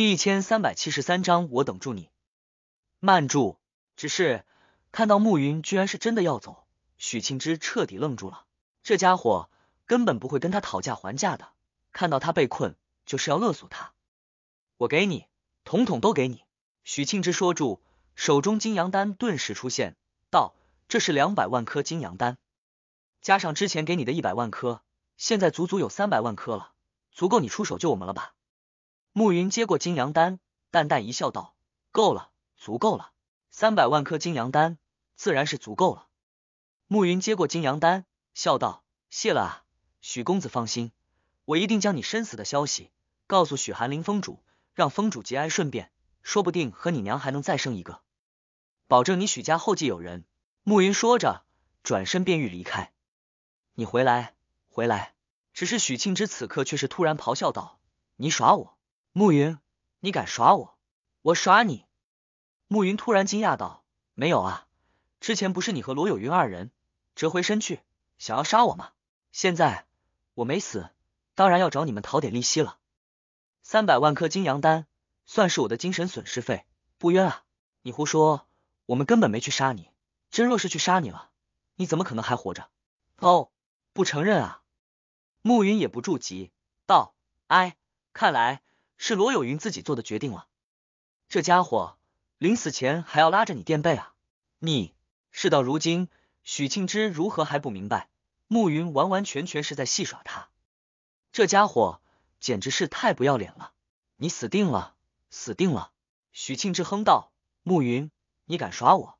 第一千三百七十三章，我等住你，慢住！只是看到暮云居然是真的要走，许庆之彻底愣住了。这家伙根本不会跟他讨价还价的，看到他被困，就是要勒索他。我给你，统统都给你。许庆之说住，手中金阳丹顿时出现，道：“这是两百万颗金阳丹，加上之前给你的一百万颗，现在足足有三百万颗了，足够你出手救我们了吧？”暮云接过金阳丹，淡淡一笑，道：“够了，足够了，三百万颗金阳丹自然是足够了。”暮云接过金阳丹，笑道：“谢了啊，许公子放心，我一定将你身死的消息告诉许寒林峰主，让峰主节哀顺变，说不定和你娘还能再生一个，保证你许家后继有人。”暮云说着，转身便欲离开。“你回来，回来！”只是许庆之此刻却是突然咆哮道：“你耍我！”暮云，你敢耍我？我耍你！暮云突然惊讶道：“没有啊，之前不是你和罗有云二人折回身去，想要杀我吗？现在我没死，当然要找你们讨点利息了。三百万颗金阳丹，算是我的精神损失费，不冤啊！”你胡说，我们根本没去杀你。真若是去杀你了，你怎么可能还活着？哦，不承认啊！暮云也不住急，道：“哎，看来……”是罗有云自己做的决定了，这家伙临死前还要拉着你垫背啊！你事到如今，许庆之如何还不明白？慕云完完全全是在戏耍他，这家伙简直是太不要脸了！你死定了，死定了！许庆之哼道：“慕云，你敢耍我，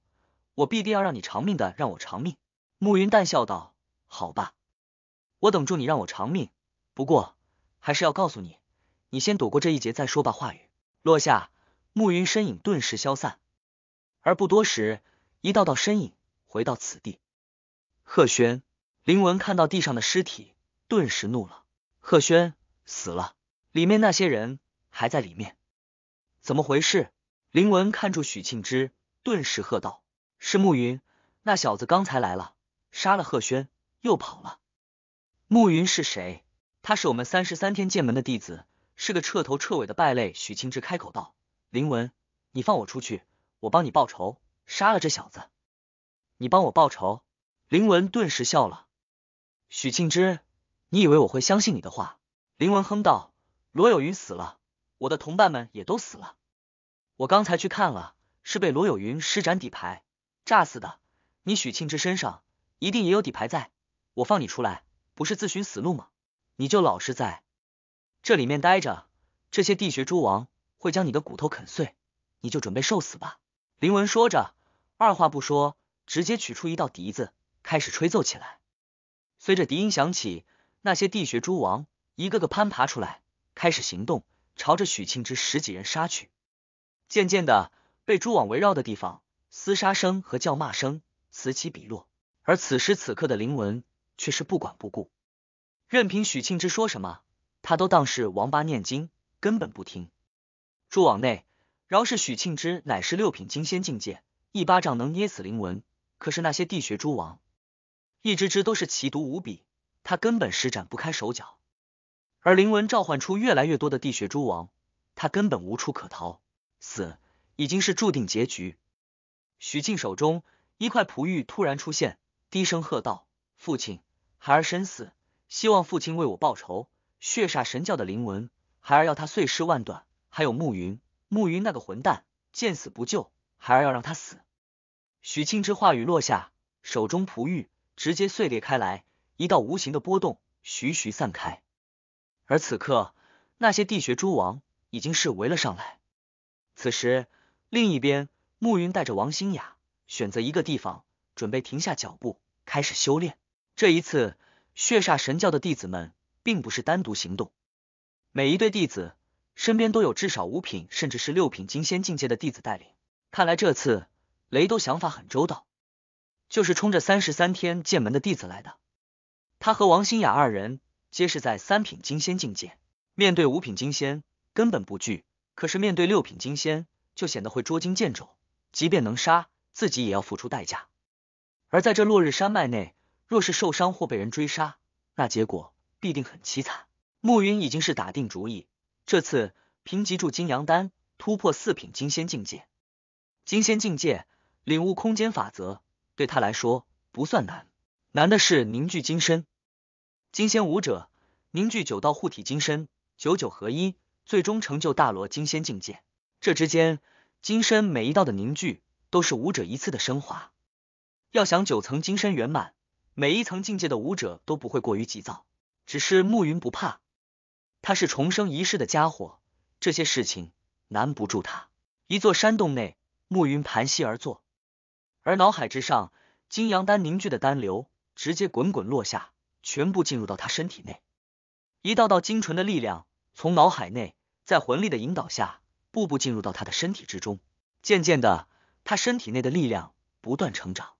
我必定要让你偿命的，让我偿命。”慕云淡笑道：“好吧，我等住你让我偿命。不过，还是要告诉你。”你先躲过这一劫再说吧。话语落下，暮云身影顿时消散。而不多时，一道道身影回到此地。贺轩、林文看到地上的尸体，顿时怒了。贺轩死了，里面那些人还在里面，怎么回事？林文看住许庆之，顿时喝道：“是暮云那小子刚才来了，杀了贺轩，又跑了。”暮云是谁？他是我们三十三天剑门的弟子。是个彻头彻尾的败类，许庆之开口道：“林文，你放我出去，我帮你报仇，杀了这小子，你帮我报仇。”林文顿时笑了。许庆之，你以为我会相信你的话？林文哼道：“罗有云死了，我的同伴们也都死了，我刚才去看了，是被罗有云施展底牌炸死的。你许庆之身上一定也有底牌在，我放你出来不是自寻死路吗？你就老实在。”这里面待着，这些地穴蛛王会将你的骨头啃碎，你就准备受死吧！林文说着，二话不说，直接取出一道笛子，开始吹奏起来。随着笛音响起，那些地穴蛛王一个个攀爬出来，开始行动，朝着许庆之十几人杀去。渐渐的，被蛛网围绕的地方，厮杀声和叫骂声此起彼落。而此时此刻的林文却是不管不顾，任凭许庆之说什么。他都当是王八念经，根本不听。蛛网内，饶是许庆之乃是六品金仙境界，一巴掌能捏死灵文。可是那些地穴蛛王，一只只都是奇毒无比，他根本施展不开手脚。而灵文召唤出越来越多的地穴蛛王，他根本无处可逃，死已经是注定结局。许静手中一块璞玉突然出现，低声喝道：“父亲，孩儿身死，希望父亲为我报仇。”血煞神教的灵纹，孩儿要他碎尸万段。还有暮云，暮云那个混蛋，见死不救，孩儿要让他死。许清之话语落下，手中璞玉直接碎裂开来，一道无形的波动徐徐散开。而此刻，那些地穴诸王已经是围了上来。此时，另一边，暮云带着王新雅，选择一个地方，准备停下脚步，开始修炼。这一次，血煞神教的弟子们。并不是单独行动，每一对弟子身边都有至少五品甚至是六品金仙境界的弟子带领。看来这次雷都想法很周到，就是冲着三十三天剑门的弟子来的。他和王新雅二人皆是在三品金仙境界，面对五品金仙根本不惧，可是面对六品金仙就显得会捉襟见肘。即便能杀自己，也要付出代价。而在这落日山脉内，若是受伤或被人追杀，那结果……必定很凄惨。暮云已经是打定主意，这次凭极助金阳丹突破四品金仙境界。金仙境界领悟空间法则，对他来说不算难。难的是凝聚金身。金仙武者凝聚九道护体金身，九九合一，最终成就大罗金仙境界。这之间，金身每一道的凝聚，都是武者一次的升华。要想九层金身圆满，每一层境界的武者都不会过于急躁。只是暮云不怕，他是重生一世的家伙，这些事情难不住他。一座山洞内，暮云盘膝而坐，而脑海之上，金阳丹凝聚的丹流直接滚滚落下，全部进入到他身体内。一道道精纯的力量从脑海内，在魂力的引导下，步步进入到他的身体之中。渐渐的，他身体内的力量不断成长。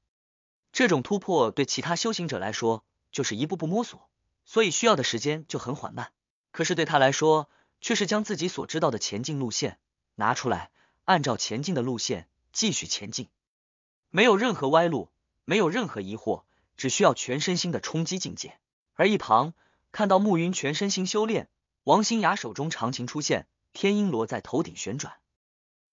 这种突破对其他修行者来说，就是一步步摸索。所以需要的时间就很缓慢，可是对他来说却是将自己所知道的前进路线拿出来，按照前进的路线继续前进，没有任何歪路，没有任何疑惑，只需要全身心的冲击境界。而一旁看到暮云全身心修炼，王新雅手中长琴出现，天音罗在头顶旋转，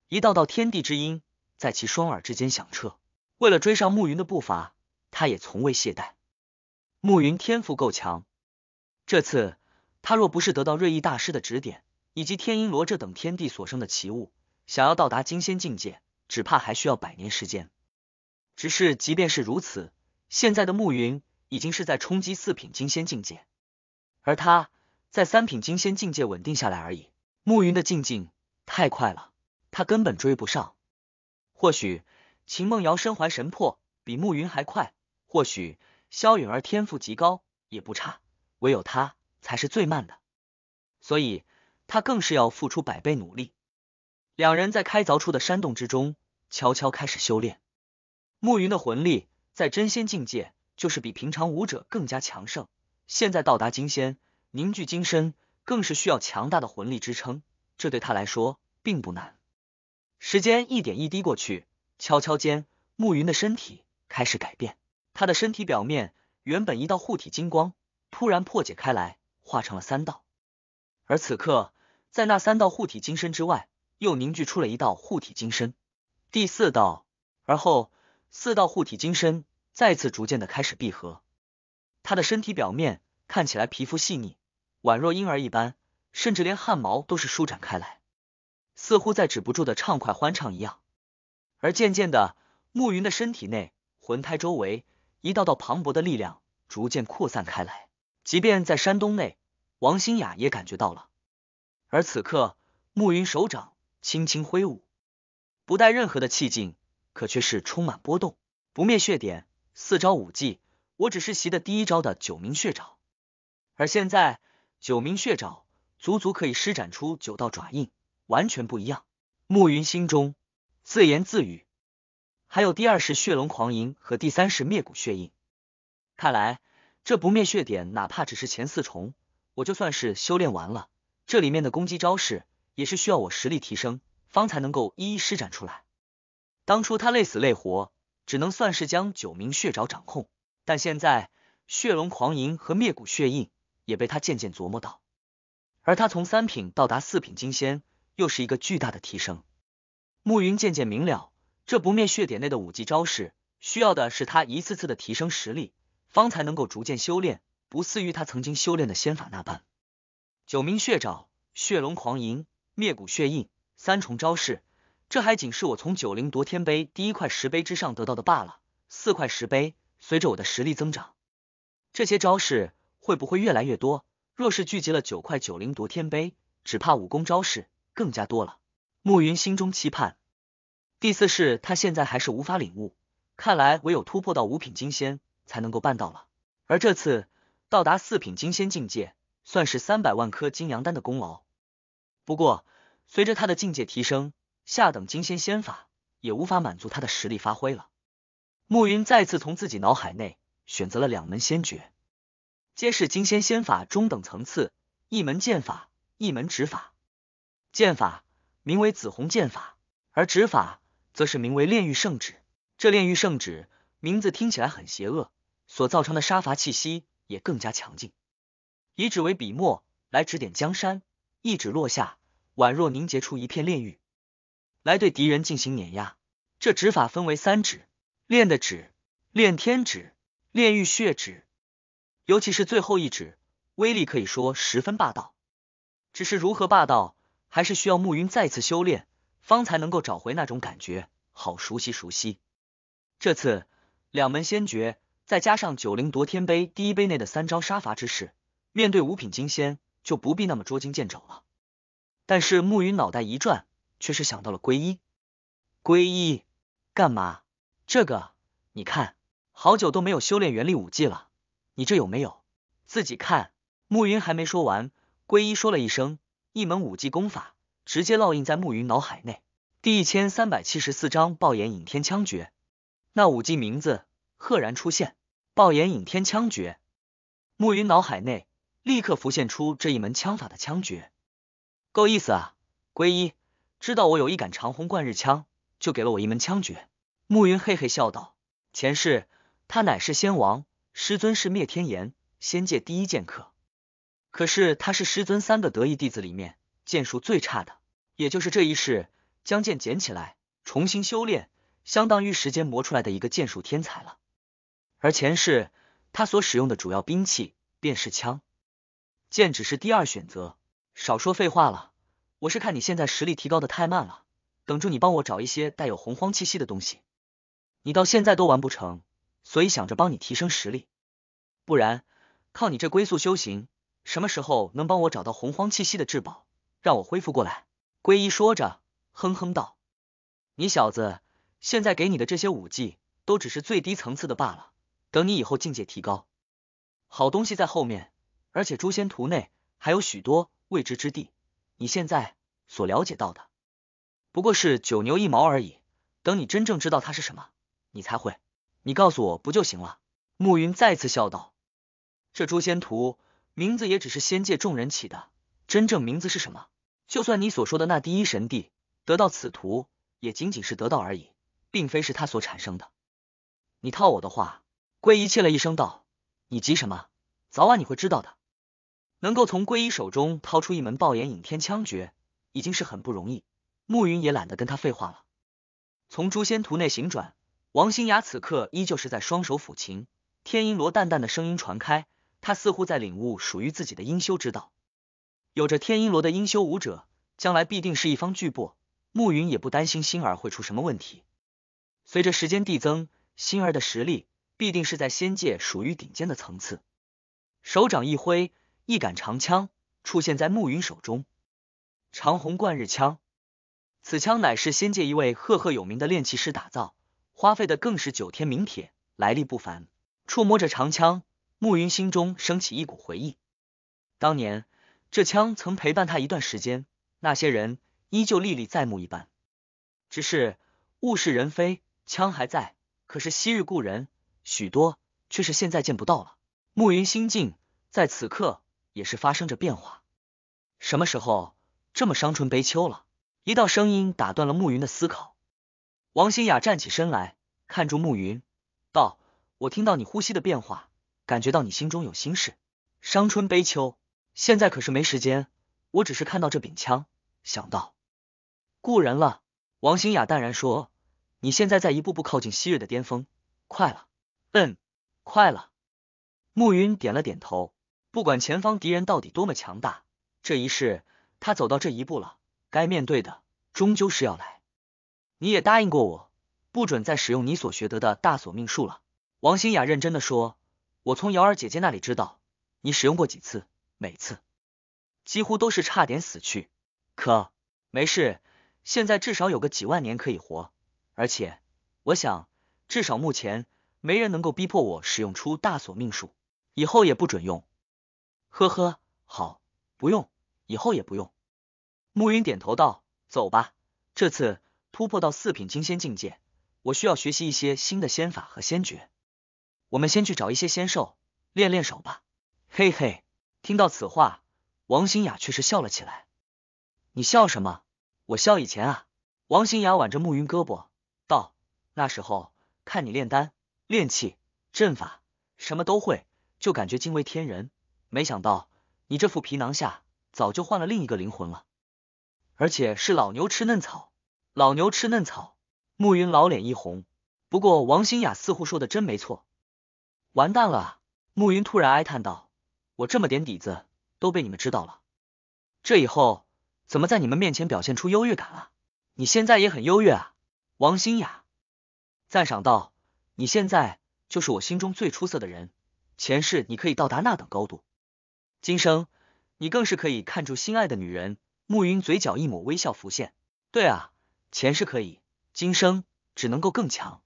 一道道天地之音在其双耳之间响彻。为了追上暮云的步伐，他也从未懈怠。暮云天赋够强。这次他若不是得到锐意大师的指点，以及天音罗这等天地所生的奇物，想要到达金仙境界，只怕还需要百年时间。只是即便是如此，现在的暮云已经是在冲击四品金仙境界，而他在三品金仙境界稳定下来而已。暮云的进境太快了，他根本追不上。或许秦梦瑶身怀神魄，比暮云还快；或许萧允儿天赋极高，也不差。唯有他才是最慢的，所以他更是要付出百倍努力。两人在开凿出的山洞之中，悄悄开始修炼。暮云的魂力在真仙境界就是比平常武者更加强盛，现在到达金仙，凝聚金身更是需要强大的魂力支撑。这对他来说并不难。时间一点一滴过去，悄悄间，暮云的身体开始改变。他的身体表面原本一道护体金光。突然破解开来，化成了三道。而此刻，在那三道护体金身之外，又凝聚出了一道护体金身，第四道。而后，四道护体金身再次逐渐的开始闭合。他的身体表面看起来皮肤细腻，宛若婴儿一般，甚至连汗毛都是舒展开来，似乎在止不住的畅快欢畅一样。而渐渐的，暮云的身体内魂胎周围，一道道磅礴的力量逐渐扩散开来。即便在山东内，王新雅也感觉到了。而此刻，暮云手掌轻轻挥舞，不带任何的气劲，可却是充满波动。不灭血点四招五技，我只是习的第一招的九名血爪，而现在九名血爪足足可以施展出九道爪印，完全不一样。暮云心中自言自语：“还有第二式血龙狂吟和第三式灭骨血印，看来……”这不灭血点，哪怕只是前四重，我就算是修炼完了，这里面的攻击招式也是需要我实力提升，方才能够一一施展出来。当初他累死累活，只能算是将九名血爪掌控，但现在血龙狂吟和灭骨血印也被他渐渐琢磨到，而他从三品到达四品金仙，又是一个巨大的提升。暮云渐渐明了，这不灭血点内的五级招式，需要的是他一次次的提升实力。方才能够逐渐修炼，不似于他曾经修炼的仙法那般。九明血爪、血龙狂吟、灭骨血印，三重招式，这还仅是我从九灵夺天碑第一块石碑之上得到的罢了。四块石碑，随着我的实力增长，这些招式会不会越来越多？若是聚集了九块九灵夺天碑，只怕武功招式更加多了。暮云心中期盼。第四是，他现在还是无法领悟，看来唯有突破到五品金仙。才能够办到了。而这次到达四品金仙境界，算是三百万颗金阳丹的功劳。不过，随着他的境界提升，下等金仙仙法也无法满足他的实力发挥了。暮云再次从自己脑海内选择了两门仙诀，皆是金仙仙法中等层次，一门剑法，一门指法。剑法名为紫红剑法，而指法则是名为炼狱圣旨。这炼狱圣旨名字听起来很邪恶。所造成的杀伐气息也更加强劲，以指为笔墨来指点江山，一指落下，宛若凝结出一片炼狱，来对敌人进行碾压。这指法分为三指：炼的指、炼天指、炼狱血指。尤其是最后一指，威力可以说十分霸道。只是如何霸道，还是需要暮云再次修炼，方才能够找回那种感觉。好熟悉，熟悉。这次两门仙诀。再加上九灵夺天碑第一碑内的三招杀伐之势，面对五品金仙就不必那么捉襟见肘了。但是暮云脑袋一转，却是想到了归一。归一，干嘛？这个，你看，好久都没有修炼元力武技了，你这有没有？自己看。暮云还没说完，归一说了一声：“一门武技功法，直接烙印在暮云脑海内。”第一千三百七十四章暴眼引天枪诀。那武技名字赫然出现。暴炎影天枪诀，暮云脑海内立刻浮现出这一门枪法的枪诀，够意思啊！归一知道我有一杆长虹贯日枪，就给了我一门枪诀。暮云嘿嘿笑道：“前世他乃是仙王，师尊是灭天炎，仙界第一剑客，可是他是师尊三个得意弟子里面剑术最差的，也就是这一世将剑捡起来重新修炼，相当于时间磨出来的一个剑术天才了。”而前世他所使用的主要兵器便是枪剑，只是第二选择。少说废话了，我是看你现在实力提高的太慢了，等着你帮我找一些带有洪荒气息的东西。你到现在都完不成，所以想着帮你提升实力。不然靠你这龟速修行，什么时候能帮我找到洪荒气息的至宝，让我恢复过来？皈依说着，哼哼道：“你小子现在给你的这些武技，都只是最低层次的罢了。”等你以后境界提高，好东西在后面，而且诛仙图内还有许多未知之地。你现在所了解到的，不过是九牛一毛而已。等你真正知道它是什么，你才会。你告诉我不就行了？暮云再次笑道：“这诛仙图名字也只是仙界众人起的，真正名字是什么？就算你所说的那第一神帝得到此图，也仅仅是得到而已，并非是他所产生的。你套我的话。”归一切了一声道：“你急什么？早晚你会知道的。能够从归一手中掏出一门暴眼影天枪诀，已经是很不容易。”暮云也懒得跟他废话了。从诛仙图内行转，王心雅此刻依旧是在双手抚琴，天音罗淡淡的声音传开，他似乎在领悟属于自己的音修之道。有着天音罗的音修武者，将来必定是一方巨擘。暮云也不担心星儿会出什么问题。随着时间递增，星儿的实力。必定是在仙界属于顶尖的层次。手掌一挥，一杆长枪出现在暮云手中，长虹贯日枪。此枪乃是仙界一位赫赫有名的炼器师打造，花费的更是九天冥铁，来历不凡。触摸着长枪，暮云心中升起一股回忆。当年这枪曾陪伴他一段时间，那些人依旧历历在目一般。只是物是人非，枪还在，可是昔日故人。许多却是现在见不到了。暮云心境在此刻也是发生着变化。什么时候这么伤春悲秋了？一道声音打断了暮云的思考。王新雅站起身来，看住暮云，道：“我听到你呼吸的变化，感觉到你心中有心事，伤春悲秋。现在可是没时间，我只是看到这柄枪，想到故人了。”王新雅淡然说：“你现在在一步步靠近昔日的巅峰，快了。”嗯，快了。暮云点了点头。不管前方敌人到底多么强大，这一世他走到这一步了，该面对的终究是要来。你也答应过我，不准再使用你所学得的大索命术了。王星雅认真的说：“我从瑶儿姐姐那里知道，你使用过几次，每次几乎都是差点死去。可没事，现在至少有个几万年可以活，而且我想，至少目前。”没人能够逼迫我使用出大锁命术，以后也不准用。呵呵，好，不用，以后也不用。暮云点头道：“走吧，这次突破到四品金仙境界，我需要学习一些新的仙法和仙诀，我们先去找一些仙兽练练手吧。”嘿嘿，听到此话，王新雅却是笑了起来。“你笑什么？”“我笑以前啊。”王新雅挽着暮云胳膊道：“那时候看你炼丹。”练气阵法什么都会，就感觉惊为天人。没想到你这副皮囊下早就换了另一个灵魂了，而且是老牛吃嫩草。老牛吃嫩草，暮云老脸一红。不过王新雅似乎说的真没错，完蛋了！暮云突然哀叹道：“我这么点底子都被你们知道了，这以后怎么在你们面前表现出优越感了？”你现在也很优越啊，王新雅赞赏道。你现在就是我心中最出色的人，前世你可以到达那等高度，今生你更是可以看住心爱的女人。暮云嘴角一抹微笑浮现，对啊，前世可以，今生只能够更强。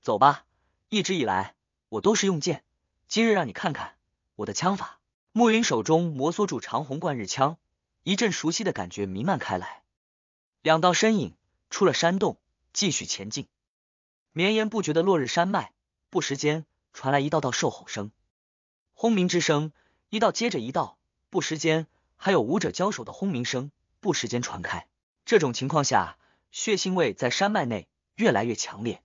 走吧，一直以来我都是用剑，今日让你看看我的枪法。暮云手中摩挲住长虹贯日枪，一阵熟悉的感觉弥漫开来。两道身影出了山洞，继续前进。绵延不绝的落日山脉，不时间传来一道道兽吼声，轰鸣之声一道接着一道，不时间还有武者交手的轰鸣声，不时间传开。这种情况下，血腥味在山脉内越来越强烈。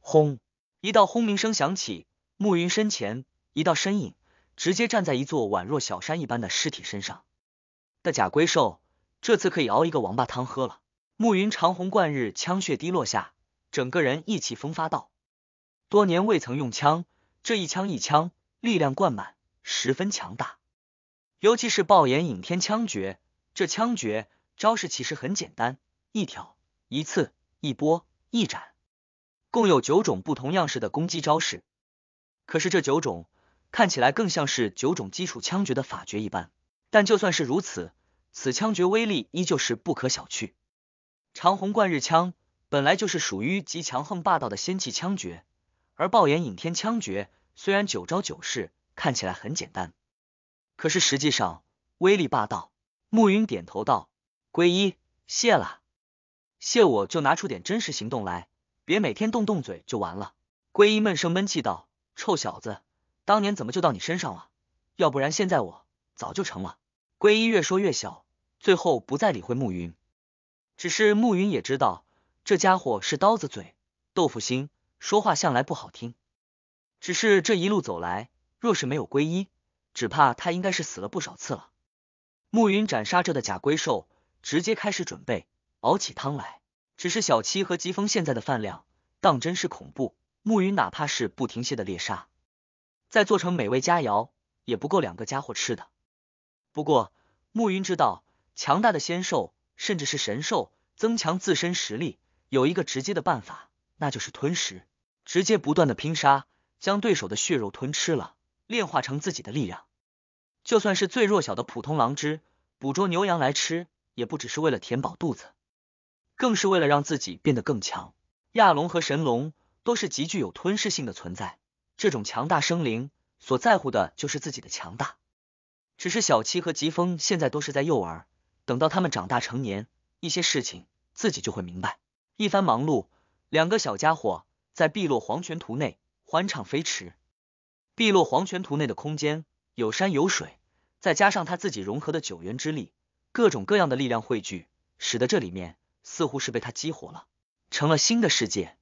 轰！一道轰鸣声响起，暮云身前一道身影直接站在一座宛若小山一般的尸体身上。的甲龟兽，这次可以熬一个王八汤喝了。暮云长虹贯日，枪血滴落下。整个人意气风发道：“多年未曾用枪，这一枪一枪，力量灌满，十分强大。尤其是暴炎引天枪诀，这枪诀招式其实很简单，一挑、一次、一波、一斩，共有九种不同样式的攻击招式。可是这九种看起来更像是九种基础枪诀的法诀一般。但就算是如此，此枪诀威力依旧是不可小觑。长虹贯日枪。”本来就是属于极强横霸道的仙气枪诀，而暴眼引天枪诀虽然九招九式看起来很简单，可是实际上威力霸道。暮云点头道：“皈依，谢了，谢我就拿出点真实行动来，别每天动动嘴就完了。”皈依闷声闷气道：“臭小子，当年怎么就到你身上了？要不然现在我早就成了。”皈依越说越小，最后不再理会暮云，只是暮云也知道。这家伙是刀子嘴豆腐心，说话向来不好听。只是这一路走来，若是没有皈依，只怕他应该是死了不少次了。暮云斩杀着的假龟兽，直接开始准备熬起汤来。只是小七和疾风现在的饭量当真是恐怖，暮云哪怕是不停歇的猎杀，再做成美味佳肴，也不够两个家伙吃的。不过暮云知道，强大的仙兽甚至是神兽，增强自身实力。有一个直接的办法，那就是吞食，直接不断的拼杀，将对手的血肉吞吃了，炼化成自己的力量。就算是最弱小的普通狼只，捕捉牛羊来吃，也不只是为了填饱肚子，更是为了让自己变得更强。亚龙和神龙都是极具有吞噬性的存在，这种强大生灵所在乎的就是自己的强大。只是小七和疾风现在都是在幼儿，等到他们长大成年，一些事情自己就会明白。一番忙碌，两个小家伙在碧落黄泉图内欢畅飞驰。碧落黄泉图内的空间有山有水，再加上他自己融合的九元之力，各种各样的力量汇聚，使得这里面似乎是被他激活了，成了新的世界。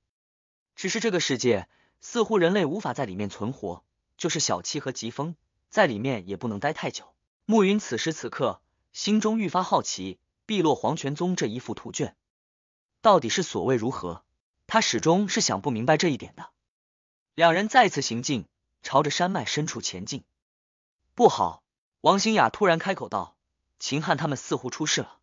只是这个世界似乎人类无法在里面存活，就是小七和疾风在里面也不能待太久。暮云此时此刻心中愈发好奇，碧落黄泉宗这一幅图卷。到底是所谓如何？他始终是想不明白这一点的。两人再次行进，朝着山脉深处前进。不好！王新雅突然开口道：“秦汉他们似乎出事了。”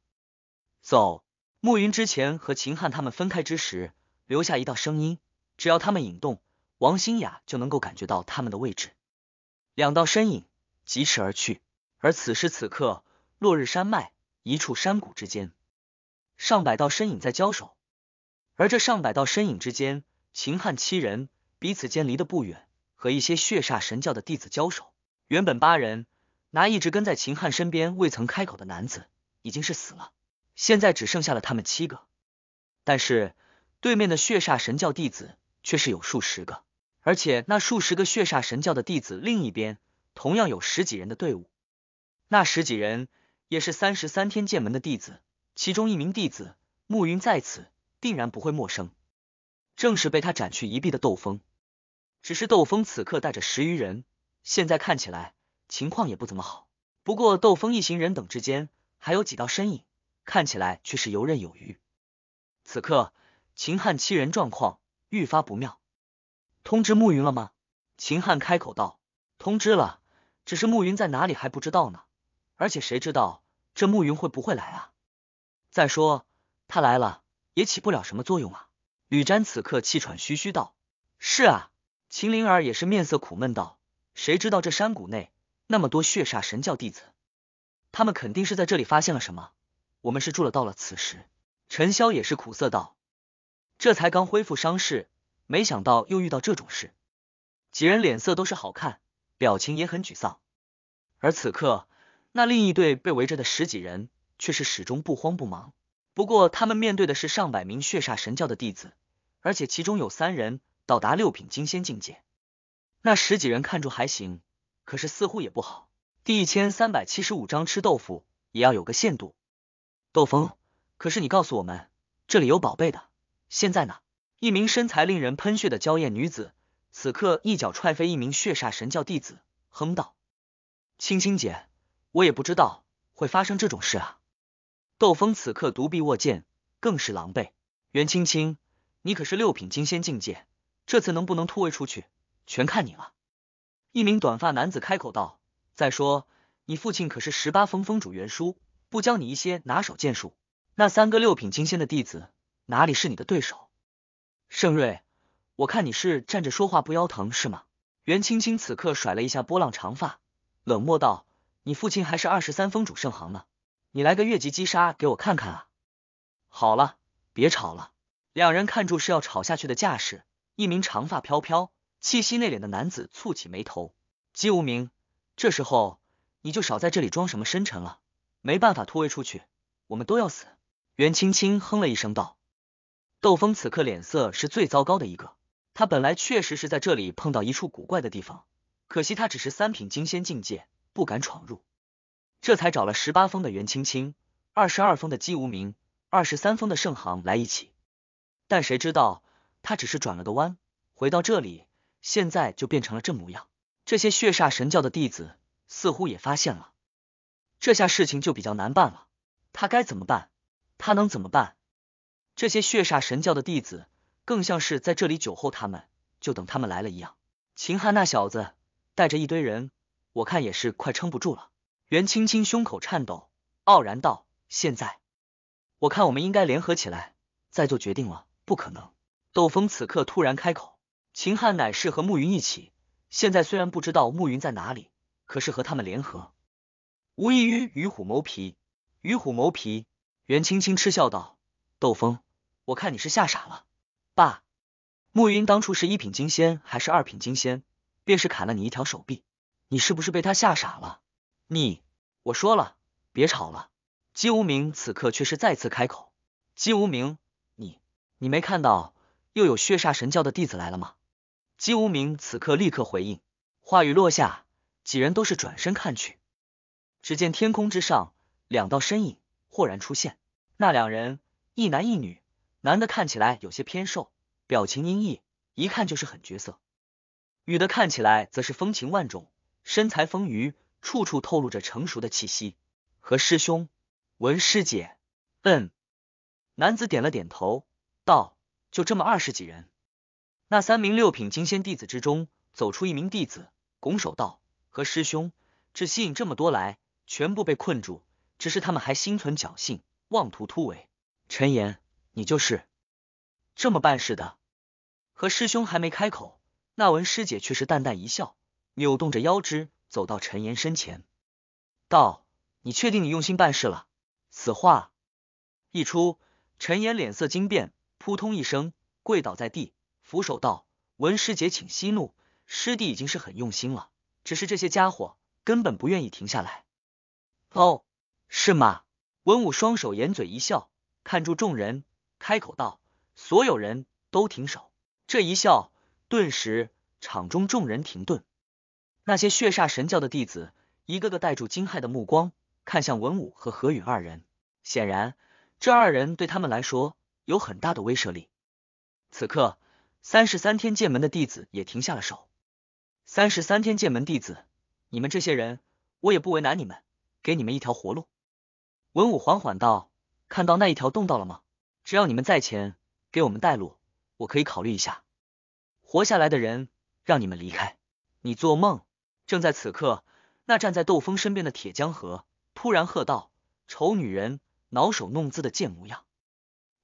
走！暮云之前和秦汉他们分开之时，留下一道声音，只要他们引动，王新雅就能够感觉到他们的位置。两道身影疾驰而去。而此时此刻，落日山脉一处山谷之间。上百道身影在交手，而这上百道身影之间，秦汉七人彼此间离得不远，和一些血煞神教的弟子交手。原本八人拿一直跟在秦汉身边未曾开口的男子已经是死了，现在只剩下了他们七个。但是对面的血煞神教弟子却是有数十个，而且那数十个血煞神教的弟子另一边同样有十几人的队伍，那十几人也是三十三天剑门的弟子。其中一名弟子，暮云在此，定然不会陌生。正是被他斩去一臂的窦风。只是窦风此刻带着十余人，现在看起来情况也不怎么好。不过窦风一行人等之间，还有几道身影，看起来却是游刃有余。此刻秦汉七人状况愈发不妙。通知暮云了吗？秦汉开口道：“通知了，只是暮云在哪里还不知道呢。而且谁知道这暮云会不会来啊？”再说他来了也起不了什么作用啊！吕瞻此刻气喘吁吁道：“是啊。”秦灵儿也是面色苦闷道：“谁知道这山谷内那么多血煞神教弟子，他们肯定是在这里发现了什么。我们是住了到了此时。”陈潇也是苦涩道：“这才刚恢复伤势，没想到又遇到这种事。”几人脸色都是好看，表情也很沮丧。而此刻，那另一队被围着的十几人。却是始终不慌不忙。不过他们面对的是上百名血煞神教的弟子，而且其中有三人到达六品金仙境界。那十几人看着还行，可是似乎也不好。第一千三百七十五章吃豆腐也要有个限度。斗风，可是你告诉我们这里有宝贝的，现在呢？一名身材令人喷血的娇艳女子，此刻一脚踹飞一名血煞神教弟子，哼道：“青青姐，我也不知道会发生这种事啊。”斗风此刻独臂握剑，更是狼狈。袁青青，你可是六品金仙境界，这次能不能突围出去，全看你了。一名短发男子开口道：“再说，你父亲可是十八峰峰主袁叔，不教你一些拿手剑术，那三个六品金仙的弟子哪里是你的对手？”盛瑞，我看你是站着说话不腰疼是吗？袁青青此刻甩了一下波浪长发，冷漠道：“你父亲还是二十三峰主盛行呢。”你来个越级击杀给我看看啊！好了，别吵了。两人看住是要吵下去的架势，一名长发飘飘、气息内敛的男子蹙起眉头。姬无名，这时候你就少在这里装什么深沉了。没办法突围出去，我们都要死。袁青青哼了一声道。窦峰此刻脸色是最糟糕的一个，他本来确实是在这里碰到一处古怪的地方，可惜他只是三品金仙境界，不敢闯入。这才找了十八峰的袁青青、二十二峰的姬无名、二十三峰的盛航来一起，但谁知道他只是转了个弯回到这里，现在就变成了这模样。这些血煞神教的弟子似乎也发现了，这下事情就比较难办了。他该怎么办？他能怎么办？这些血煞神教的弟子更像是在这里酒后，他们就等他们来了一样。秦汉那小子带着一堆人，我看也是快撑不住了。袁青青胸口颤抖，傲然道：“现在，我看我们应该联合起来，再做决定了。”不可能！窦峰此刻突然开口：“秦汉乃是和暮云一起，现在虽然不知道暮云在哪里，可是和他们联合，无异于与虎谋皮。”与虎谋皮！袁青青嗤笑道：“窦峰，我看你是吓傻了。爸，暮云当初是一品金仙还是二品金仙？便是砍了你一条手臂，你是不是被他吓傻了？”你，我说了，别吵了。姬无名此刻却是再次开口：“姬无名，你，你没看到又有血煞神教的弟子来了吗？”姬无名此刻立刻回应，话语落下，几人都是转身看去，只见天空之上两道身影豁然出现。那两人，一男一女，男的看起来有些偏瘦，表情阴翳，一看就是狠角色；女的看起来则是风情万种，身材丰腴。处处透露着成熟的气息。和师兄，文师姐，嗯，男子点了点头，道：“就这么二十几人。”那三名六品金仙弟子之中走出一名弟子，拱手道：“和师兄，只吸引这么多来，全部被困住。只是他们还心存侥幸，妄图突围。”陈岩，你就是这么办事的？和师兄还没开口，那文师姐却是淡淡一笑，扭动着腰肢。走到陈岩身前，道：“你确定你用心办事了？”此话一出，陈岩脸色惊变，扑通一声跪倒在地，俯首道：“文师姐，请息怒，师弟已经是很用心了，只是这些家伙根本不愿意停下来。”“哦，是吗？”文武双手掩嘴一笑，看住众人，开口道：“所有人都停手。”这一笑，顿时场中众人停顿。那些血煞神教的弟子一个个带住惊骇的目光看向文武和何宇二人，显然这二人对他们来说有很大的威慑力。此刻，三十三天剑门的弟子也停下了手。三十三天剑门弟子，你们这些人，我也不为难你们，给你们一条活路。文武缓缓道：“看到那一条洞道了吗？只要你们在前给我们带路，我可以考虑一下活下来的人，让你们离开。你做梦。”正在此刻，那站在窦峰身边的铁江河突然喝道：“丑女人，搔首弄姿的贱模样，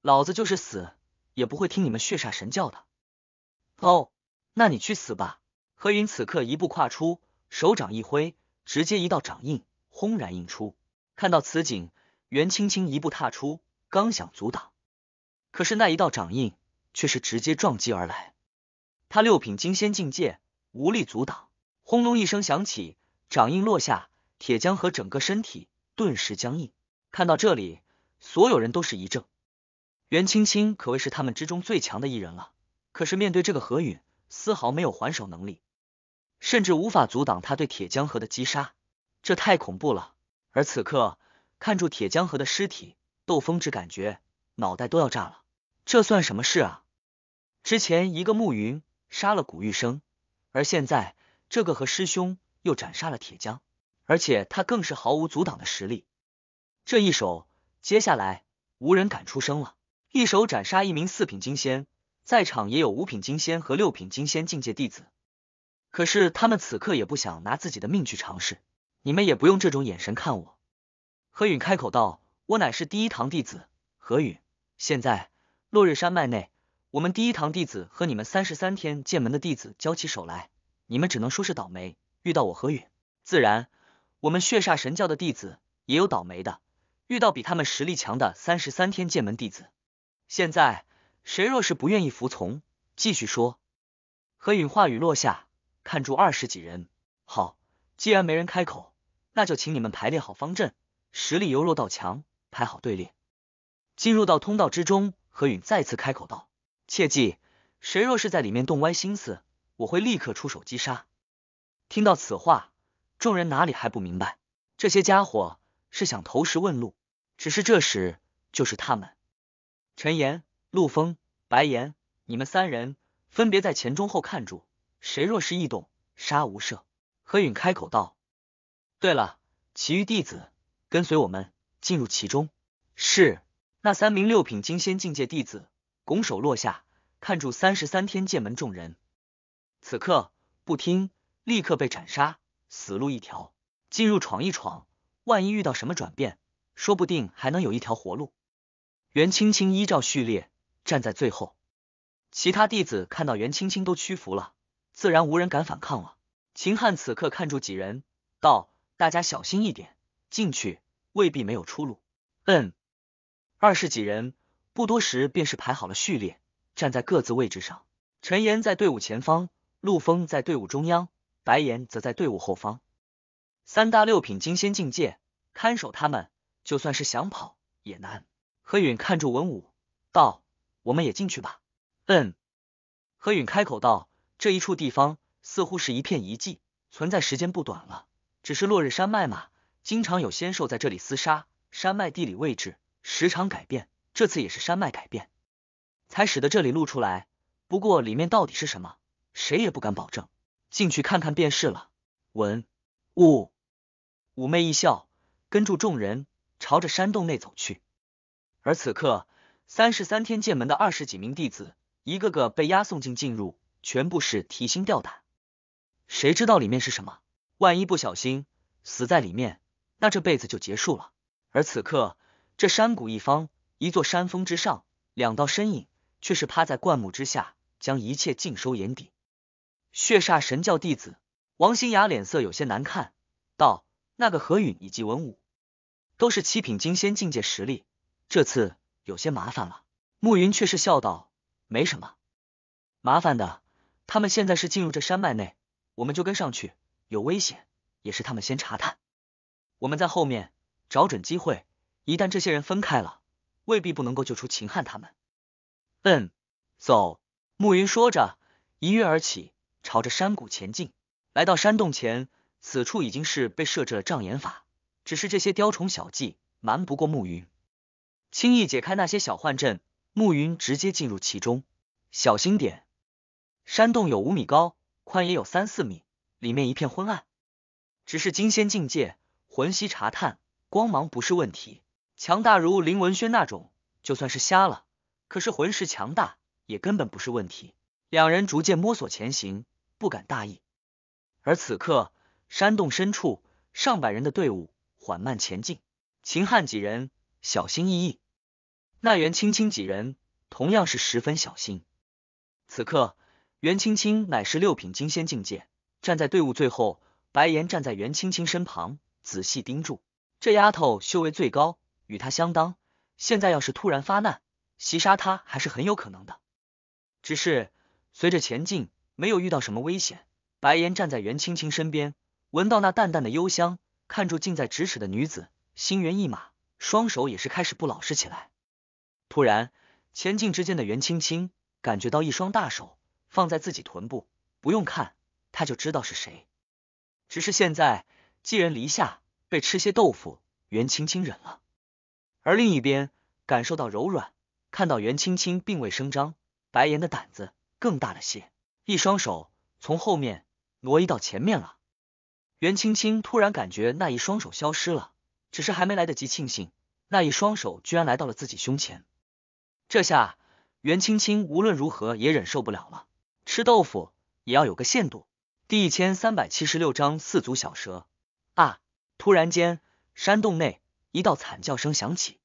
老子就是死也不会听你们血煞神教的。”哦，那你去死吧！何云此刻一步跨出，手掌一挥，直接一道掌印轰然印出。看到此景，袁青青一步踏出，刚想阻挡，可是那一道掌印却是直接撞击而来，他六品金仙境界，无力阻挡。轰隆一声响起，掌印落下，铁江河整个身体顿时僵硬。看到这里，所有人都是一怔。袁青青可谓是他们之中最强的一人了，可是面对这个何允，丝毫没有还手能力，甚至无法阻挡他对铁江河的击杀。这太恐怖了！而此刻看住铁江河的尸体，窦峰只感觉脑袋都要炸了。这算什么事啊？之前一个暮云杀了古玉生，而现在。这个和师兄又斩杀了铁匠，而且他更是毫无阻挡的实力。这一手，接下来无人敢出声了。一手斩杀一名四品金仙，在场也有五品金仙和六品金仙境界弟子，可是他们此刻也不想拿自己的命去尝试。你们也不用这种眼神看我。何允开口道：“我乃是第一堂弟子，何允。现在落日山脉内，我们第一堂弟子和你们三十三天剑门的弟子交起手来。”你们只能说是倒霉遇到我何允。自然，我们血煞神教的弟子也有倒霉的，遇到比他们实力强的三十三天剑门弟子。现在，谁若是不愿意服从，继续说。何允话语落下，看住二十几人。好，既然没人开口，那就请你们排列好方阵，实力由弱到强排好队列，进入到通道之中。何允再次开口道：“切记，谁若是在里面动歪心思。”我会立刻出手击杀。听到此话，众人哪里还不明白，这些家伙是想投石问路。只是这时，就是他们。陈岩、陆峰、白岩，你们三人分别在前、中、后看住，谁若是异动，杀无赦。何允开口道：“对了，其余弟子跟随我们进入其中。”是那三名六品金仙境界弟子拱手落下，看住三十三天剑门众人。此刻不听，立刻被斩杀，死路一条。进入闯一闯，万一遇到什么转变，说不定还能有一条活路。袁青青依照序列站在最后，其他弟子看到袁青青都屈服了，自然无人敢反抗了。秦汉此刻看住几人，道：“大家小心一点，进去未必没有出路。”嗯。二十几人不多时便是排好了序列，站在各自位置上。陈岩在队伍前方。陆风在队伍中央，白岩则在队伍后方。三大六品金仙境界看守他们，就算是想跑也难。何允看住文武道：“我们也进去吧。”嗯，何允开口道：“这一处地方似乎是一片遗迹，存在时间不短了。只是落日山脉嘛，经常有仙兽在这里厮杀。山脉地理位置时常改变，这次也是山脉改变，才使得这里露出来。不过里面到底是什么？”谁也不敢保证，进去看看便是了。文雾妩媚一笑，跟住众人朝着山洞内走去。而此刻，三十三天剑门的二十几名弟子，一个个被押送进进入，全部是提心吊胆。谁知道里面是什么？万一不小心死在里面，那这辈子就结束了。而此刻，这山谷一方，一座山峰之上，两道身影却是趴在灌木之下，将一切尽收眼底。血煞神教弟子王新雅脸色有些难看，道：“那个何允以及文武，都是七品金仙境界实力，这次有些麻烦了。”暮云却是笑道：“没什么麻烦的，他们现在是进入这山脉内，我们就跟上去。有危险也是他们先查探，我们在后面找准机会。一旦这些人分开了，未必不能够救出秦汉他们。”嗯，走。”暮云说着，一跃而起。朝着山谷前进，来到山洞前，此处已经是被设置了障眼法，只是这些雕虫小技瞒不过暮云，轻易解开那些小幻阵，暮云直接进入其中。小心点，山洞有五米高，宽也有三四米，里面一片昏暗。只是金仙境界，魂息查探，光芒不是问题。强大如林文轩那种，就算是瞎了，可是魂师强大，也根本不是问题。两人逐渐摸索前行，不敢大意。而此刻，山洞深处，上百人的队伍缓慢前进。秦汉几人小心翼翼，那袁青青几人同样是十分小心。此刻，袁青青乃是六品金仙境界，站在队伍最后。白岩站在袁青青身旁，仔细盯住这丫头，修为最高，与她相当。现在要是突然发难，袭杀她还是很有可能的。只是。随着前进，没有遇到什么危险。白岩站在袁青青身边，闻到那淡淡的幽香，看住近在咫尺的女子，心猿意马，双手也是开始不老实起来。突然，前进之间的袁青青感觉到一双大手放在自己臀部，不用看，他就知道是谁。只是现在寄人篱下，被吃些豆腐，袁青青忍了。而另一边，感受到柔软，看到袁青青并未声张，白岩的胆子。更大了些，一双手从后面挪移到前面了。袁青青突然感觉那一双手消失了，只是还没来得及庆幸，那一双手居然来到了自己胸前。这下袁青青无论如何也忍受不了了，吃豆腐也要有个限度。第一千三百七十六章四足小蛇。啊！突然间，山洞内一道惨叫声响起，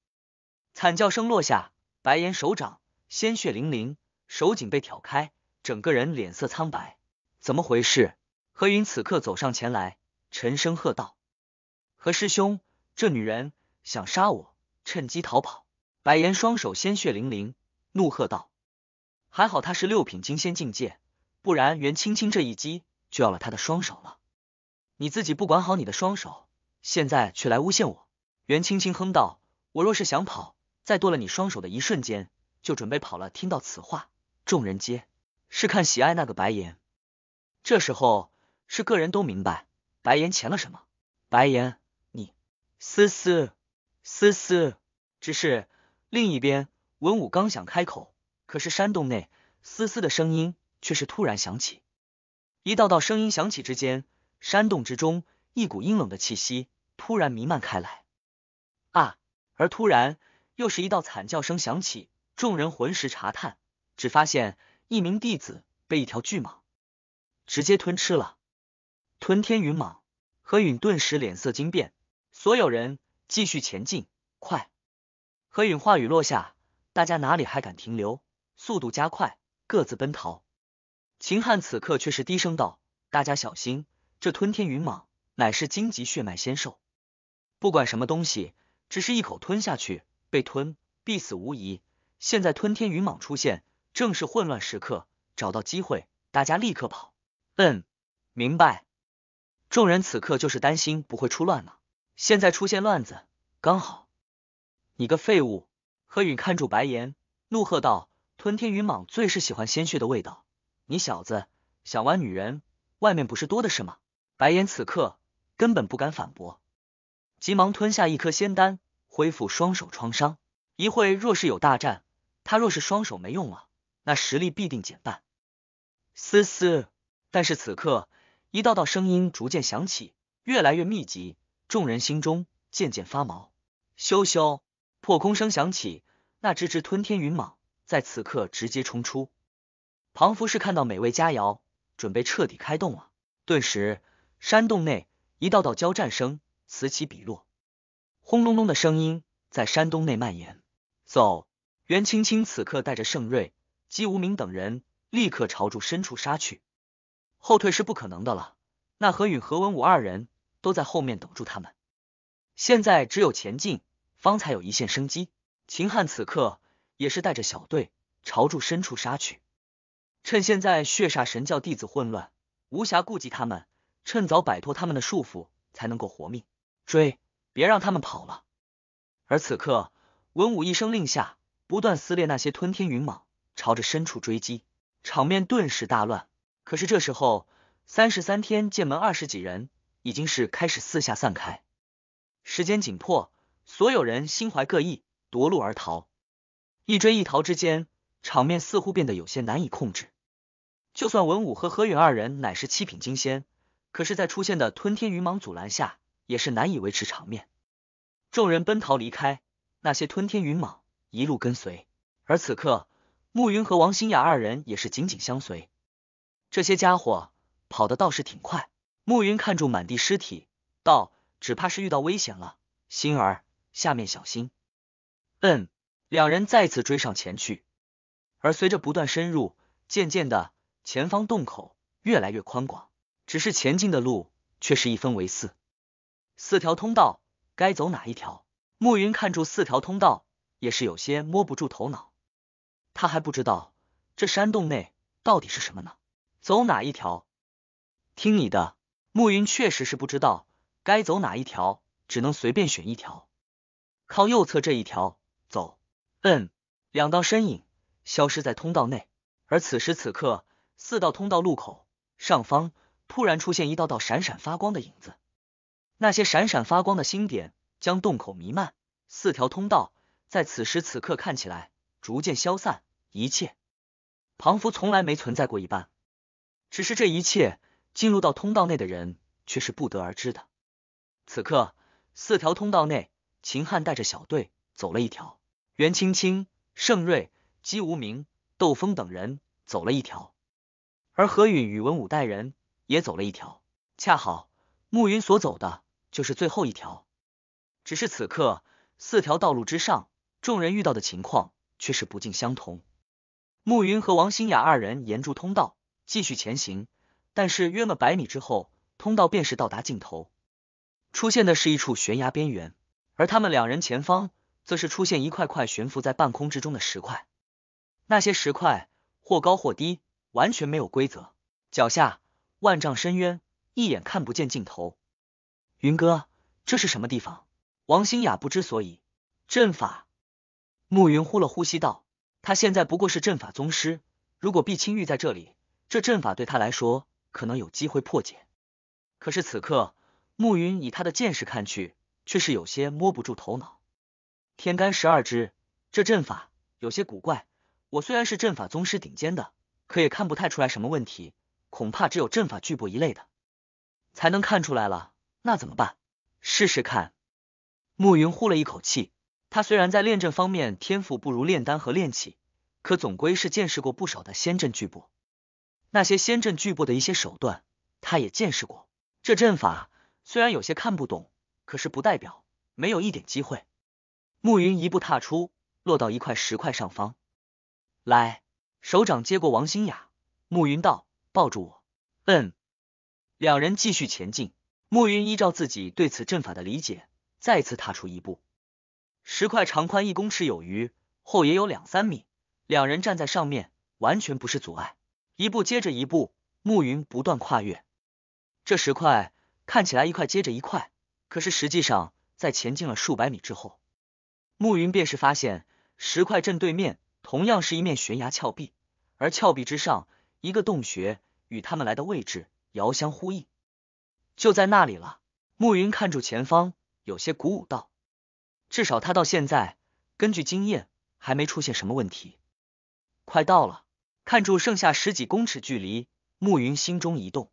惨叫声落下，白岩手掌鲜血淋淋。手颈被挑开，整个人脸色苍白，怎么回事？何云此刻走上前来，沉声喝道：“何师兄，这女人想杀我，趁机逃跑。”白岩双手鲜血淋淋，怒喝道：“还好他是六品金仙境界，不然袁青青这一击就要了他的双手了。你自己不管好你的双手，现在却来诬陷我。”袁青青哼道：“我若是想跑，在剁了你双手的一瞬间就准备跑了。”听到此话。众人皆是看喜爱那个白岩，这时候是个人都明白白岩欠了什么。白岩，你思思思思，只是另一边文武刚想开口，可是山洞内思思的声音却是突然响起，一道道声音响起之间，山洞之中一股阴冷的气息突然弥漫开来。啊！而突然又是一道惨叫声响起，众人魂识查探。只发现一名弟子被一条巨蟒直接吞吃了，吞天云蟒。何允顿时脸色惊变，所有人继续前进，快！何允话语落下，大家哪里还敢停留，速度加快，各自奔逃。秦汉此刻却是低声道：“大家小心，这吞天云蟒乃是荆棘血脉仙兽，不管什么东西，只是一口吞下去，被吞必死无疑。现在吞天云蟒出现。”正是混乱时刻，找到机会，大家立刻跑。嗯，明白。众人此刻就是担心不会出乱呢，现在出现乱子，刚好。你个废物！何允看住白岩，怒喝道：“吞天云蟒最是喜欢鲜血的味道，你小子想玩女人，外面不是多的是吗？”白岩此刻根本不敢反驳，急忙吞下一颗仙丹，恢复双手创伤。一会若是有大战，他若是双手没用了。那实力必定减半，嘶嘶！但是此刻，一道道声音逐渐响起，越来越密集，众人心中渐渐发毛。咻咻，破空声响起，那只只吞天云蟒在此刻直接冲出。庞福是看到美味佳肴，准备彻底开动了。顿时，山洞内一道道交战声此起彼落，轰隆隆的声音在山洞内蔓延。走，袁青青此刻带着盛瑞。姬无名等人立刻朝住深处杀去，后退是不可能的了。那何允和文武二人都在后面等住他们，现在只有前进，方才有一线生机。秦汉此刻也是带着小队朝住深处杀去，趁现在血煞神教弟子混乱，无暇顾及他们，趁早摆脱他们的束缚，才能够活命。追，别让他们跑了。而此刻，文武一声令下，不断撕裂那些吞天云蟒。朝着深处追击，场面顿时大乱。可是这时候，三十三天剑门二十几人已经是开始四下散开。时间紧迫，所有人心怀各异，夺路而逃。一追一逃之间，场面似乎变得有些难以控制。就算文武和何允二人乃是七品金仙，可是，在出现的吞天云蟒阻拦下，也是难以维持场面。众人奔逃离开，那些吞天云蟒一路跟随。而此刻。暮云和王新雅二人也是紧紧相随，这些家伙跑得倒是挺快。暮云看住满地尸体，道：“只怕是遇到危险了，心儿下面小心。”嗯，两人再次追上前去。而随着不断深入，渐渐的前方洞口越来越宽广，只是前进的路却是一分为四，四条通道，该走哪一条？暮云看住四条通道，也是有些摸不住头脑。他还不知道这山洞内到底是什么呢？走哪一条？听你的。暮云确实是不知道该走哪一条，只能随便选一条。靠右侧这一条走。嗯。两道身影消失在通道内，而此时此刻，四道通道路口上方突然出现一道道闪闪发光的影子，那些闪闪发光的星点将洞口弥漫，四条通道在此时此刻看起来逐渐消散。一切，庞福从来没存在过一般，只是这一切进入到通道内的人却是不得而知的。此刻，四条通道内，秦汉带着小队走了一条，袁青青、盛瑞、姬无名、窦峰等人走了一条，而何允与文武带人也走了一条。恰好，暮云所走的就是最后一条。只是此刻，四条道路之上，众人遇到的情况却是不尽相同。暮云和王新雅二人沿住通道继续前行，但是约了百米之后，通道便是到达尽头，出现的是一处悬崖边缘，而他们两人前方则是出现一块块悬浮在半空之中的石块，那些石块或高或低，完全没有规则，脚下万丈深渊，一眼看不见尽头。云哥，这是什么地方？王新雅不知所以。阵法。暮云呼了呼吸道。他现在不过是阵法宗师，如果碧青玉在这里，这阵法对他来说可能有机会破解。可是此刻，暮云以他的见识看去，却是有些摸不住头脑。天干十二支，这阵法有些古怪。我虽然是阵法宗师顶尖的，可也看不太出来什么问题，恐怕只有阵法巨擘一类的才能看出来了。那怎么办？试试看。暮云呼了一口气。他虽然在炼阵方面天赋不如炼丹和炼器，可总归是见识过不少的仙阵巨步，那些仙阵巨步的一些手段，他也见识过。这阵法虽然有些看不懂，可是不代表没有一点机会。暮云一步踏出，落到一块石块上方，来，手掌接过王新雅，暮云道：“抱住我。”嗯，两人继续前进。暮云依照自己对此阵法的理解，再次踏出一步。石块长宽一公尺有余，厚也有两三米，两人站在上面完全不是阻碍。一步接着一步，暮云不断跨越。这石块看起来一块接着一块，可是实际上在前进了数百米之后，暮云便是发现石块正对面同样是一面悬崖峭壁，而峭壁之上一个洞穴与他们来的位置遥相呼应，就在那里了。暮云看住前方，有些鼓舞道。至少他到现在，根据经验，还没出现什么问题。快到了，看住剩下十几公尺距离，暮云心中一动，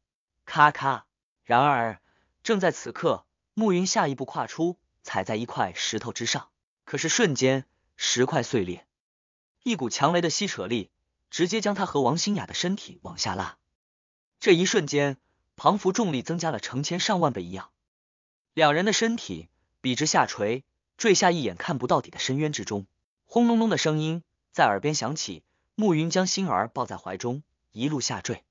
咔咔。然而，正在此刻，暮云下一步跨出，踩在一块石头之上，可是瞬间，石块碎裂，一股强雷的吸扯力直接将他和王新雅的身体往下拉。这一瞬间，庞幅重力增加了成千上万倍一样，两人的身体笔直下垂。坠下一眼看不到底的深渊之中，轰隆隆的声音在耳边响起。暮云将星儿抱在怀中，一路下坠，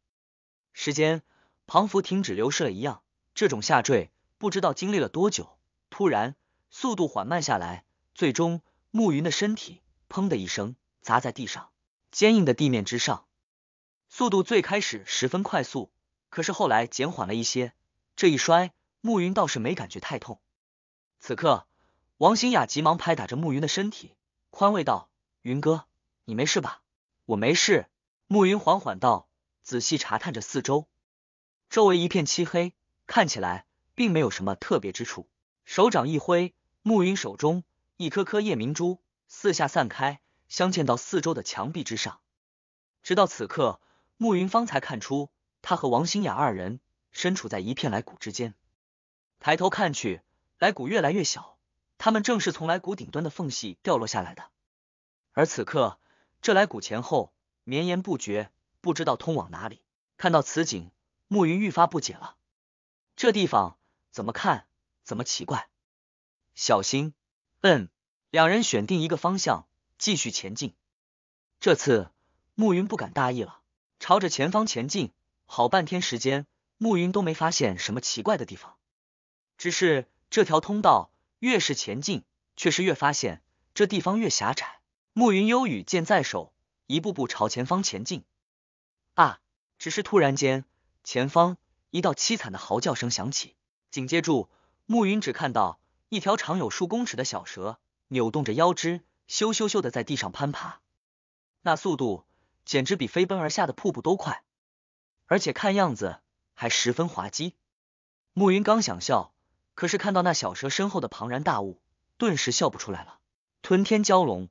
时间仿佛停止流逝了一样。这种下坠不知道经历了多久，突然速度缓慢下来，最终暮云的身体砰的一声砸在地上，坚硬的地面之上。速度最开始十分快速，可是后来减缓了一些。这一摔，暮云倒是没感觉太痛。此刻。王新雅急忙拍打着暮云的身体，宽慰道：“云哥，你没事吧？我没事。”暮云缓缓道：“仔细查探着四周，周围一片漆黑，看起来并没有什么特别之处。”手掌一挥，暮云手中一颗颗夜明珠四下散开，镶嵌到四周的墙壁之上。直到此刻，慕云方才看出他和王新雅二人身处在一片来谷之间。抬头看去，来谷越来越小。他们正是从来谷顶端的缝隙掉落下来的，而此刻这来谷前后绵延不绝，不知道通往哪里。看到此景，暮云愈发不解了，这地方怎么看怎么奇怪。小心，嗯，两人选定一个方向继续前进。这次暮云不敢大意了，朝着前方前进。好半天时间，暮云都没发现什么奇怪的地方，只是这条通道。越是前进，却是越发现这地方越狭窄。暮云幽雨剑在手，一步步朝前方前进。啊！只是突然间，前方一道凄惨的嚎叫声响起，紧接着暮云只看到一条长有数公尺的小蛇扭动着腰肢，咻咻咻的在地上攀爬，那速度简直比飞奔而下的瀑布都快，而且看样子还十分滑稽。暮云刚想笑。可是看到那小蛇身后的庞然大物，顿时笑不出来了。吞天蛟龙，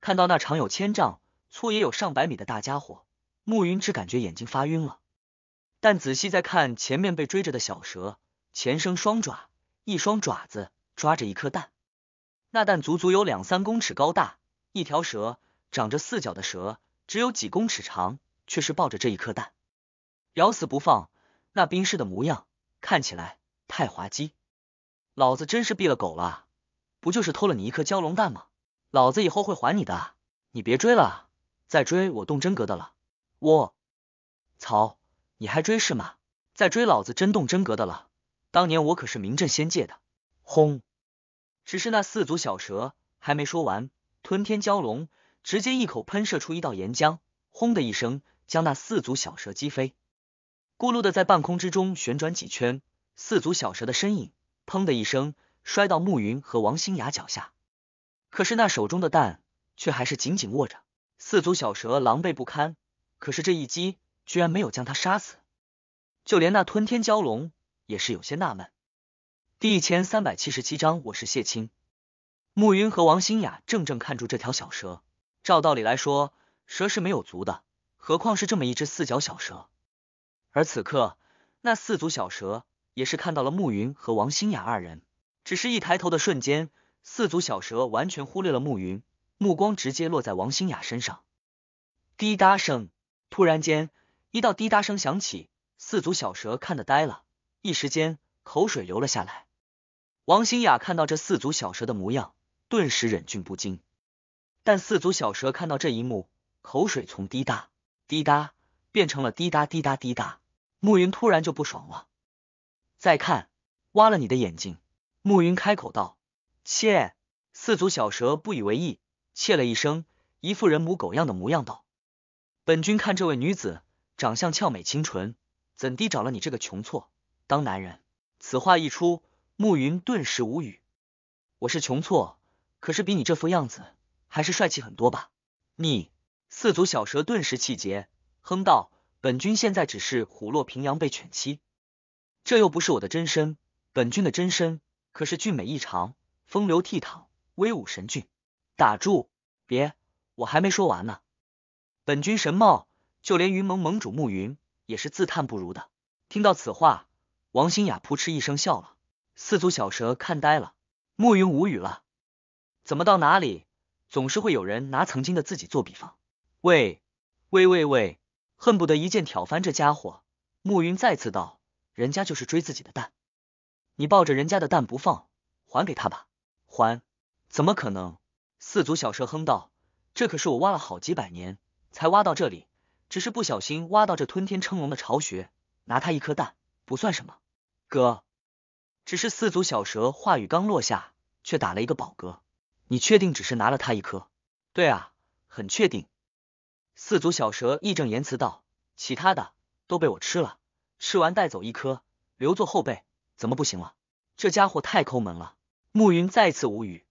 看到那长有千丈、粗也有上百米的大家伙，暮云只感觉眼睛发晕了。但仔细再看前面被追着的小蛇，前生双爪，一双爪子抓着一颗蛋，那蛋足足有两三公尺高大。一条蛇，长着四脚的蛇，只有几公尺长，却是抱着这一颗蛋，咬死不放。那冰士的模样，看起来。太滑稽，老子真是毙了狗了！不就是偷了你一颗蛟龙蛋吗？老子以后会还你的，你别追了，再追我动真格的了！我，操，你还追是吗？再追老子真动真格的了！当年我可是名震仙界的。轰！只是那四足小蛇还没说完，吞天蛟龙直接一口喷射出一道岩浆，轰的一声将那四足小蛇击飞，咕噜的在半空之中旋转几圈。四足小蛇的身影，砰的一声摔到慕云和王新雅脚下，可是那手中的蛋却还是紧紧握着。四足小蛇狼狈不堪，可是这一击居然没有将他杀死，就连那吞天蛟龙也是有些纳闷。第一千三百七十七章，我是谢青。暮云和王新雅正正看住这条小蛇，照道理来说，蛇是没有足的，何况是这么一只四脚小蛇。而此刻，那四足小蛇。也是看到了慕云和王新雅二人，只是一抬头的瞬间，四足小蛇完全忽略了慕云，目光直接落在王新雅身上。滴答声，突然间，一道滴答声响起，四足小蛇看得呆了，一时间口水流了下来。王新雅看到这四足小蛇的模样，顿时忍俊不禁。但四足小蛇看到这一幕，口水从滴答滴答变成了滴答滴答滴答。暮云突然就不爽了。再看，挖了你的眼睛！暮云开口道。切！四足小蛇不以为意，切了一声，一副人模狗样的模样道：“本君看这位女子长相俏美清纯，怎地找了你这个穷错当男人？”此话一出，暮云顿时无语。我是穷错，可是比你这副样子还是帅气很多吧？你！四足小蛇顿时气结，哼道：“本君现在只是虎落平阳被犬欺。”这又不是我的真身，本君的真身可是俊美异常，风流倜傥，威武神俊。打住，别，我还没说完呢。本君神貌，就连云盟盟主慕云也是自叹不如的。听到此话，王新雅扑哧一声笑了，四足小蛇看呆了，慕云无语了。怎么到哪里总是会有人拿曾经的自己做比方？喂，喂喂喂，恨不得一剑挑翻这家伙！暮云再次道。人家就是追自己的蛋，你抱着人家的蛋不放，还给他吧。还怎么可能？四足小蛇哼道：“这可是我挖了好几百年才挖到这里，只是不小心挖到这吞天称龙的巢穴，拿他一颗蛋不算什么。”哥，只是四足小蛇话语刚落下，却打了一个饱嗝。你确定只是拿了他一颗？对啊，很确定。四足小蛇义正言辞道：“其他的都被我吃了。”吃完带走一颗，留作后备，怎么不行了？这家伙太抠门了！暮云再次无语，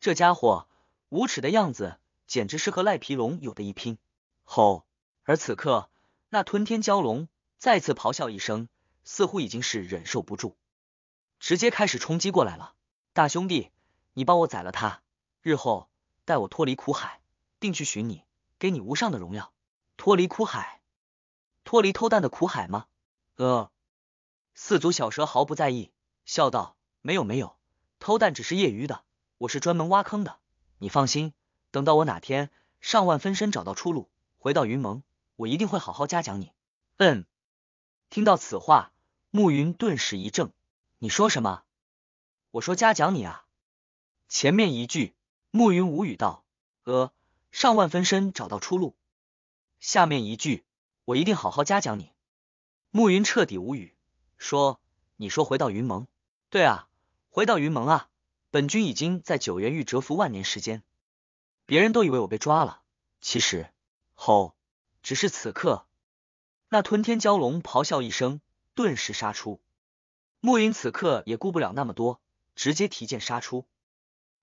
这家伙无耻的样子，简直是和赖皮龙有的一拼！吼！而此刻，那吞天蛟龙再次咆哮一声，似乎已经是忍受不住，直接开始冲击过来了。大兄弟，你帮我宰了他，日后待我脱离苦海，定去寻你，给你无上的荣耀。脱离苦海？脱离偷蛋的苦海吗？呃，四足小蛇毫不在意，笑道：“没有没有，偷蛋只是业余的，我是专门挖坑的。你放心，等到我哪天上万分身找到出路，回到云蒙，我一定会好好嘉奖你。”嗯，听到此话，暮云顿时一怔：“你说什么？我说嘉奖你啊。”前面一句，暮云无语道：“呃，上万分身找到出路。”下面一句，我一定好好嘉奖你。暮云彻底无语，说：“你说回到云盟？对啊，回到云盟啊！本君已经在九元域蛰伏万年时间，别人都以为我被抓了，其实……吼！只是此刻，那吞天蛟龙咆哮一声，顿时杀出。暮云此刻也顾不了那么多，直接提剑杀出。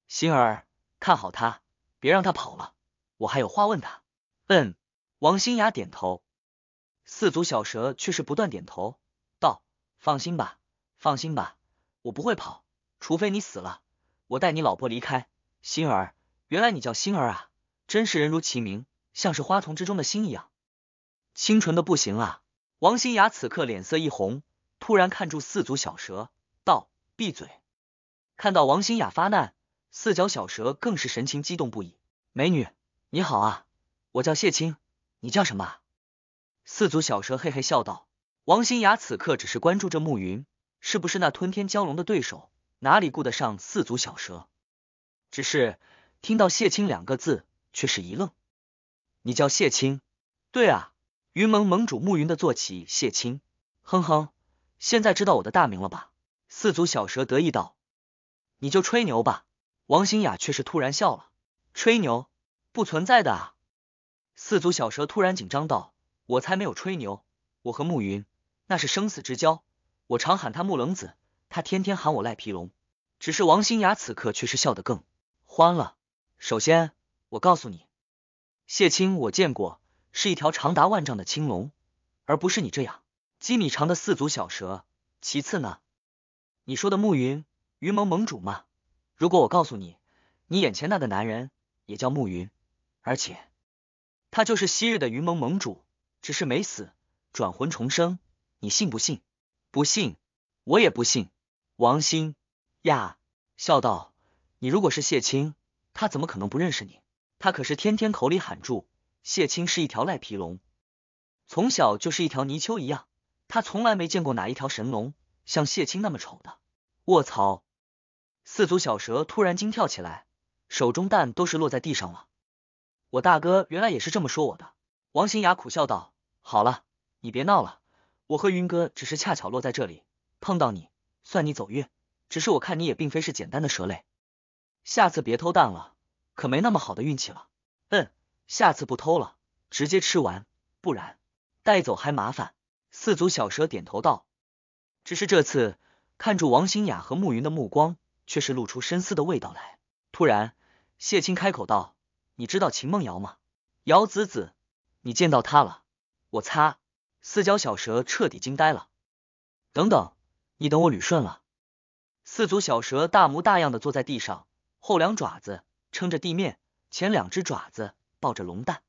星儿，看好他，别让他跑了，我还有话问他。”“嗯。”王心雅点头。四足小蛇却是不断点头，道：“放心吧，放心吧，我不会跑，除非你死了。我带你老婆离开。”星儿，原来你叫星儿啊，真是人如其名，像是花丛之中的星一样，清纯的不行啊！王新雅此刻脸色一红，突然看住四足小蛇，道：“闭嘴！”看到王新雅发难，四脚小蛇更是神情激动不已。美女，你好啊，我叫谢青，你叫什么？四足小蛇嘿嘿笑道：“王新雅此刻只是关注着暮云是不是那吞天蛟龙的对手，哪里顾得上四足小蛇？只是听到谢青两个字，却是一愣。你叫谢青？对啊，云盟盟主暮云的坐骑谢青。哼哼，现在知道我的大名了吧？”四足小蛇得意道：“你就吹牛吧！”王新雅却是突然笑了：“吹牛不存在的啊！”四足小蛇突然紧张道。我才没有吹牛，我和暮云那是生死之交，我常喊他木冷子，他天天喊我赖皮龙。只是王新雅此刻却是笑得更欢了。首先，我告诉你，谢青我见过，是一条长达万丈的青龙，而不是你这样几米长的四足小蛇。其次呢，你说的慕云，云盟盟主嘛？如果我告诉你，你眼前那个男人也叫暮云，而且他就是昔日的云盟盟主。只是没死，转魂重生，你信不信？不信，我也不信。王兴呀，笑道：“你如果是谢青，他怎么可能不认识你？他可是天天口里喊住谢青是一条赖皮龙，从小就是一条泥鳅一样，他从来没见过哪一条神龙像谢青那么丑的。”卧槽！四足小蛇突然惊跳起来，手中蛋都是落在地上了。我大哥原来也是这么说我的。王新雅苦笑道：“好了，你别闹了。我和云哥只是恰巧落在这里，碰到你，算你走运。只是我看你也并非是简单的蛇类，下次别偷蛋了，可没那么好的运气了。”“嗯，下次不偷了，直接吃完，不然带走还麻烦。”四足小蛇点头道。只是这次，看住王新雅和慕云的目光却是露出深思的味道来。突然，谢青开口道：“你知道秦梦瑶吗？姚子子？”你见到他了？我擦！四脚小蛇彻底惊呆了。等等，你等我捋顺了。四足小蛇大模大样的坐在地上，后两爪子撑着地面，前两只爪子抱着龙蛋，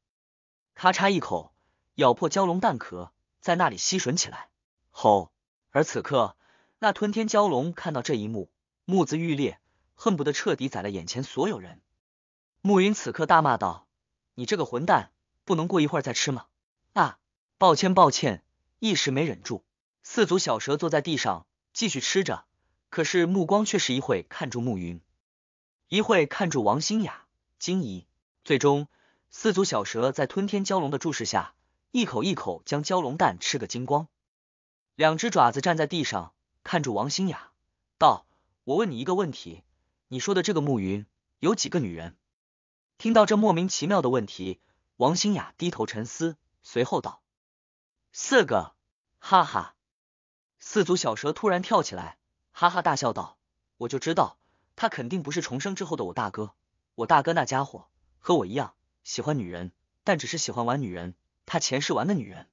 咔嚓一口咬破蛟龙蛋壳，在那里吸吮起来。吼！而此刻，那吞天蛟龙看到这一幕，目子欲裂，恨不得彻底宰了眼前所有人。暮云此刻大骂道：“你这个混蛋！”不能过一会儿再吃吗？啊，抱歉抱歉，一时没忍住。四足小蛇坐在地上继续吃着，可是目光却是一会看住暮云，一会看住王新雅，惊疑。最终，四足小蛇在吞天蛟龙的注视下，一口一口将蛟龙蛋吃个精光。两只爪子站在地上看住王新雅，道：“我问你一个问题，你说的这个暮云有几个女人？”听到这莫名其妙的问题。王新雅低头沉思，随后道：“四个，哈哈！”四足小蛇突然跳起来，哈哈大笑道：“我就知道，他肯定不是重生之后的我大哥。我大哥那家伙和我一样，喜欢女人，但只是喜欢玩女人。他前世玩的女人，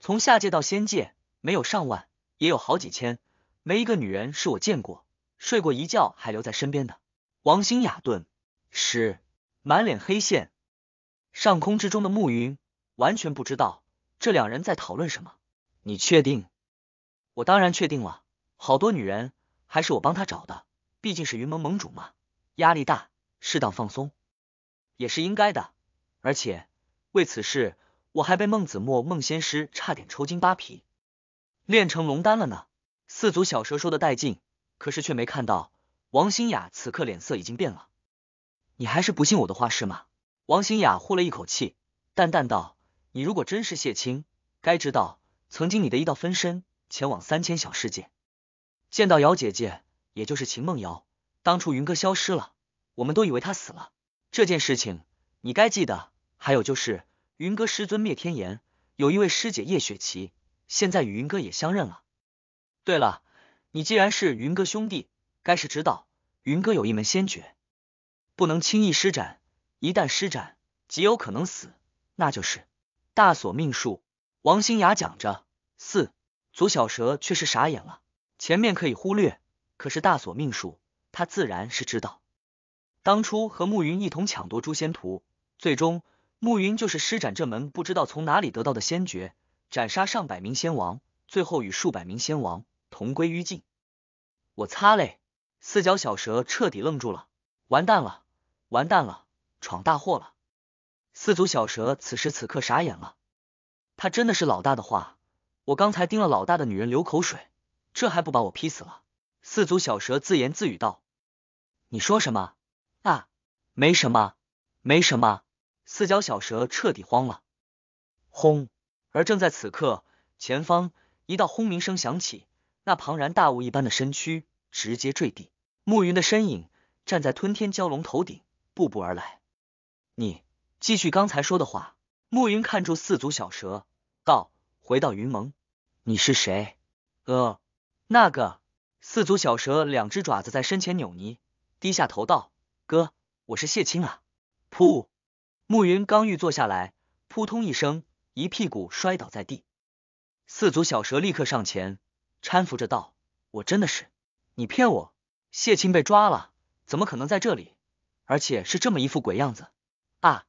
从下界到仙界，没有上万，也有好几千，没一个女人是我见过、睡过一觉还留在身边的。”王新雅顿，时满脸黑线。上空之中的暮云完全不知道这两人在讨论什么。你确定？我当然确定了。好多女人还是我帮他找的，毕竟是云盟盟主嘛，压力大，适当放松也是应该的。而且为此事，我还被孟子墨、孟仙师差点抽筋扒皮，练成龙丹了呢。四足小蛇说的带劲，可是却没看到王新雅此刻脸色已经变了。你还是不信我的话是吗？王新雅呼了一口气，淡淡道：“你如果真是谢青，该知道曾经你的一道分身前往三千小世界，见到姚姐姐，也就是秦梦瑶。当初云哥消失了，我们都以为他死了。这件事情你该记得。还有就是云哥师尊灭天炎，有一位师姐叶雪琪，现在与云哥也相认了。对了，你既然是云哥兄弟，该是知道云哥有一门仙诀，不能轻易施展。”一旦施展，极有可能死，那就是大锁命术。王新雅讲着，四足小蛇却是傻眼了。前面可以忽略，可是大锁命术，他自然是知道。当初和暮云一同抢夺诛仙图，最终暮云就是施展这门不知道从哪里得到的仙诀，斩杀上百名仙王，最后与数百名仙王同归于尽。我擦嘞！四脚小蛇彻底愣住了，完蛋了，完蛋了！闯大祸了！四足小蛇此时此刻傻眼了。他真的是老大的话，我刚才盯了老大的女人流口水，这还不把我劈死了？四足小蛇自言自语道：“你说什么？啊，没什么，没什么。”四脚小蛇彻底慌了。轰！而正在此刻，前方一道轰鸣声响起，那庞然大物一般的身躯直接坠地。暮云的身影站在吞天蛟龙头顶，步步而来。你继续刚才说的话。暮云看住四足小蛇，道：“回到云盟，你是谁？”呃，那个四足小蛇两只爪子在身前扭泥，低下头道：“哥，我是谢青啊。”噗！暮云刚欲坐下来，扑通一声，一屁股摔倒在地。四足小蛇立刻上前搀扶着道：“我真的是，你骗我！谢青被抓了，怎么可能在这里？而且是这么一副鬼样子！”啊！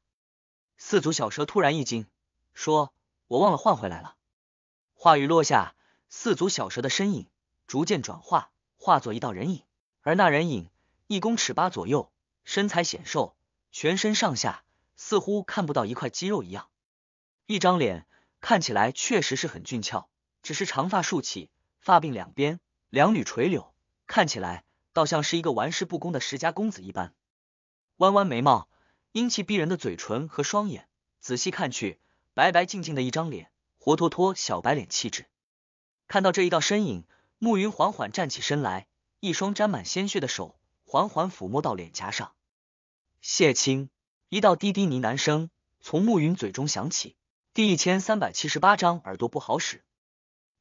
四足小蛇突然一惊，说：“我忘了换回来了。”话语落下，四足小蛇的身影逐渐转化，化作一道人影。而那人影一公尺八左右，身材显瘦，全身上下似乎看不到一块肌肉一样。一张脸看起来确实是很俊俏，只是长发竖起，发鬓两边两缕垂柳，看起来倒像是一个玩世不恭的世家公子一般。弯弯眉毛。阴气逼人的嘴唇和双眼，仔细看去，白白净净的一张脸，活脱脱小白脸气质。看到这一道身影，暮云缓缓站起身来，一双沾满鲜血的手缓缓抚摸到脸颊上。谢青，一道低低呢喃声从暮云嘴中响起。第一千三百七十八章耳朵不好使。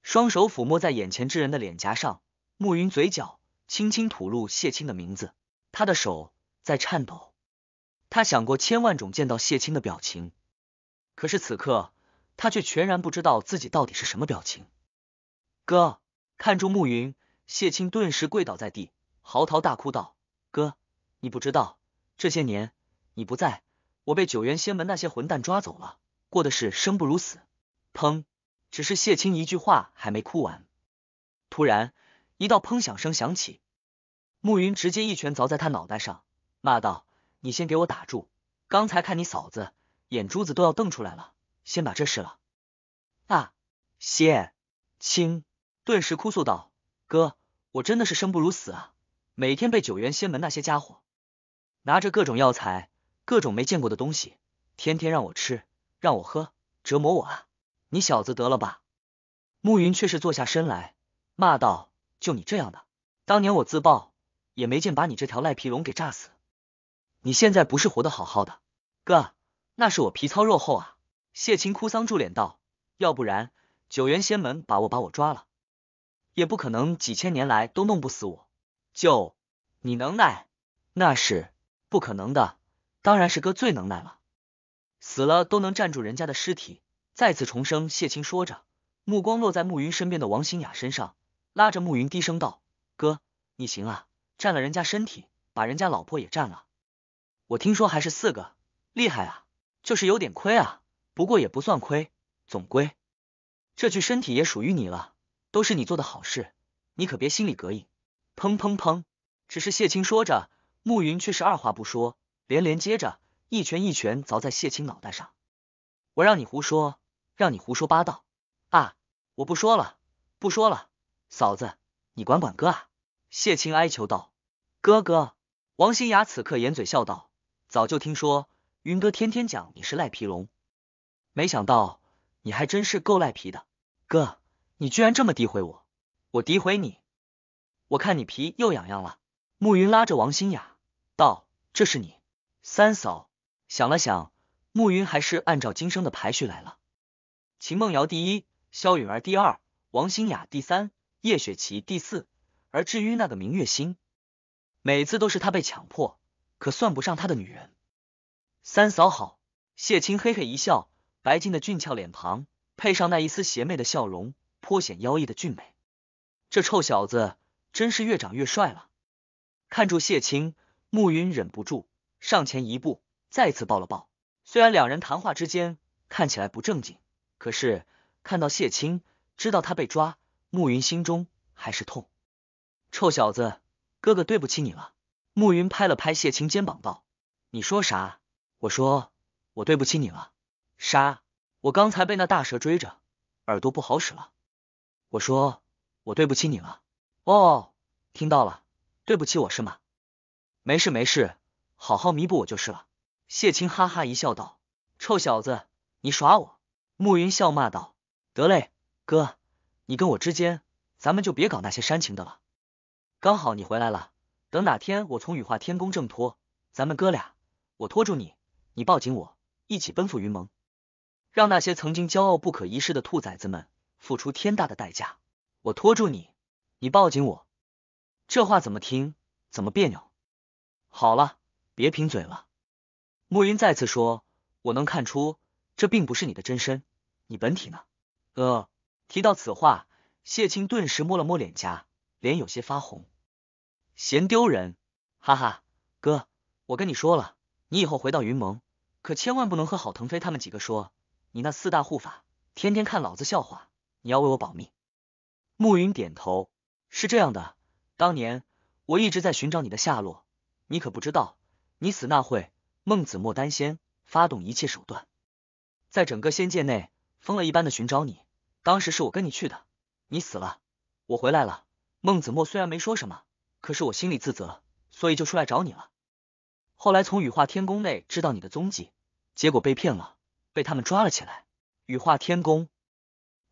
双手抚摸在眼前之人的脸颊上，暮云嘴角轻轻吐露谢青的名字，他的手在颤抖。他想过千万种见到谢青的表情，可是此刻他却全然不知道自己到底是什么表情。哥看住暮云，谢青顿时跪倒在地，嚎啕大哭道：“哥，你不知道，这些年你不在，我被九渊仙门那些混蛋抓走了，过的是生不如死。”砰！只是谢青一句话还没哭完，突然一道砰响声响起，暮云直接一拳凿在他脑袋上，骂道。你先给我打住！刚才看你嫂子眼珠子都要瞪出来了，先把这事了。啊！谢青顿时哭诉道：“哥，我真的是生不如死啊！每天被九渊仙门那些家伙拿着各种药材、各种没见过的东西，天天让我吃、让我喝，折磨我啊！你小子得了吧！”暮云却是坐下身来骂道：“就你这样的，当年我自爆也没见把你这条赖皮龙给炸死。”你现在不是活得好好的，哥，那是我皮糙肉厚啊！谢青哭丧住脸道，要不然九原仙门把我把我抓了，也不可能几千年来都弄不死我。就你能耐，那是不可能的，当然是哥最能耐了，死了都能站住人家的尸体，再次重生。谢青说着，目光落在暮云身边的王新雅身上，拉着暮云低声道：“哥，你行啊，占了人家身体，把人家老婆也占了。”我听说还是四个，厉害啊！就是有点亏啊，不过也不算亏，总归这具身体也属于你了，都是你做的好事，你可别心里膈应。砰砰砰！只是谢青说着，暮云却是二话不说，连连接着一拳一拳凿在谢青脑袋上。我让你胡说，让你胡说八道啊！我不说了，不说了，嫂子，你管管哥啊！谢青哀求道。哥哥，王新雅此刻掩嘴笑道。早就听说云哥天天讲你是赖皮龙，没想到你还真是够赖皮的，哥，你居然这么诋毁我，我诋毁你，我看你皮又痒痒了。暮云拉着王新雅道：“这是你三嫂。”想了想，暮云还是按照今生的排序来了：秦梦瑶第一，肖允儿第二，王新雅第三，叶雪琪第四。而至于那个明月心，每次都是她被强迫。可算不上他的女人。三嫂好，谢青嘿嘿一笑，白净的俊俏脸庞配上那一丝邪魅的笑容，颇显妖异的俊美。这臭小子真是越长越帅了。看住谢青，暮云忍不住上前一步，再次抱了抱。虽然两人谈话之间看起来不正经，可是看到谢青知道他被抓，暮云心中还是痛。臭小子，哥哥对不起你了。暮云拍了拍谢青肩膀道：“你说啥？我说我对不起你了。啥？我刚才被那大蛇追着，耳朵不好使了。我说我对不起你了。哦，听到了，对不起我是吗？没事没事，好好弥补我就是了。”谢青哈哈一笑道：“臭小子，你耍我！”暮云笑骂道：“得嘞，哥，你跟我之间，咱们就别搞那些煽情的了。刚好你回来了。”等哪天我从羽化天宫挣脱，咱们哥俩，我拖住你，你抱紧我，一起奔赴云蒙，让那些曾经骄傲不可一世的兔崽子们付出天大的代价。我拖住你，你抱紧我，这话怎么听怎么别扭。好了，别贫嘴了。暮云再次说：“我能看出这并不是你的真身，你本体呢？”呃，提到此话，谢青顿时摸了摸脸颊，脸有些发红。嫌丢人，哈哈，哥，我跟你说了，你以后回到云盟，可千万不能和郝腾飞他们几个说，你那四大护法天天看老子笑话，你要为我保密。暮云点头，是这样的，当年我一直在寻找你的下落，你可不知道，你死那会，孟子墨丹仙发动一切手段，在整个仙界内疯了一般的寻找你，当时是我跟你去的，你死了，我回来了。孟子墨虽然没说什么。可是我心里自责，所以就出来找你了。后来从羽化天宫内知道你的踪迹，结果被骗了，被他们抓了起来。羽化天宫，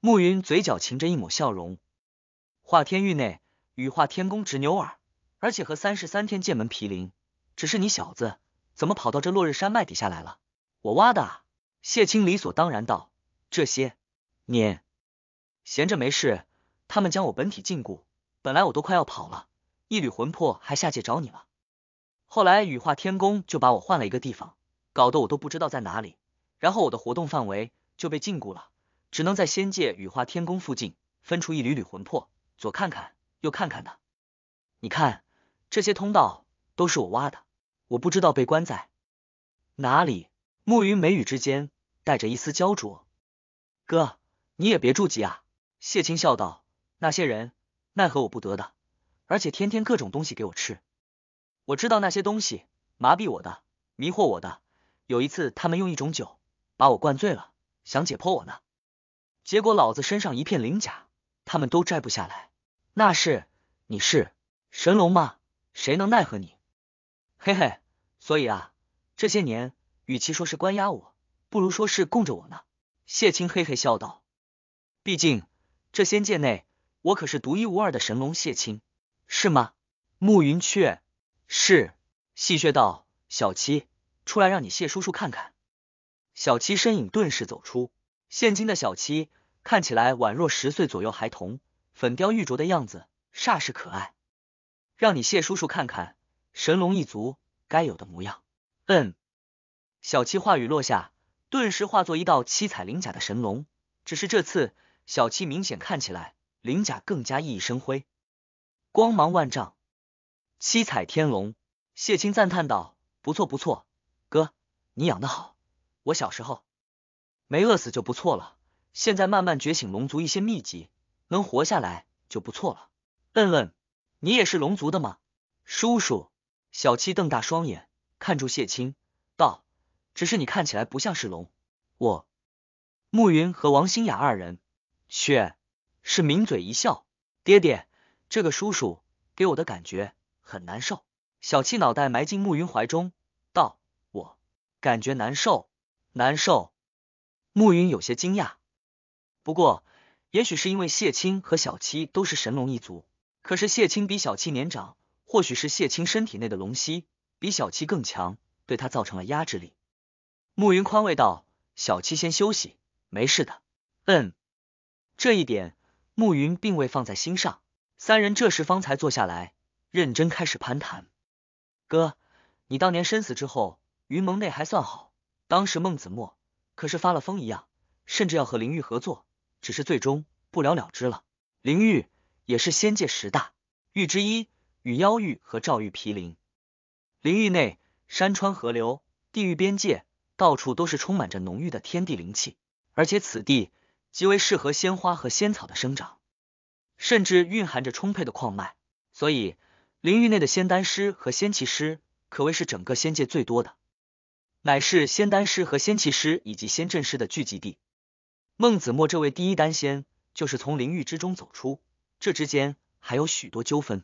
暮云嘴角噙着一抹笑容。化天域内，羽化天宫直牛耳，而且和三十三天剑门毗邻。只是你小子怎么跑到这落日山脉底下来了？我挖的。谢青理所当然道：“这些，你闲着没事，他们将我本体禁锢，本来我都快要跑了。”一缕魂魄还下界找你了，后来羽化天宫就把我换了一个地方，搞得我都不知道在哪里。然后我的活动范围就被禁锢了，只能在仙界羽化天宫附近分出一缕缕魂魄，左看看，右看看的。你看，这些通道都是我挖的，我不知道被关在哪里。暮云眉宇之间带着一丝焦灼。哥，你也别着急啊。”谢青笑道，“那些人奈何我不得的。”而且天天各种东西给我吃，我知道那些东西麻痹我的、迷惑我的。有一次，他们用一种酒把我灌醉了，想解剖我呢，结果老子身上一片鳞甲，他们都摘不下来。那是你是神龙吗？谁能奈何你？嘿嘿，所以啊，这些年与其说是关押我，不如说是供着我呢。谢青嘿嘿笑道：“毕竟这仙界内，我可是独一无二的神龙。”谢青。是吗？暮云雀是戏谑道：“小七，出来让你谢叔叔看看。”小七身影顿时走出。现今的小七看起来宛若十岁左右孩童，粉雕玉琢的样子煞是可爱。让你谢叔叔看看神龙一族该有的模样。嗯。小七话语落下，顿时化作一道七彩鳞甲的神龙。只是这次，小七明显看起来鳞甲更加熠熠生辉。光芒万丈，七彩天龙。谢青赞叹道：“不错，不错，哥，你养的好。我小时候没饿死就不错了，现在慢慢觉醒龙族一些秘籍，能活下来就不错了。”嗯嗯，你也是龙族的吗？叔叔，小七瞪大双眼，看住谢青道：“只是你看起来不像是龙。”我，慕云和王新雅二人却，是抿嘴一笑。爹爹。这个叔叔给我的感觉很难受。小七脑袋埋进暮云怀中，道：“我感觉难受，难受。”暮云有些惊讶，不过也许是因为谢青和小七都是神龙一族，可是谢青比小七年长，或许是谢青身体内的龙息比小七更强，对他造成了压制力。暮云宽慰道：“小七先休息，没事的。”嗯，这一点暮云并未放在心上。三人这时方才坐下来，认真开始攀谈。哥，你当年身死之后，云蒙内还算好。当时孟子墨可是发了疯一样，甚至要和灵玉合作，只是最终不了了之了。灵玉也是仙界十大玉之一，与妖玉和赵玉毗邻。灵域内山川河流、地域边界，到处都是充满着浓郁的天地灵气，而且此地极为适合鲜花和仙草的生长。甚至蕴含着充沛的矿脉，所以灵域内的仙丹师和仙气师可谓是整个仙界最多的，乃是仙丹师和仙气师以及仙阵师的聚集地。孟子墨这位第一丹仙就是从灵域之中走出，这之间还有许多纠纷。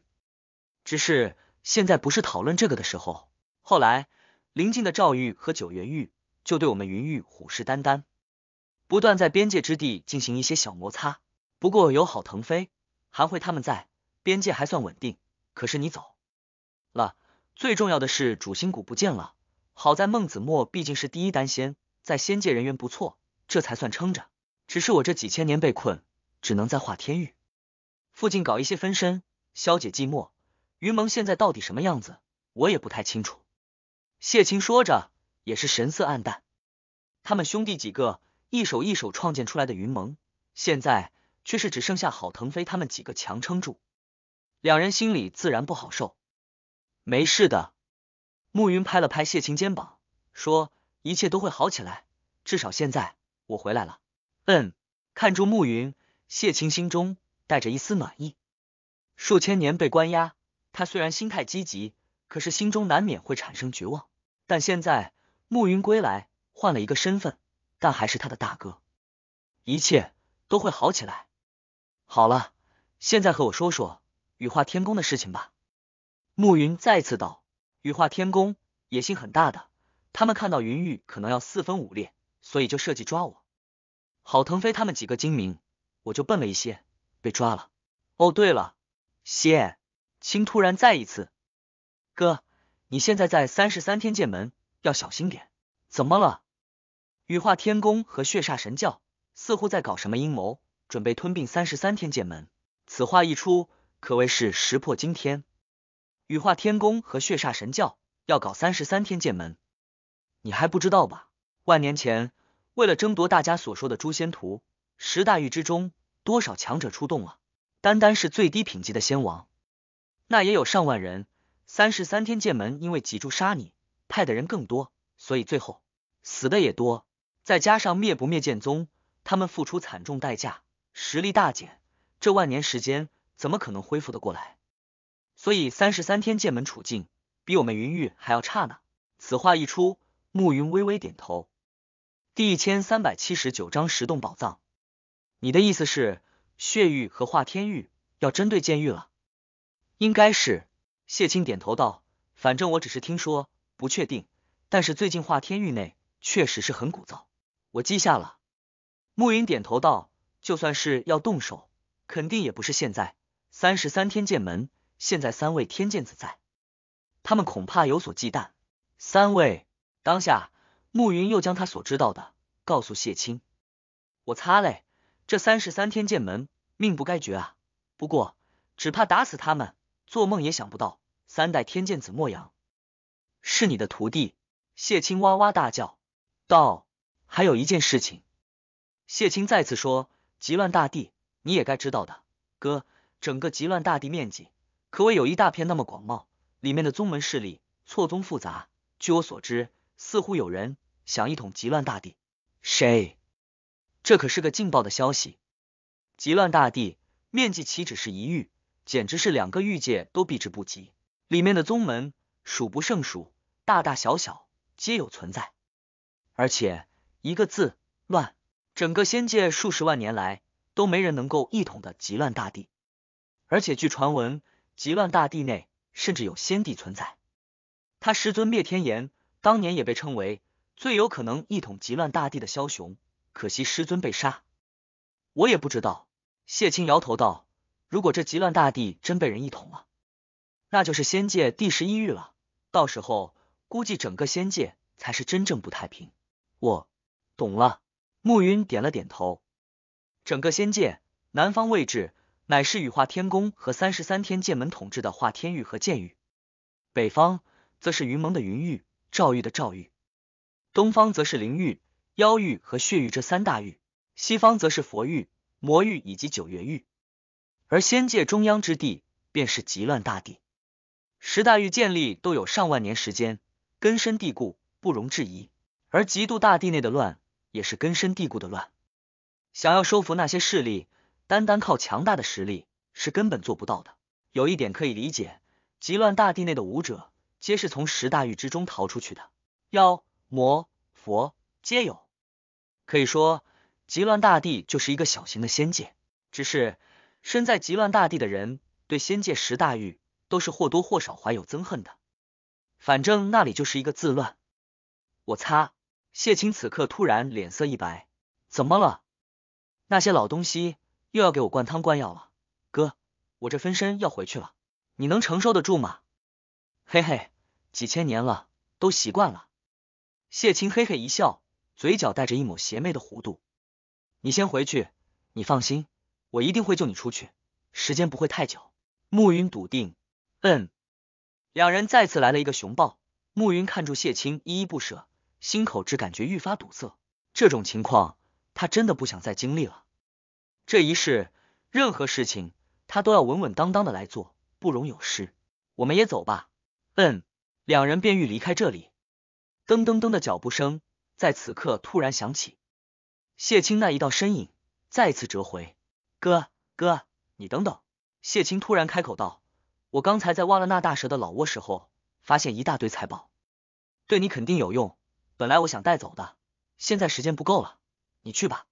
只是现在不是讨论这个的时候。后来临近的赵玉和九元玉就对我们云玉虎视眈眈，不断在边界之地进行一些小摩擦，不过友好腾飞。韩慧他们在边界还算稳定，可是你走了，最重要的是主心骨不见了。好在孟子墨毕竟是第一丹仙，在仙界人缘不错，这才算撑着。只是我这几千年被困，只能在化天域附近搞一些分身，消解寂寞。云蒙现在到底什么样子，我也不太清楚。谢青说着，也是神色暗淡。他们兄弟几个一手一手创建出来的云蒙，现在……却是只剩下郝腾飞他们几个强撑住，两人心里自然不好受。没事的，暮云拍了拍谢晴肩膀，说：“一切都会好起来，至少现在我回来了。”嗯，看住暮云，谢晴心中带着一丝暖意。数千年被关押，他虽然心态积极，可是心中难免会产生绝望。但现在暮云归来，换了一个身份，但还是他的大哥，一切都会好起来。好了，现在和我说说羽化天宫的事情吧。暮云再次道：“羽化天宫野心很大，的他们看到云玉可能要四分五裂，所以就设计抓我。郝腾飞他们几个精明，我就笨了一些，被抓了。哦，对了，谢青突然再一次，哥，你现在在三十三天剑门，要小心点。怎么了？羽化天宫和血煞神教似乎在搞什么阴谋。”准备吞并三十三天剑门，此话一出可谓是石破惊天。羽化天宫和血煞神教要搞三十三天剑门，你还不知道吧？万年前为了争夺大家所说的诛仙图，十大域之中多少强者出动了，单单是最低品级的仙王，那也有上万人。三十三天剑门因为脊柱杀你派的人更多，所以最后死的也多。再加上灭不灭剑宗，他们付出惨重代价。实力大减，这万年时间怎么可能恢复的过来？所以三十三天剑门处境比我们云域还要差呢。此话一出，暮云微微点头。第一千三百七十九章石洞宝藏。你的意思是血玉和华天玉要针对剑玉了？应该是谢青点头道。反正我只是听说，不确定。但是最近华天玉内确实是很鼓噪，我记下了。暮云点头道。就算是要动手，肯定也不是现在。三十三天剑门现在三位天剑子在，他们恐怕有所忌惮。三位当下，慕云又将他所知道的告诉谢青。我擦嘞，这三十三天剑门命不该绝啊！不过，只怕打死他们，做梦也想不到三代天剑子莫阳是你的徒弟。谢青哇哇大叫道：“还有一件事情。”谢青再次说。极乱大地，你也该知道的，哥。整个极乱大地面积可谓有一大片那么广袤，里面的宗门势力错综复杂。据我所知，似乎有人想一统极乱大地。谁？这可是个劲爆的消息！极乱大地面积岂止是一域，简直是两个域界都避之不及。里面的宗门数不胜数，大大小小皆有存在。而且一个字乱。整个仙界数十万年来都没人能够一统的极乱大地，而且据传闻，极乱大地内甚至有仙帝存在。他师尊灭天炎当年也被称为最有可能一统极乱大地的枭雄，可惜师尊被杀。我也不知道。谢清摇头道：“如果这极乱大地真被人一统了，那就是仙界第十一域了。到时候估计整个仙界才是真正不太平。”我懂了。暮云点了点头。整个仙界，南方位置乃是羽化天宫和三十三天剑门统治的化天域和剑域；北方则是云蒙的云域、赵域的赵域；东方则是灵域、妖域和血域这三大域；西方则是佛域、魔域以及九月域。而仙界中央之地便是极乱大地，十大域建立都有上万年时间，根深蒂固，不容置疑。而极度大地内的乱。也是根深蒂固的乱，想要收服那些势力，单单靠强大的实力是根本做不到的。有一点可以理解，极乱大地内的武者皆是从十大域之中逃出去的，妖、魔、佛皆有，可以说极乱大地就是一个小型的仙界。只是身在极乱大地的人对仙界十大域都是或多或少怀有憎恨的，反正那里就是一个自乱。我擦！谢青此刻突然脸色一白，怎么了？那些老东西又要给我灌汤灌药了。哥，我这分身要回去了，你能承受得住吗？嘿嘿，几千年了，都习惯了。谢青嘿嘿一笑，嘴角带着一抹邪魅的弧度。你先回去，你放心，我一定会救你出去，时间不会太久。暮云笃定。嗯。两人再次来了一个熊抱，暮云看住谢青依依不舍。心口只感觉愈发堵塞，这种情况他真的不想再经历了。这一世，任何事情他都要稳稳当当的来做，不容有失。我们也走吧。嗯，两人便欲离开这里，噔噔噔的脚步声在此刻突然响起，谢青那一道身影再次折回。哥哥，你等等！谢青突然开口道：“我刚才在挖了那大蛇的老窝时候，发现一大堆财宝，对你肯定有用。”本来我想带走的，现在时间不够了，你去吧。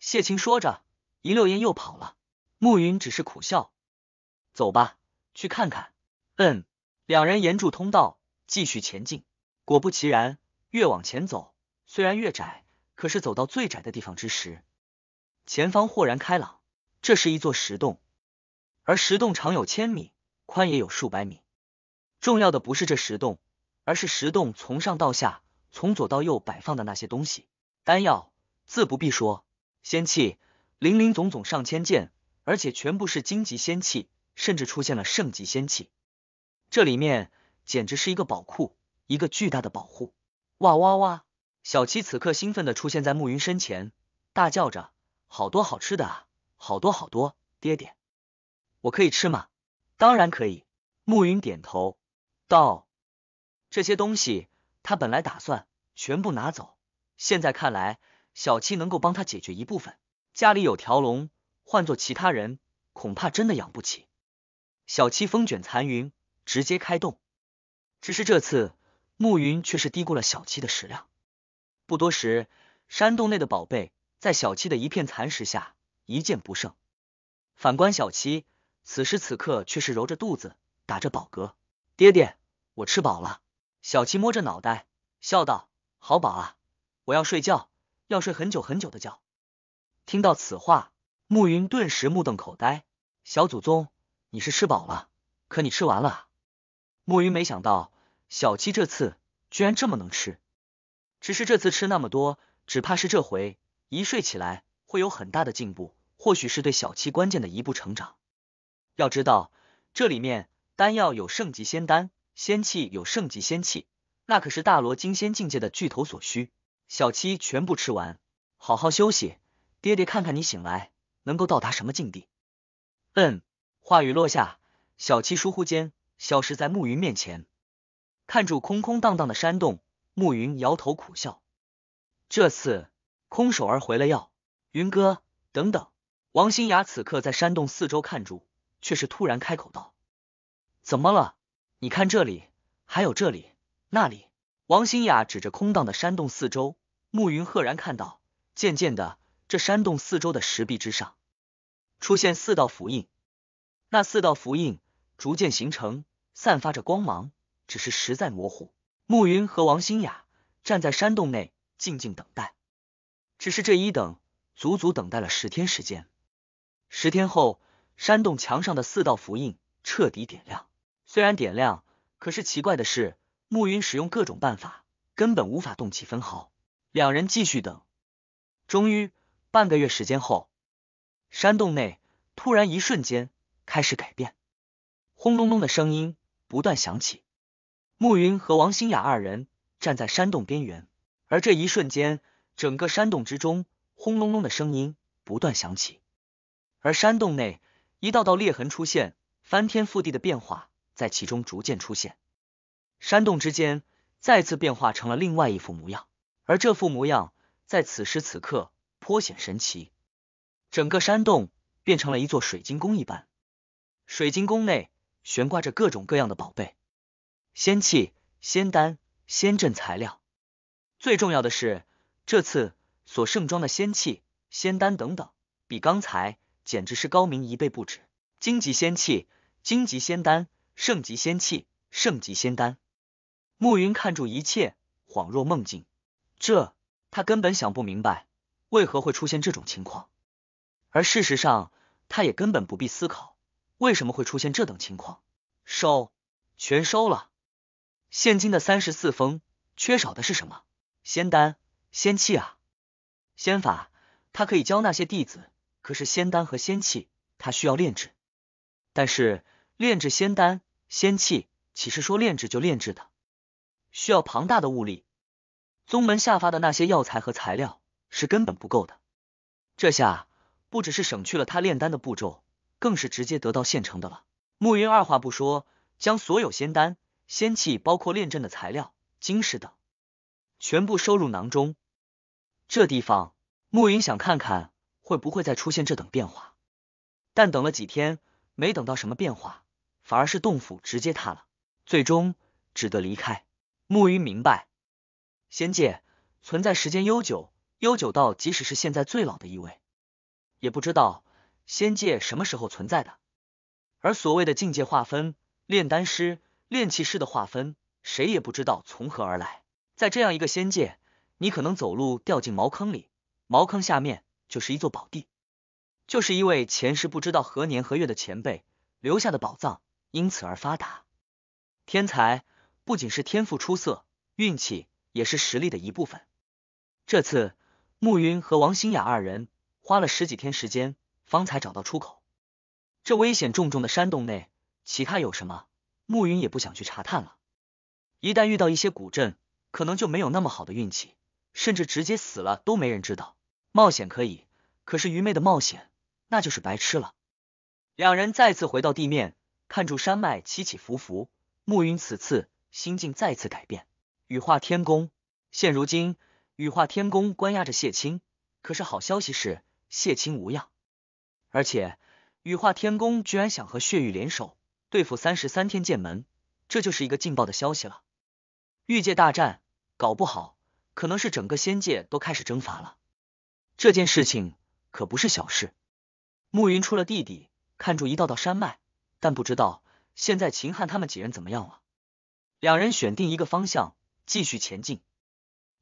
谢青说着，一溜烟又跑了。暮云只是苦笑。走吧，去看看。嗯。两人沿住通道继续前进。果不其然，越往前走，虽然越窄，可是走到最窄的地方之时，前方豁然开朗。这是一座石洞，而石洞长有千米，宽也有数百米。重要的不是这石洞，而是石洞从上到下。从左到右摆放的那些东西，丹药自不必说，仙器林林总总上千件，而且全部是荆棘仙器，甚至出现了圣级仙器。这里面简直是一个宝库，一个巨大的宝库！哇哇哇！小七此刻兴奋的出现在暮云身前，大叫着：“好多好吃的，啊，好多好多，爹爹，我可以吃吗？”“当然可以。”暮云点头道：“这些东西。”他本来打算全部拿走，现在看来，小七能够帮他解决一部分。家里有条龙，换做其他人，恐怕真的养不起。小七风卷残云，直接开动。只是这次，暮云却是低估了小七的食量。不多时，山洞内的宝贝在小七的一片残食下，一见不剩。反观小七，此时此刻却是揉着肚子，打着饱嗝：“爹爹，我吃饱了。”小七摸着脑袋笑道：“好饱啊，我要睡觉，要睡很久很久的觉。”听到此话，暮云顿时目瞪口呆：“小祖宗，你是吃饱了？可你吃完了？”暮云没想到小七这次居然这么能吃，只是这次吃那么多，只怕是这回一睡起来会有很大的进步，或许是对小七关键的一步成长。要知道，这里面丹药有圣级仙丹。仙气有圣级仙气，那可是大罗金仙境界的巨头所需。小七全部吃完，好好休息，爹爹看看你醒来能够到达什么境地。嗯。话语落下，小七疏忽间消失在暮云面前，看住空空荡荡的山洞，暮云摇头苦笑，这次空手而回了。药云哥，等等！王新雅此刻在山洞四周看住，却是突然开口道：“怎么了？”你看这里，还有这里，那里。王新雅指着空荡的山洞四周，暮云赫然看到，渐渐的，这山洞四周的石壁之上，出现四道符印。那四道符印逐渐形成，散发着光芒，只是实在模糊。暮云和王新雅站在山洞内，静静等待。只是这一等，足足等待了十天时间。十天后，山洞墙上的四道符印彻底点亮。虽然点亮，可是奇怪的是，暮云使用各种办法，根本无法动起分毫。两人继续等，终于半个月时间后，山洞内突然一瞬间开始改变，轰隆隆的声音不断响起。暮云和王新雅二人站在山洞边缘，而这一瞬间，整个山洞之中轰隆隆的声音不断响起，而山洞内一道道裂痕出现，翻天覆地的变化。在其中逐渐出现，山洞之间再次变化成了另外一副模样，而这副模样在此时此刻颇显神奇。整个山洞变成了一座水晶宫一般，水晶宫内悬挂着各种各样的宝贝、仙器、仙丹、仙阵材料。最重要的是，这次所盛装的仙器、仙丹等等，比刚才简直是高明一倍不止。荆棘仙器、荆棘仙丹。圣级仙气，圣级仙丹。暮云看住一切，恍若梦境。这他根本想不明白，为何会出现这种情况。而事实上，他也根本不必思考，为什么会出现这等情况。收，全收了。现今的三十四峰，缺少的是什么？仙丹、仙气啊，仙法。他可以教那些弟子，可是仙丹和仙气，他需要炼制。但是。炼制仙丹仙气，岂是说炼制就炼制的？需要庞大的物力，宗门下发的那些药材和材料是根本不够的。这下不只是省去了他炼丹的步骤，更是直接得到现成的了。暮云二话不说，将所有仙丹仙气，包括炼阵的材料、晶石等，全部收入囊中。这地方，暮云想看看会不会再出现这等变化，但等了几天，没等到什么变化。反而是洞府直接塌了，最终只得离开。木鱼明白，仙界存在时间悠久，悠久到即使是现在最老的一位，也不知道仙界什么时候存在的。而所谓的境界划分、炼丹师、炼气师的划分，谁也不知道从何而来。在这样一个仙界，你可能走路掉进茅坑里，茅坑下面就是一座宝地，就是一位前世不知道何年何月的前辈留下的宝藏。因此而发达，天才不仅是天赋出色，运气也是实力的一部分。这次，暮云和王新雅二人花了十几天时间，方才找到出口。这危险重重的山洞内，其他有什么，暮云也不想去查探了。一旦遇到一些古镇，可能就没有那么好的运气，甚至直接死了都没人知道。冒险可以，可是愚昧的冒险那就是白痴了。两人再次回到地面。看住山脉起起伏伏，暮云此次心境再次改变。羽化天宫，现如今羽化天宫关押着谢青，可是好消息是谢青无恙，而且羽化天宫居然想和血域联手对付三十三天剑门，这就是一个劲爆的消息了。玉界大战，搞不好可能是整个仙界都开始征伐了，这件事情可不是小事。暮云出了地底，看住一道道山脉。但不知道现在秦汉他们几人怎么样了。两人选定一个方向继续前进，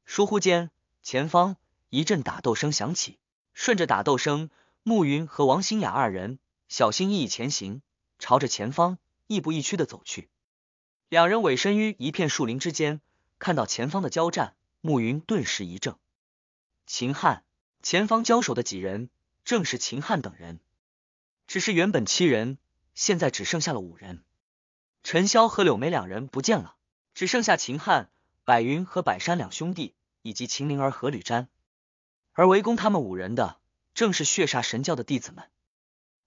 疏忽间，前方一阵打斗声响起。顺着打斗声，慕云和王新雅二人小心翼翼前行，朝着前方亦步亦趋的走去。两人委身于一片树林之间，看到前方的交战，慕云顿时一怔。秦汉，前方交手的几人正是秦汉等人，只是原本七人。现在只剩下了五人，陈潇和柳梅两人不见了，只剩下秦汉、百云和百山两兄弟，以及秦灵儿和吕瞻。而围攻他们五人的，正是血煞神教的弟子们。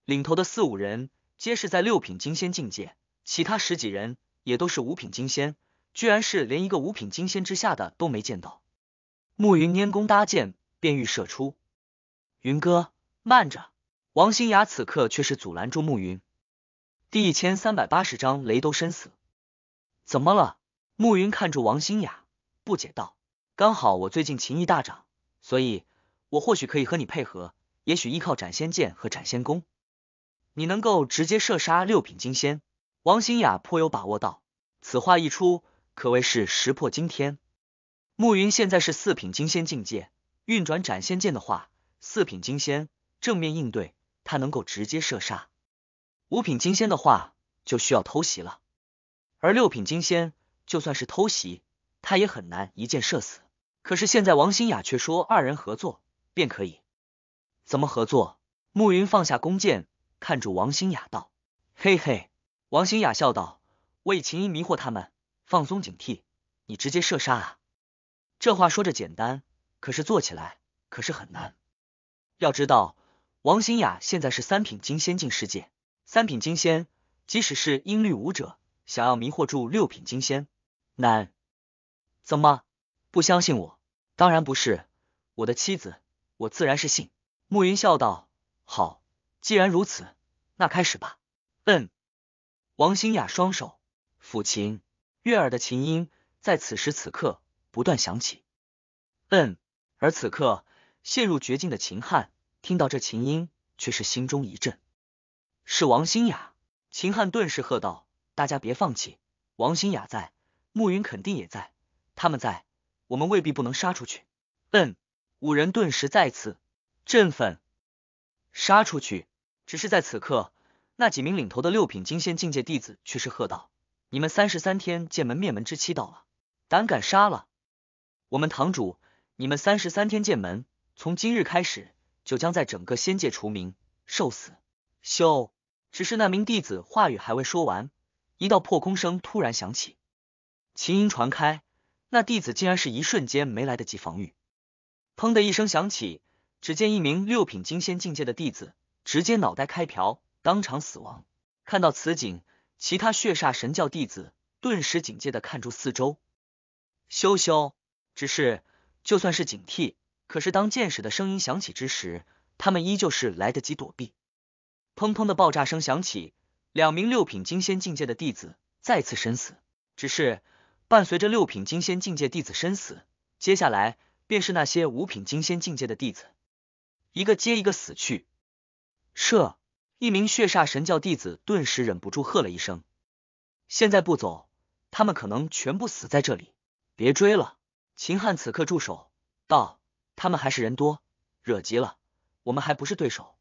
领头的四五人皆是在六品金仙境界，其他十几人也都是五品金仙，居然是连一个五品金仙之下的都没见到。暮云拈弓搭箭，便欲射出。云哥，慢着！王新雅此刻却是阻拦住暮云。第一千三百八十章雷都身死。怎么了？暮云看住王新雅，不解道：“刚好我最近情谊大涨，所以我或许可以和你配合。也许依靠斩仙剑和斩仙弓，你能够直接射杀六品金仙。”王新雅颇有把握道。此话一出，可谓是石破惊天。暮云现在是四品金仙境界，运转斩仙剑的话，四品金仙正面应对，他能够直接射杀。五品金仙的话就需要偷袭了，而六品金仙就算是偷袭，他也很难一箭射死。可是现在王新雅却说二人合作便可以，怎么合作？慕云放下弓箭，看住王新雅道：“嘿嘿。”王新雅笑道：“我秦琴音迷惑他们，放松警惕，你直接射杀啊。”这话说着简单，可是做起来可是很难。要知道，王新雅现在是三品金仙境世界。三品金仙，即使是音律舞者，想要迷惑住六品金仙，难。怎么不相信我？当然不是，我的妻子，我自然是信。暮云笑道：“好，既然如此，那开始吧。”嗯。王新雅双手抚琴，悦耳的琴音在此时此刻不断响起。嗯。而此刻陷入绝境的秦汉，听到这琴音，却是心中一震。是王新雅，秦汉顿时喝道：“大家别放弃，王新雅在，暮云肯定也在，他们在，我们未必不能杀出去。”嗯，五人顿时再次振奋，杀出去。只是在此刻，那几名领头的六品金仙境界弟子却是喝道：“你们三十三天剑门灭门之期到了，胆敢杀了我们堂主？你们三十三天剑门从今日开始就将在整个仙界除名，受死！”休。只是那名弟子话语还未说完，一道破空声突然响起，琴音传开，那弟子竟然是一瞬间没来得及防御，砰的一声响起，只见一名六品金仙境界的弟子直接脑袋开瓢，当场死亡。看到此景，其他血煞神教弟子顿时警戒的看住四周，羞羞。只是就算是警惕，可是当剑矢的声音响起之时，他们依旧是来得及躲避。砰砰的爆炸声响起，两名六品金仙境界的弟子再次身死。只是伴随着六品金仙境界弟子身死，接下来便是那些五品金仙境界的弟子，一个接一个死去。这一名血煞神教弟子顿时忍不住喝了一声：“现在不走，他们可能全部死在这里。别追了！”秦汉此刻住手道：“他们还是人多，惹急了，我们还不是对手。”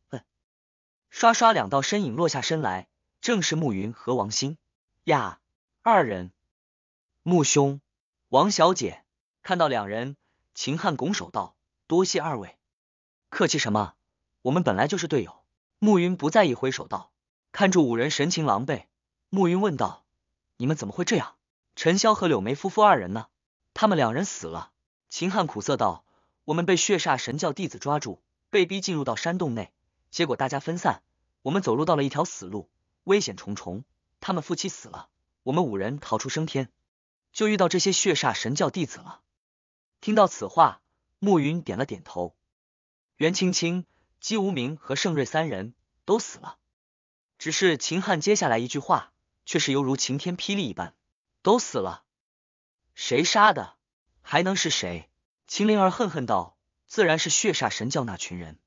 唰唰，两道身影落下身来，正是慕云和王兴呀。二人，穆兄，王小姐，看到两人，秦汉拱手道：“多谢二位，客气什么？我们本来就是队友。”暮云不在意，挥手道：“看住五人神情狼狈。”暮云问道：“你们怎么会这样？陈潇和柳眉夫妇二人呢？他们两人死了。”秦汉苦涩道：“我们被血煞神教弟子抓住，被逼进入到山洞内。”结果大家分散，我们走路到了一条死路，危险重重。他们夫妻死了，我们五人逃出升天，就遇到这些血煞神教弟子了。听到此话，暮云点了点头。袁青青、姬无名和盛瑞三人都死了，只是秦汉接下来一句话却是犹如晴天霹雳一般：都死了，谁杀的？还能是谁？秦灵儿恨恨道：“自然是血煞神教那群人。”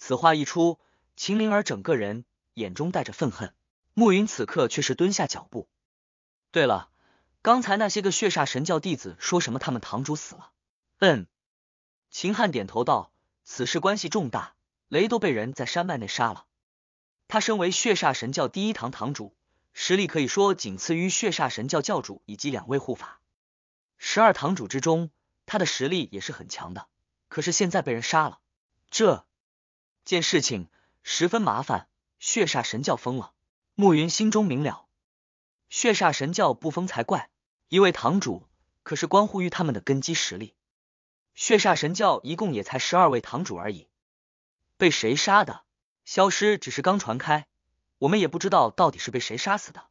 此话一出，秦灵儿整个人眼中带着愤恨。暮云此刻却是蹲下脚步。对了，刚才那些个血煞神教弟子说什么他们堂主死了？嗯，秦汉点头道：“此事关系重大，雷都被人在山脉内杀了。他身为血煞神教第一堂堂主，实力可以说仅次于血煞神教教主以及两位护法。十二堂主之中，他的实力也是很强的。可是现在被人杀了，这……”见事情十分麻烦，血煞神教疯了。暮云心中明了，血煞神教不疯才怪。一位堂主可是关乎于他们的根基实力。血煞神教一共也才十二位堂主而已，被谁杀的？消失只是刚传开，我们也不知道到底是被谁杀死的。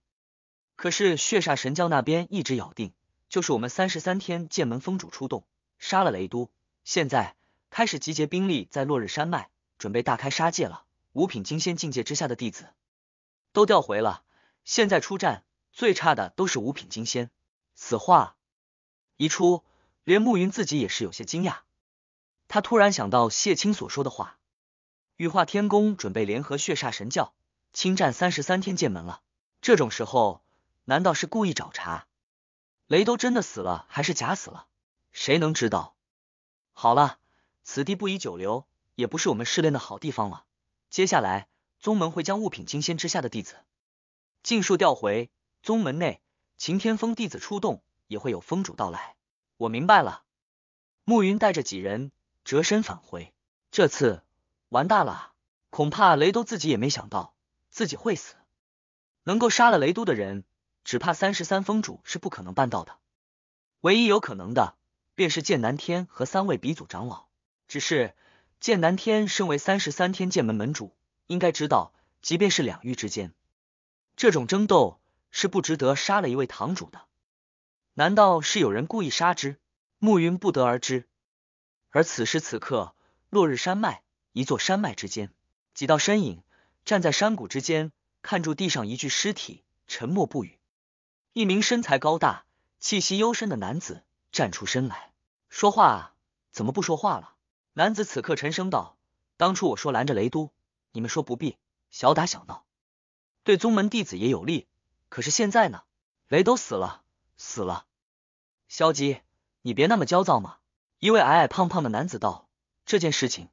可是血煞神教那边一直咬定，就是我们三十三天剑门峰主出动杀了雷都，现在开始集结兵力在落日山脉。准备大开杀戒了。五品金仙境界之下的弟子都调回了，现在出战最差的都是五品金仙。此话一出，连慕云自己也是有些惊讶。他突然想到谢青所说的话：“羽化天宫准备联合血煞神教侵占三十三天剑门了。”这种时候，难道是故意找茬？雷都真的死了，还是假死了？谁能知道？好了，此地不宜久留。也不是我们试炼的好地方了。接下来，宗门会将物品金仙之下的弟子尽数调回宗门内。擎天峰弟子出动，也会有峰主到来。我明白了。暮云带着几人折身返回。这次完蛋了，恐怕雷都自己也没想到自己会死。能够杀了雷都的人，只怕三十三峰主是不可能办到的。唯一有可能的，便是剑南天和三位鼻祖长老。只是。剑南天身为三十三天剑门门主，应该知道，即便是两域之间这种争斗，是不值得杀了一位堂主的。难道是有人故意杀之？暮云不得而知。而此时此刻，落日山脉一座山脉之间，几道身影站在山谷之间，看住地上一具尸体，沉默不语。一名身材高大、气息幽深的男子站出身来说话：“怎么不说话了？”男子此刻沉声道：“当初我说拦着雷都，你们说不必小打小闹，对宗门弟子也有利。可是现在呢？雷都死了，死了。”萧吉，你别那么焦躁嘛。”一位矮矮胖胖的男子道：“这件事情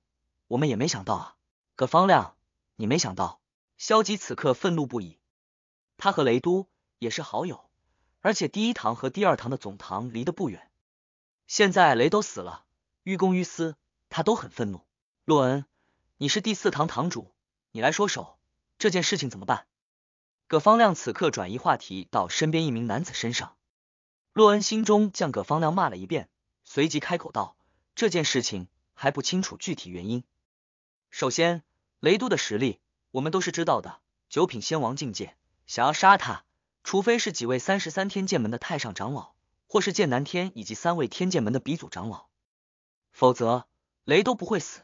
我们也没想到啊。葛方亮，你没想到？”萧吉此刻愤怒不已。他和雷都也是好友，而且第一堂和第二堂的总堂离得不远。现在雷都死了，于公于私。他都很愤怒。洛恩，你是第四堂堂主，你来说手，这件事情怎么办？葛方亮此刻转移话题到身边一名男子身上。洛恩心中将葛方亮骂了一遍，随即开口道：“这件事情还不清楚具体原因。首先，雷都的实力我们都是知道的，九品仙王境界，想要杀他，除非是几位三十三天剑门的太上长老，或是剑南天以及三位天剑门的鼻祖长老，否则。”雷都不会死，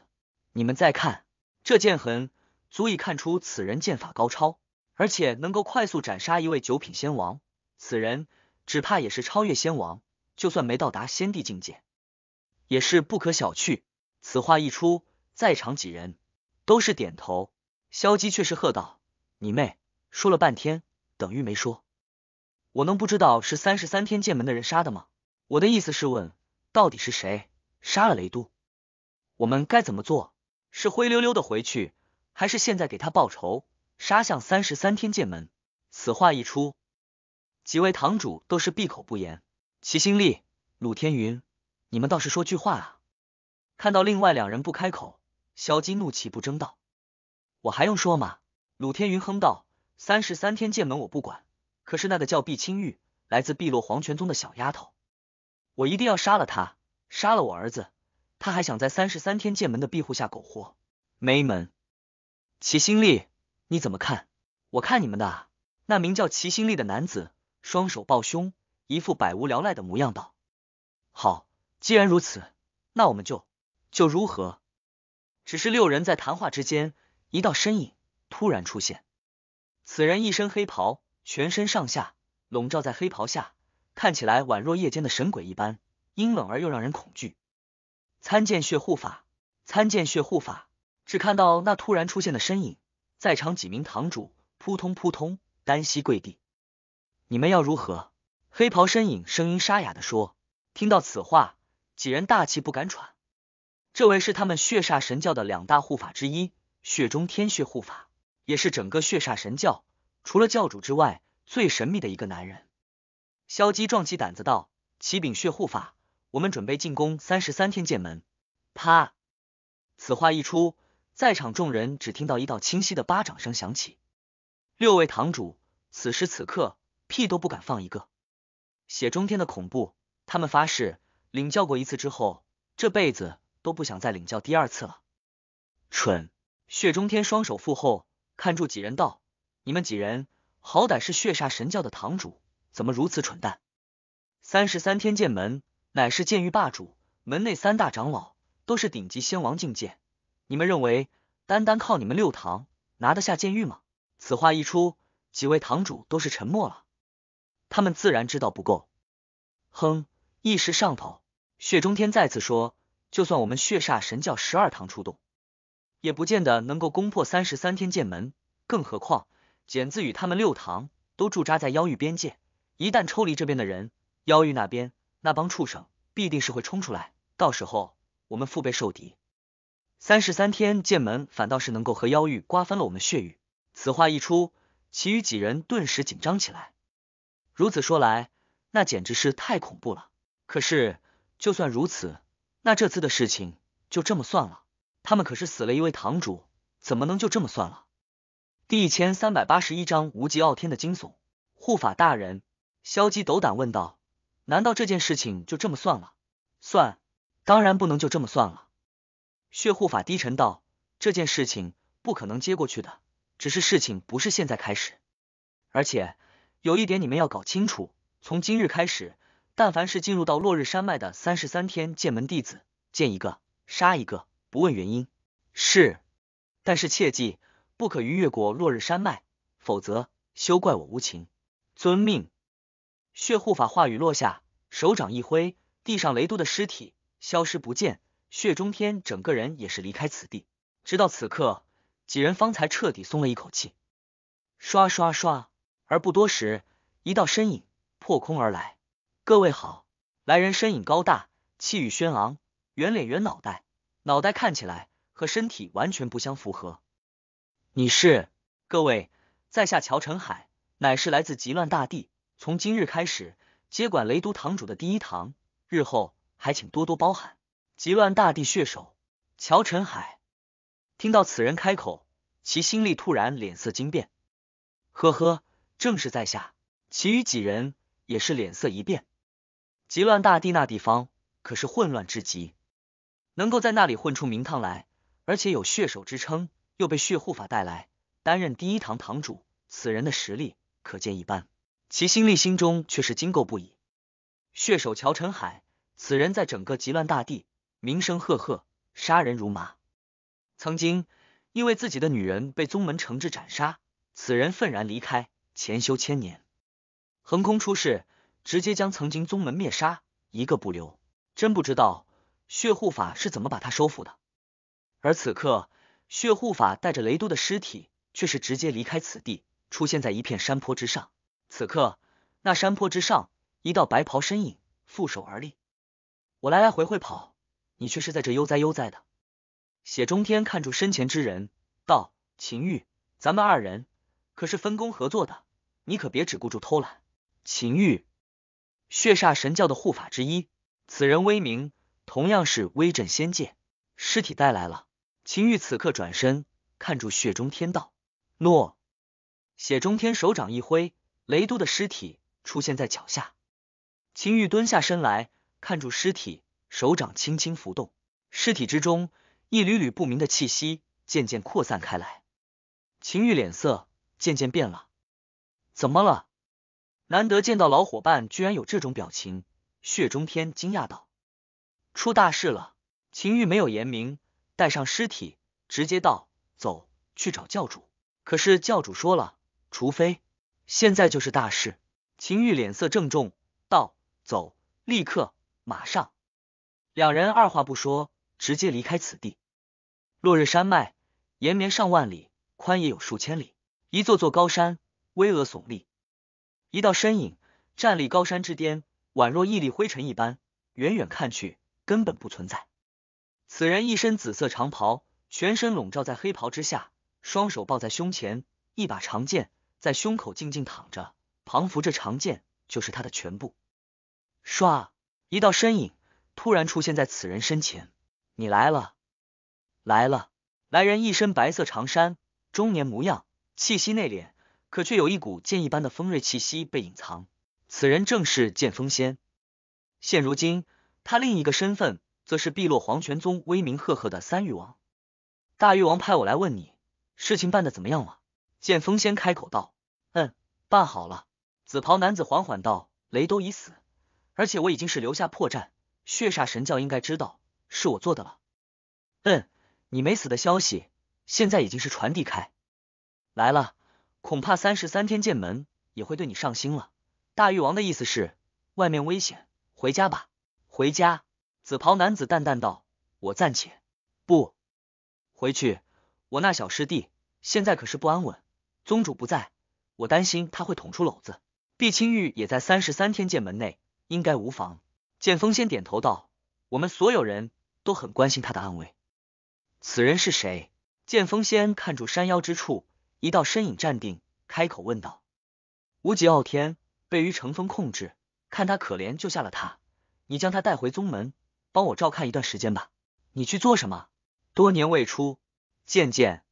你们再看这剑痕，足以看出此人剑法高超，而且能够快速斩杀一位九品仙王。此人只怕也是超越仙王，就算没到达仙帝境界，也是不可小觑。此话一出，在场几人都是点头。萧姬却是喝道：“你妹，说了半天等于没说，我能不知道是三十三天剑门的人杀的吗？我的意思是问，到底是谁杀了雷都？”我们该怎么做？是灰溜溜的回去，还是现在给他报仇，杀向三十三天剑门？此话一出，几位堂主都是闭口不言。齐心力、鲁天云，你们倒是说句话啊！看到另外两人不开口，萧金怒气不争道：“我还用说吗？”鲁天云哼道：“三十三天剑门我不管，可是那个叫毕青玉，来自碧落黄泉宗的小丫头，我一定要杀了她，杀了我儿子。”他还想在三十三天剑门的庇护下苟活，没门。齐心力，你怎么看？我看你们的。那名叫齐心力的男子双手抱胸，一副百无聊赖的模样，道：“好，既然如此，那我们就就如何？”只是六人在谈话之间，一道身影突然出现。此人一身黑袍，全身上下笼罩在黑袍下，看起来宛若夜间的神鬼一般，阴冷而又让人恐惧。参见血护法，参见血护法。只看到那突然出现的身影，在场几名堂主扑通扑通单膝跪地。你们要如何？黑袍身影声音沙哑的说。听到此话，几人大气不敢喘。这位是他们血煞神教的两大护法之一，血中天血护法，也是整个血煞神教除了教主之外最神秘的一个男人。萧姬壮起胆子道：“启禀血护法。”我们准备进攻三十三天剑门。啪！此话一出，在场众人只听到一道清晰的巴掌声响起。六位堂主此时此刻屁都不敢放一个。血中天的恐怖，他们发誓领教过一次之后，这辈子都不想再领教第二次了。蠢！血中天双手负后，看住几人道：“你们几人好歹是血煞神教的堂主，怎么如此蠢蛋？”三十三天剑门。乃是剑域霸主，门内三大长老都是顶级仙王境界。你们认为，单单靠你们六堂拿得下剑域吗？此话一出，几位堂主都是沉默了。他们自然知道不够。哼！一时上头，血中天再次说：“就算我们血煞神教十二堂出动，也不见得能够攻破三十三天剑门。更何况，简子宇他们六堂都驻扎在妖域边界，一旦抽离这边的人，妖域那边……”那帮畜生必定是会冲出来，到时候我们腹背受敌。三十三天剑门反倒是能够和妖域瓜分了我们血域。此话一出，其余几人顿时紧张起来。如此说来，那简直是太恐怖了。可是就算如此，那这次的事情就这么算了？他们可是死了一位堂主，怎么能就这么算了？第一千三百八十一章无极傲天的惊悚。护法大人，萧姬斗胆问道。难道这件事情就这么算了？算，当然不能就这么算了。血护法低沉道：“这件事情不可能接过去的，只是事情不是现在开始。而且有一点你们要搞清楚，从今日开始，但凡是进入到落日山脉的三十三天剑门弟子，见一个杀一个，不问原因。是，但是切记不可逾越过落日山脉，否则休怪我无情。”遵命。血护法话语落下，手掌一挥，地上雷都的尸体消失不见。血中天整个人也是离开此地。直到此刻，几人方才彻底松了一口气。刷刷刷，而不多时，一道身影破空而来。各位好，来人身影高大，气宇轩昂，圆脸圆脑袋，脑袋看起来和身体完全不相符合。你是各位，在下乔成海，乃是来自极乱大地。从今日开始接管雷都堂主的第一堂，日后还请多多包涵。极乱大帝血手乔沉海听到此人开口，其心力突然脸色惊变。呵呵，正是在下。其余几人也是脸色一变。极乱大地那地方可是混乱之极，能够在那里混出名堂来，而且有血手之称，又被血护法带来担任第一堂堂主，此人的实力可见一斑。其心力心中却是惊够不已。血手乔沉海，此人在整个极乱大地名声赫赫，杀人如麻。曾经因为自己的女人被宗门惩治斩杀，此人愤然离开，潜修千年，横空出世，直接将曾经宗门灭杀，一个不留。真不知道血护法是怎么把他收服的。而此刻，血护法带着雷都的尸体，却是直接离开此地，出现在一片山坡之上。此刻，那山坡之上，一道白袍身影负手而立。我来来回回跑，你却是在这悠哉悠哉的。血中天看住身前之人，道：“秦玉，咱们二人可是分工合作的，你可别只顾住偷懒。”秦玉，血煞神教的护法之一，此人威名同样是威震仙界。尸体带来了。秦玉此刻转身看住血中天，道：“诺。”血中天手掌一挥。雷都的尸体出现在脚下，秦玉蹲下身来看住尸体，手掌轻轻浮动，尸体之中一缕缕不明的气息渐渐扩散开来，秦玉脸色渐渐变了。怎么了？难得见到老伙伴，居然有这种表情，血中天惊讶道：“出大事了！”秦玉没有言明，带上尸体，直接道：“走，去找教主。”可是教主说了，除非……现在就是大事。秦玉脸色郑重道：“走，立刻，马上。”两人二话不说，直接离开此地。落日山脉延绵上万里，宽也有数千里，一座座高山巍峨耸立。一道身影站立高山之巅，宛若一粒灰尘一般，远远看去根本不存在。此人一身紫色长袍，全身笼罩在黑袍之下，双手抱在胸前，一把长剑。在胸口静静躺着，旁扶着长剑，就是他的全部。唰，一道身影突然出现在此人身前，你来了，来了！来人一身白色长衫，中年模样，气息内敛，可却有一股剑一般的锋锐气息被隐藏。此人正是剑风仙。现如今，他另一个身份则是碧落黄泉宗威名赫赫的三玉王。大玉王派我来问你，事情办的怎么样了？剑风仙开口道。办好了，紫袍男子缓缓道：“雷都已死，而且我已经是留下破绽，血煞神教应该知道是我做的了。”嗯，你没死的消息现在已经是传递开来了，恐怕三十三天剑门也会对你上心了。大玉王的意思是，外面危险，回家吧，回家。”紫袍男子淡淡道：“我暂且不回去，我那小师弟现在可是不安稳，宗主不在。”我担心他会捅出篓子，碧青玉也在三十三天剑门内，应该无妨。剑锋仙点头道：“我们所有人都很关心他的安危。”此人是谁？剑锋仙看住山腰之处，一道身影站定，开口问道：“无极傲天被于乘风控制，看他可怜，救下了他。你将他带回宗门，帮我照看一段时间吧。你去做什么？多年未出，见见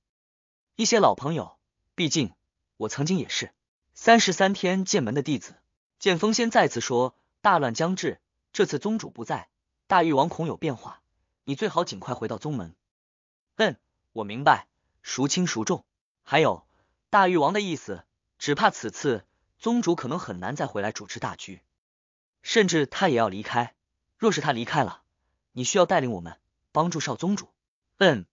一些老朋友，毕竟……”我曾经也是三十三天剑门的弟子。剑锋仙再次说：“大乱将至，这次宗主不在，大玉王恐有变化，你最好尽快回到宗门。”嗯，我明白，孰轻孰重？还有大玉王的意思，只怕此次宗主可能很难再回来主持大局，甚至他也要离开。若是他离开了，你需要带领我们帮助少宗主。嗯。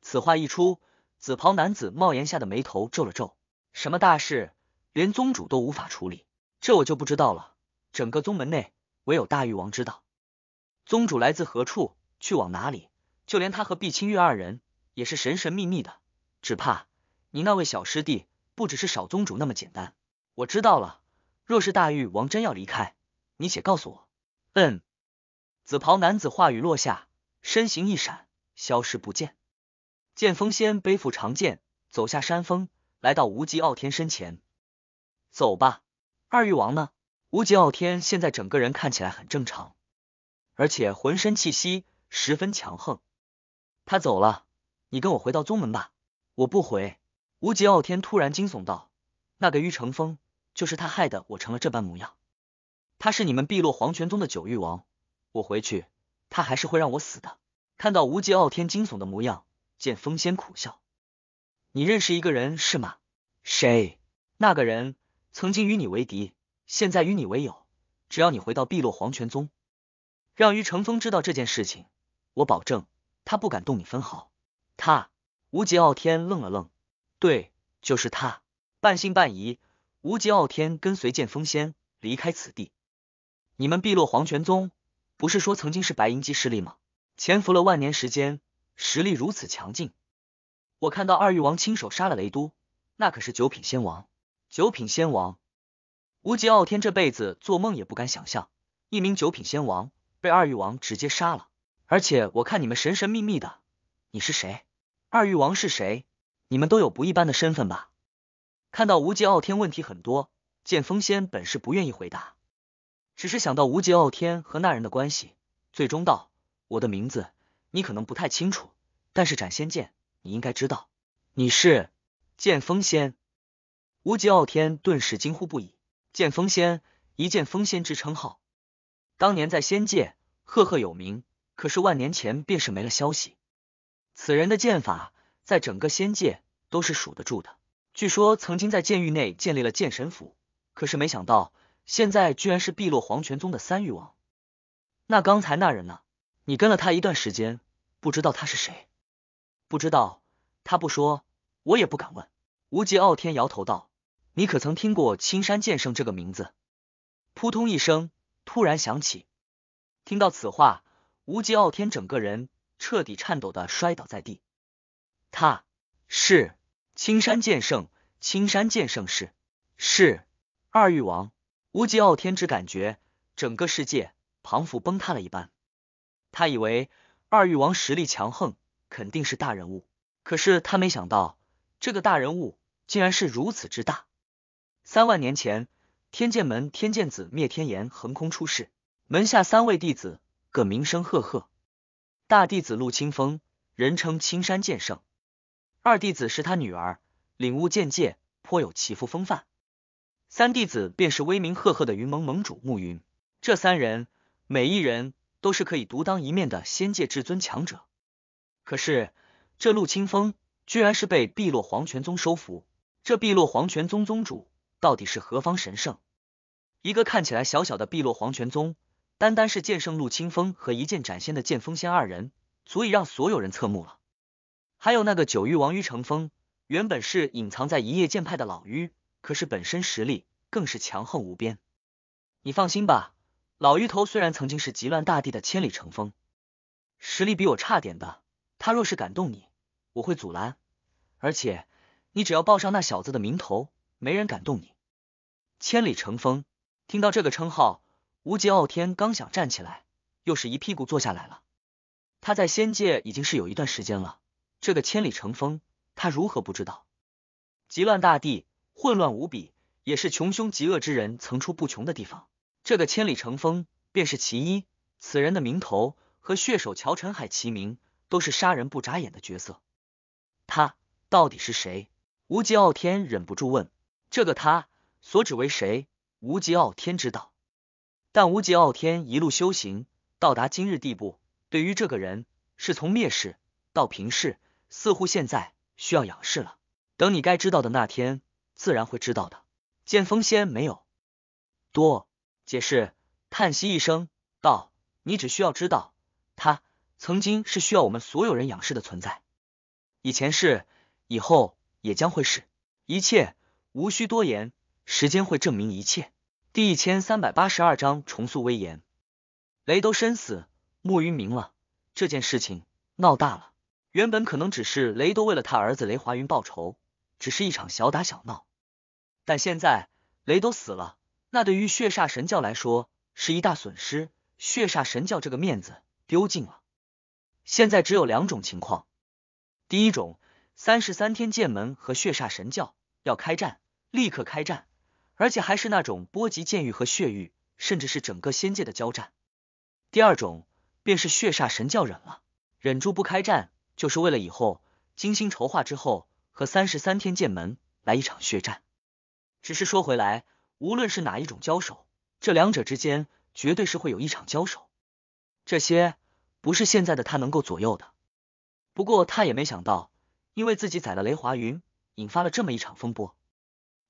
此话一出，紫袍男子帽檐下的眉头皱了皱。什么大事，连宗主都无法处理，这我就不知道了。整个宗门内唯有大玉王知道，宗主来自何处，去往哪里，就连他和毕清玉二人也是神神秘秘的。只怕你那位小师弟不只是少宗主那么简单。我知道了，若是大玉王真要离开，你且告诉我。嗯。紫袍男子话语落下，身形一闪，消失不见。剑锋仙背负长剑，走下山峰。来到无极傲天身前，走吧，二玉王呢？无极傲天现在整个人看起来很正常，而且浑身气息十分强横。他走了，你跟我回到宗门吧。我不回。无极傲天突然惊悚道：“那个玉成风，就是他害得我成了这般模样。他是你们碧落黄泉宗的九玉王，我回去，他还是会让我死的。”看到无极傲天惊悚的模样，见风仙苦笑。你认识一个人是吗？谁？那个人曾经与你为敌，现在与你为友。只要你回到碧落黄泉宗，让于承风知道这件事情，我保证他不敢动你分毫。他，无极傲天愣了愣，对，就是他。半信半疑，无极傲天跟随剑锋仙离开此地。你们碧落黄泉宗不是说曾经是白银级势力吗？潜伏了万年时间，实力如此强劲。我看到二玉王亲手杀了雷都，那可是九品仙王。九品仙王，无极傲天这辈子做梦也不敢想象，一名九品仙王被二玉王直接杀了。而且我看你们神神秘秘的，你是谁？二玉王是谁？你们都有不一般的身份吧？看到无极傲天问题很多，剑锋仙本是不愿意回答，只是想到无极傲天和那人的关系，最终道：我的名字你可能不太清楚，但是斩仙剑。你应该知道，你是剑风仙，无极傲天顿时惊呼不已。剑风仙，一剑风仙之称号，当年在仙界赫赫有名，可是万年前便是没了消息。此人的剑法在整个仙界都是数得住的，据说曾经在剑域内建立了剑神府，可是没想到现在居然是碧落黄泉宗的三域王。那刚才那人呢？你跟了他一段时间，不知道他是谁。不知道，他不说，我也不敢问。无极傲天摇头道：“你可曾听过青山剑圣这个名字？”扑通一声，突然响起。听到此话，无极傲天整个人彻底颤抖的摔倒在地。他，是青山剑圣。青山剑圣是，是二玉王。无极傲天只感觉整个世界仿佛崩塌了一般。他以为二玉王实力强横。肯定是大人物，可是他没想到，这个大人物竟然是如此之大。三万年前，天剑门天剑子灭天炎横空出世，门下三位弟子各名声赫赫。大弟子陆清风，人称青山剑圣；二弟子是他女儿，领悟剑界颇有其父风范；三弟子便是威名赫赫的云盟盟主慕云。这三人，每一人都是可以独当一面的仙界至尊强者。可是，这陆清风居然是被碧落黄泉宗收服。这碧落黄泉宗宗主到底是何方神圣？一个看起来小小的碧落黄泉宗，单单是剑圣陆清风和一剑斩仙的剑风仙二人，足以让所有人侧目了。还有那个九玉王于成风，原本是隐藏在一叶剑派的老于，可是本身实力更是强横无边。你放心吧，老于头虽然曾经是极乱大地的千里成风，实力比我差点的。他若是敢动你，我会阻拦。而且你只要报上那小子的名头，没人敢动你。千里成风，听到这个称号，无极傲天刚想站起来，又是一屁股坐下来了。他在仙界已经是有一段时间了，这个千里成风，他如何不知道？极乱大地，混乱无比，也是穷凶极恶之人层出不穷的地方。这个千里成风便是其一，此人的名头和血手乔尘海齐名。都是杀人不眨眼的角色，他到底是谁？无极傲天忍不住问：“这个他所指为谁？”无极傲天知道，但无极傲天一路修行到达今日地步，对于这个人是从蔑视到平视，似乎现在需要仰视了。等你该知道的那天，自然会知道的。剑风仙没有多解释，叹息一声道：“你只需要知道他。”曾经是需要我们所有人仰视的存在，以前是，以后也将会是。一切无需多言，时间会证明一切。第一千三百八十二章重塑威严。雷都身死，莫云明了，这件事情闹大了。原本可能只是雷都为了他儿子雷华云报仇，只是一场小打小闹。但现在雷都死了，那对于血煞神教来说是一大损失，血煞神教这个面子丢尽了。现在只有两种情况，第一种，三十三天剑门和血煞神教要开战，立刻开战，而且还是那种波及剑域和血域，甚至是整个仙界的交战。第二种便是血煞神教忍了，忍住不开战，就是为了以后精心筹划之后和三十三天剑门来一场血战。只是说回来，无论是哪一种交手，这两者之间绝对是会有一场交手。这些。不是现在的他能够左右的。不过他也没想到，因为自己宰了雷华云，引发了这么一场风波。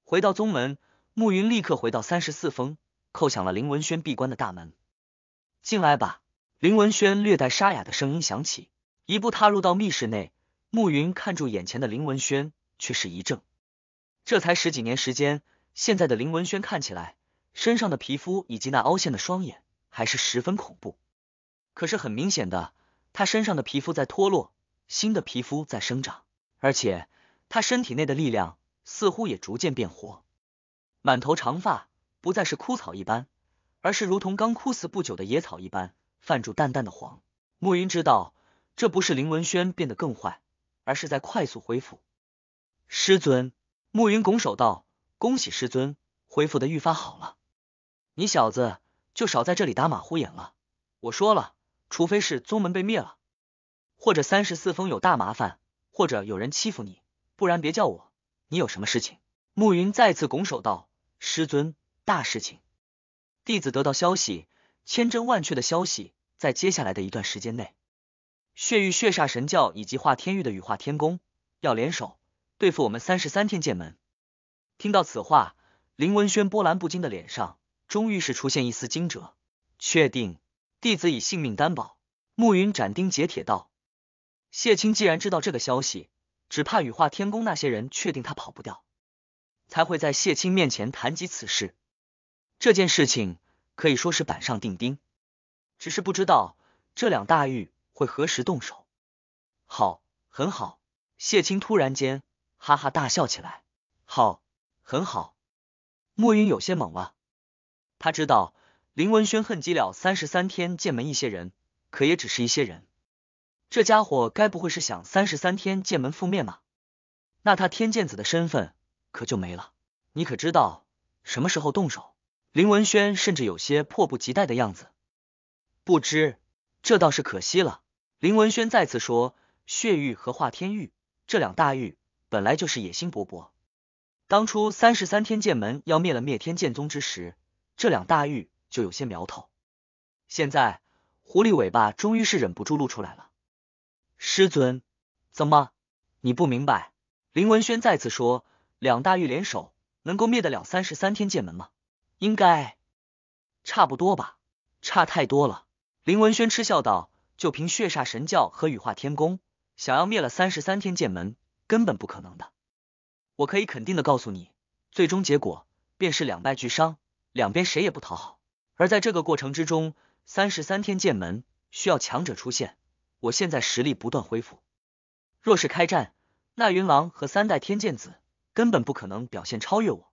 回到宗门，慕云立刻回到三十四峰，叩响了林文轩闭关的大门。进来吧。林文轩略带沙哑的声音响起。一步踏入到密室内，慕云看住眼前的林文轩，却是一怔。这才十几年时间，现在的林文轩看起来，身上的皮肤以及那凹陷的双眼，还是十分恐怖。可是很明显的，他身上的皮肤在脱落，新的皮肤在生长，而且他身体内的力量似乎也逐渐变活。满头长发不再是枯草一般，而是如同刚枯死不久的野草一般泛着淡淡的黄。暮云知道，这不是林文轩变得更坏，而是在快速恢复。师尊，暮云拱手道：“恭喜师尊恢复的愈发好了。你小子就少在这里打马虎眼了，我说了。”除非是宗门被灭了，或者三十四峰有大麻烦，或者有人欺负你，不然别叫我。你有什么事情？暮云再次拱手道：“师尊，大事情！弟子得到消息，千真万确的消息，在接下来的一段时间内，血域、血煞神教以及化天域的羽化天宫要联手对付我们三十三天剑门。”听到此话，林文轩波澜不惊的脸上终于是出现一丝惊蛰，确定。弟子以性命担保，暮云斩钉截铁道：“谢青既然知道这个消息，只怕羽化天宫那些人确定他跑不掉，才会在谢青面前谈及此事。这件事情可以说是板上钉钉，只是不知道这两大狱会何时动手。”好，很好！谢青突然间哈哈大笑起来。好，很好！暮云有些懵了，他知道。林文轩恨极了三十三天剑门一些人，可也只是一些人。这家伙该不会是想三十三天剑门覆灭吗？那他天剑子的身份可就没了。你可知道什么时候动手？林文轩甚至有些迫不及待的样子。不知，这倒是可惜了。林文轩再次说：“血玉和化天玉这两大玉，本来就是野心勃勃。当初三十三天剑门要灭了灭天剑宗之时，这两大玉。”就有些苗头，现在狐狸尾巴终于是忍不住露出来了。师尊，怎么你不明白？林文轩再次说：“两大域联手，能够灭得了三十三天剑门吗？应该差不多吧？差太多了。”林文轩嗤笑道：“就凭血煞神教和羽化天宫，想要灭了三十三天剑门，根本不可能的。我可以肯定的告诉你，最终结果便是两败俱伤，两边谁也不讨好。”而在这个过程之中，三十三天剑门需要强者出现。我现在实力不断恢复，若是开战，那云狼和三代天剑子根本不可能表现超越我。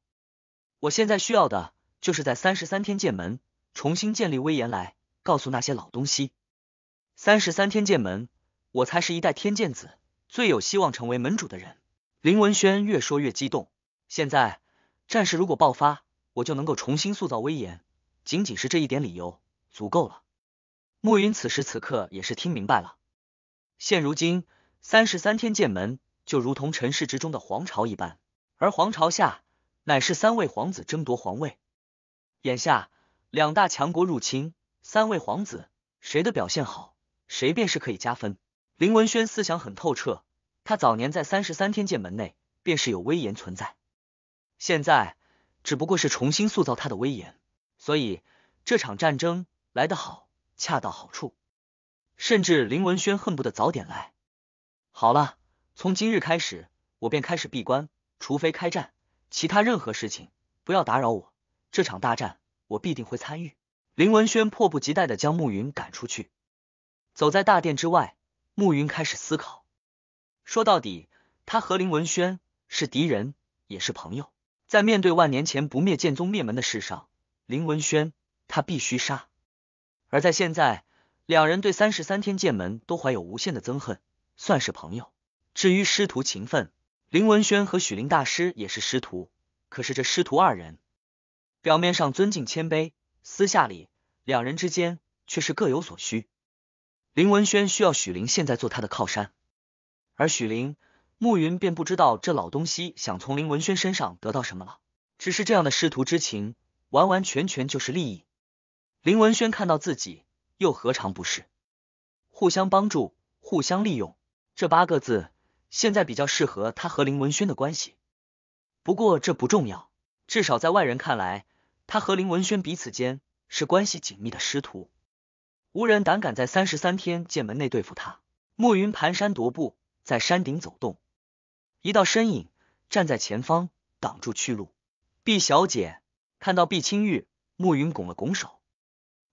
我现在需要的就是在三十三天剑门重新建立威严，来告诉那些老东西，三十三天剑门，我才是一代天剑子，最有希望成为门主的人。林文轩越说越激动，现在战事如果爆发，我就能够重新塑造威严。仅仅是这一点理由足够了。暮云此时此刻也是听明白了。现如今，三十三天剑门就如同尘世之中的皇朝一般，而皇朝下乃是三位皇子争夺皇位。眼下两大强国入侵，三位皇子谁的表现好，谁便是可以加分。林文轩思想很透彻，他早年在三十三天剑门内便是有威严存在，现在只不过是重新塑造他的威严。所以这场战争来得好，恰到好处，甚至林文轩恨不得早点来。好了，从今日开始，我便开始闭关，除非开战，其他任何事情不要打扰我。这场大战，我必定会参与。林文轩迫不及待的将慕云赶出去，走在大殿之外，慕云开始思考。说到底，他和林文轩是敌人，也是朋友。在面对万年前不灭剑宗灭门的事上。林文轩，他必须杀。而在现在，两人对三十三天剑门都怀有无限的憎恨，算是朋友。至于师徒情分，林文轩和许灵大师也是师徒。可是这师徒二人表面上尊敬谦卑，私下里两人之间却是各有所需。林文轩需要许灵现在做他的靠山，而许灵慕云便不知道这老东西想从林文轩身上得到什么了。只是这样的师徒之情。完完全全就是利益。林文轩看到自己，又何尝不是？互相帮助，互相利用，这八个字现在比较适合他和林文轩的关系。不过这不重要，至少在外人看来，他和林文轩彼此间是关系紧密的师徒，无人胆敢在三十三天剑门内对付他。暮云蹒跚踱步，在山顶走动，一道身影站在前方挡住去路。毕小姐。看到毕青玉，暮云拱了拱手。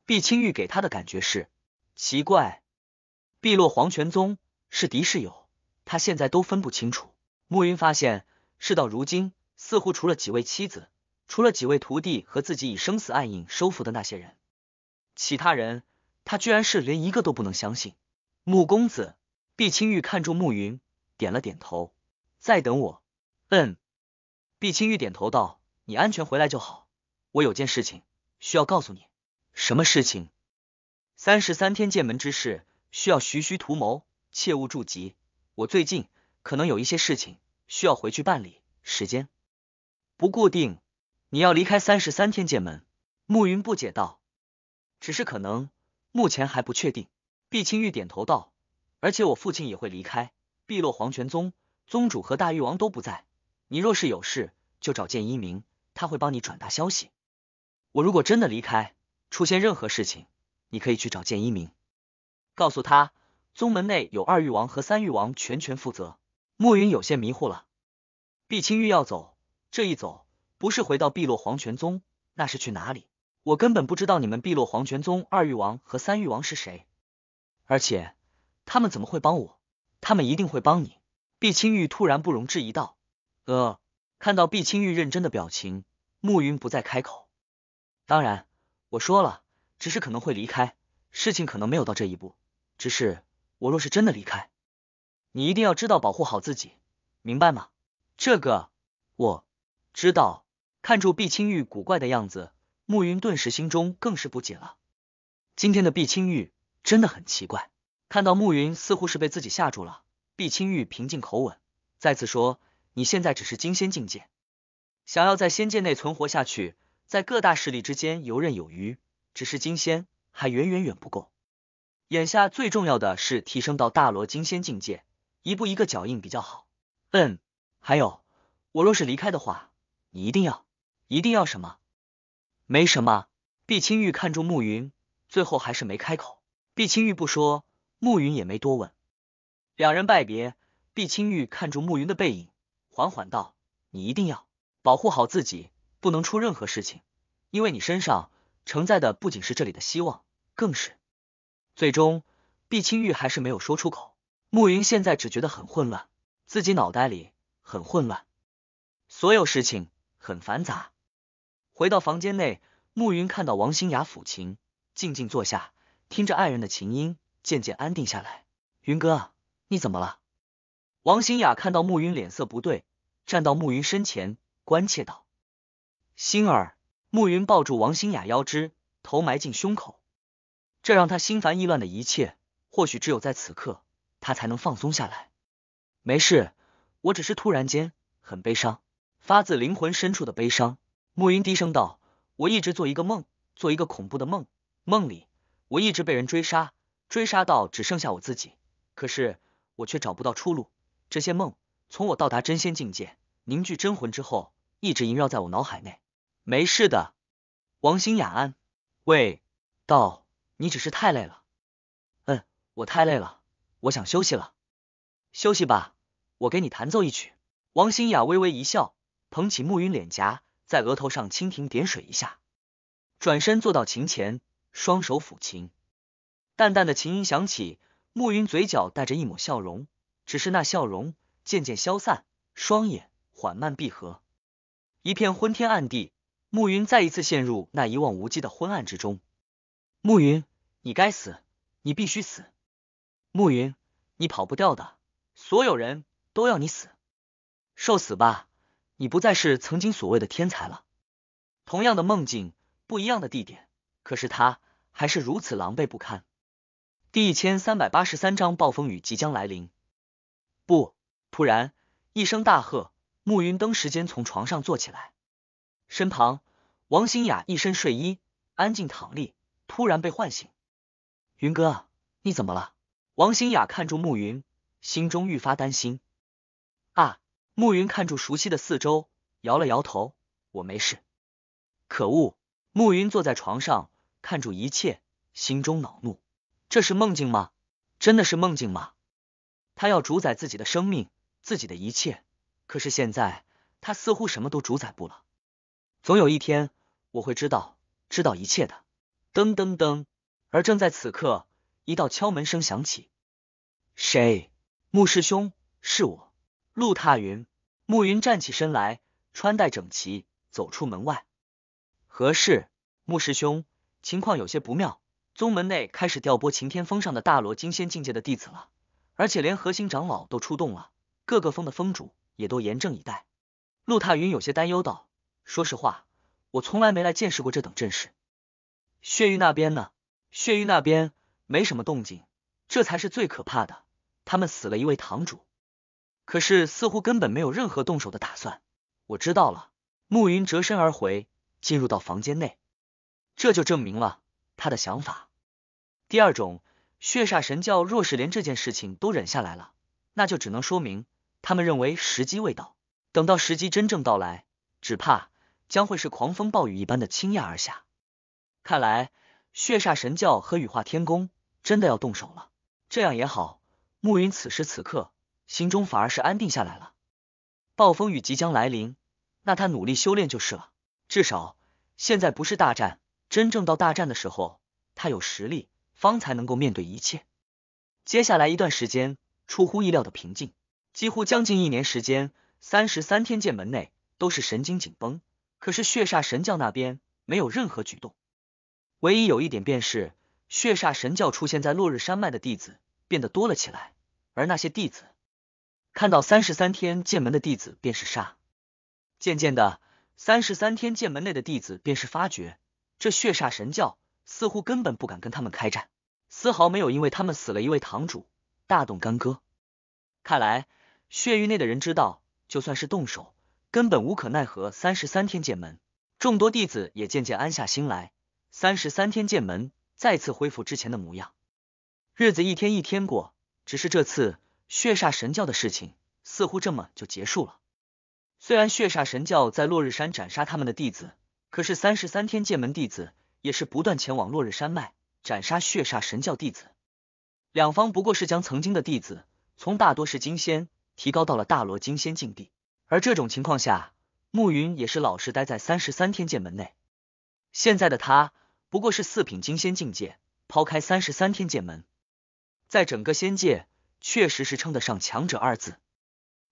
毕青玉给他的感觉是奇怪，碧落黄泉宗是敌是友，他现在都分不清楚。暮云发现，事到如今，似乎除了几位妻子，除了几位徒弟和自己以生死暗影收服的那些人，其他人，他居然是连一个都不能相信。穆公子，毕青玉看住暮云，点了点头。再等我。嗯。碧青玉点头道：“你安全回来就好。”我有件事情需要告诉你，什么事情？三十三天剑门之事需要徐徐图谋，切勿著急。我最近可能有一些事情需要回去办理，时间不固定。你要离开三十三天剑门？暮云不解道：“只是可能，目前还不确定。”碧青玉点头道：“而且我父亲也会离开碧落黄泉宗，宗主和大玉王都不在。你若是有事，就找剑一鸣，他会帮你转达消息。”我如果真的离开，出现任何事情，你可以去找剑一鸣，告诉他宗门内有二玉王和三玉王全权负责。暮云有些迷糊了，碧清玉要走，这一走不是回到碧落黄泉宗，那是去哪里？我根本不知道你们碧落黄泉宗二玉王和三玉王是谁，而且他们怎么会帮我？他们一定会帮你。碧清玉突然不容置疑道。呃。”看到碧清玉认真的表情，暮云不再开口。当然，我说了，只是可能会离开，事情可能没有到这一步。只是我若是真的离开，你一定要知道保护好自己，明白吗？这个我知道。看住碧青玉古怪的样子，暮云顿时心中更是不解了。今天的碧青玉真的很奇怪。看到暮云似乎是被自己吓住了，碧青玉平静口吻再次说：“你现在只是金仙境界，想要在仙界内存活下去。”在各大势力之间游刃有余，只是金仙还远远远不够。眼下最重要的是提升到大罗金仙境界，一步一个脚印比较好。嗯，还有，我若是离开的话，你一定要，一定要什么？没什么。毕青玉看住暮云，最后还是没开口。毕青玉不说，暮云也没多问。两人拜别，毕青玉看住暮云的背影，缓缓道：“你一定要保护好自己。”不能出任何事情，因为你身上承载的不仅是这里的希望，更是最终。毕青玉还是没有说出口。慕云现在只觉得很混乱，自己脑袋里很混乱，所有事情很繁杂。回到房间内，慕云看到王新雅抚琴，静静坐下，听着爱人的琴音，渐渐安定下来。云哥，你怎么了？王新雅看到慕云脸色不对，站到慕云身前，关切道。心儿，暮云抱住王星雅腰肢，头埋进胸口。这让他心烦意乱的一切，或许只有在此刻，他才能放松下来。没事，我只是突然间很悲伤，发自灵魂深处的悲伤。暮云低声道：“我一直做一个梦，做一个恐怖的梦。梦里我一直被人追杀，追杀到只剩下我自己，可是我却找不到出路。这些梦，从我到达真仙境界，凝聚真魂之后，一直萦绕在我脑海内。”没事的，王新雅安，喂，道，你只是太累了，嗯，我太累了，我想休息了，休息吧，我给你弹奏一曲。王新雅微微一笑，捧起暮云脸颊，在额头上蜻蜓点水一下，转身坐到琴前，双手抚琴，淡淡的琴音响起，暮云嘴角带着一抹笑容，只是那笑容渐渐消散，双眼缓慢闭合，一片昏天暗地。暮云再一次陷入那一望无际的昏暗之中。暮云，你该死，你必须死。暮云，你跑不掉的，所有人都要你死，受死吧！你不再是曾经所谓的天才了。同样的梦境，不一样的地点，可是他还是如此狼狈不堪。第一千三百八十三章暴风雨即将来临。不，突然一声大喝，暮云登时间从床上坐起来。身旁，王新雅一身睡衣，安静躺立，突然被唤醒。云哥，你怎么了？王新雅看住暮云，心中愈发担心。啊！暮云看住熟悉的四周，摇了摇头，我没事。可恶！暮云坐在床上，看住一切，心中恼怒。这是梦境吗？真的是梦境吗？他要主宰自己的生命，自己的一切，可是现在，他似乎什么都主宰不了。总有一天我会知道，知道一切的。噔噔噔！而正在此刻，一道敲门声响起。谁？穆师兄，是我，陆踏云。慕云站起身来，穿戴整齐，走出门外。何事？穆师兄，情况有些不妙，宗门内开始调拨擎天峰上的大罗金仙境界的弟子了，而且连核心长老都出动了，各个峰的峰主也都严阵以待。陆踏云有些担忧道。说实话，我从来没来见识过这等阵势。血域那边呢？血域那边没什么动静，这才是最可怕的。他们死了一位堂主，可是似乎根本没有任何动手的打算。我知道了，暮云折身而回，进入到房间内，这就证明了他的想法。第二种，血煞神教若是连这件事情都忍下来了，那就只能说明他们认为时机未到。等到时机真正到来，只怕。将会是狂风暴雨一般的倾压而下，看来血煞神教和羽化天宫真的要动手了。这样也好，暮云此时此刻心中反而是安定下来了。暴风雨即将来临，那他努力修炼就是了。至少现在不是大战，真正到大战的时候，他有实力方才能够面对一切。接下来一段时间出乎意料的平静，几乎将近一年时间，三十三天剑门内都是神经紧绷。可是血煞神教那边没有任何举动，唯一有一点便是血煞神教出现在落日山脉的弟子变得多了起来，而那些弟子看到三十三天剑门的弟子便是杀。渐渐的，三十三天剑门内的弟子便是发觉，这血煞神教似乎根本不敢跟他们开战，丝毫没有因为他们死了一位堂主大动干戈。看来血域内的人知道，就算是动手。根本无可奈何。三十三天剑门众多弟子也渐渐安下心来，三十三天剑门再次恢复之前的模样。日子一天一天过，只是这次血煞神教的事情似乎这么就结束了。虽然血煞神教在落日山斩杀他们的弟子，可是三十三天剑门弟子也是不断前往落日山脉斩杀血煞神教弟子，两方不过是将曾经的弟子从大多是金仙提高到了大罗金仙境地。而这种情况下，慕云也是老实待在三十三天剑门内。现在的他不过是四品金仙境界，抛开三十三天剑门，在整个仙界确实是称得上强者二字。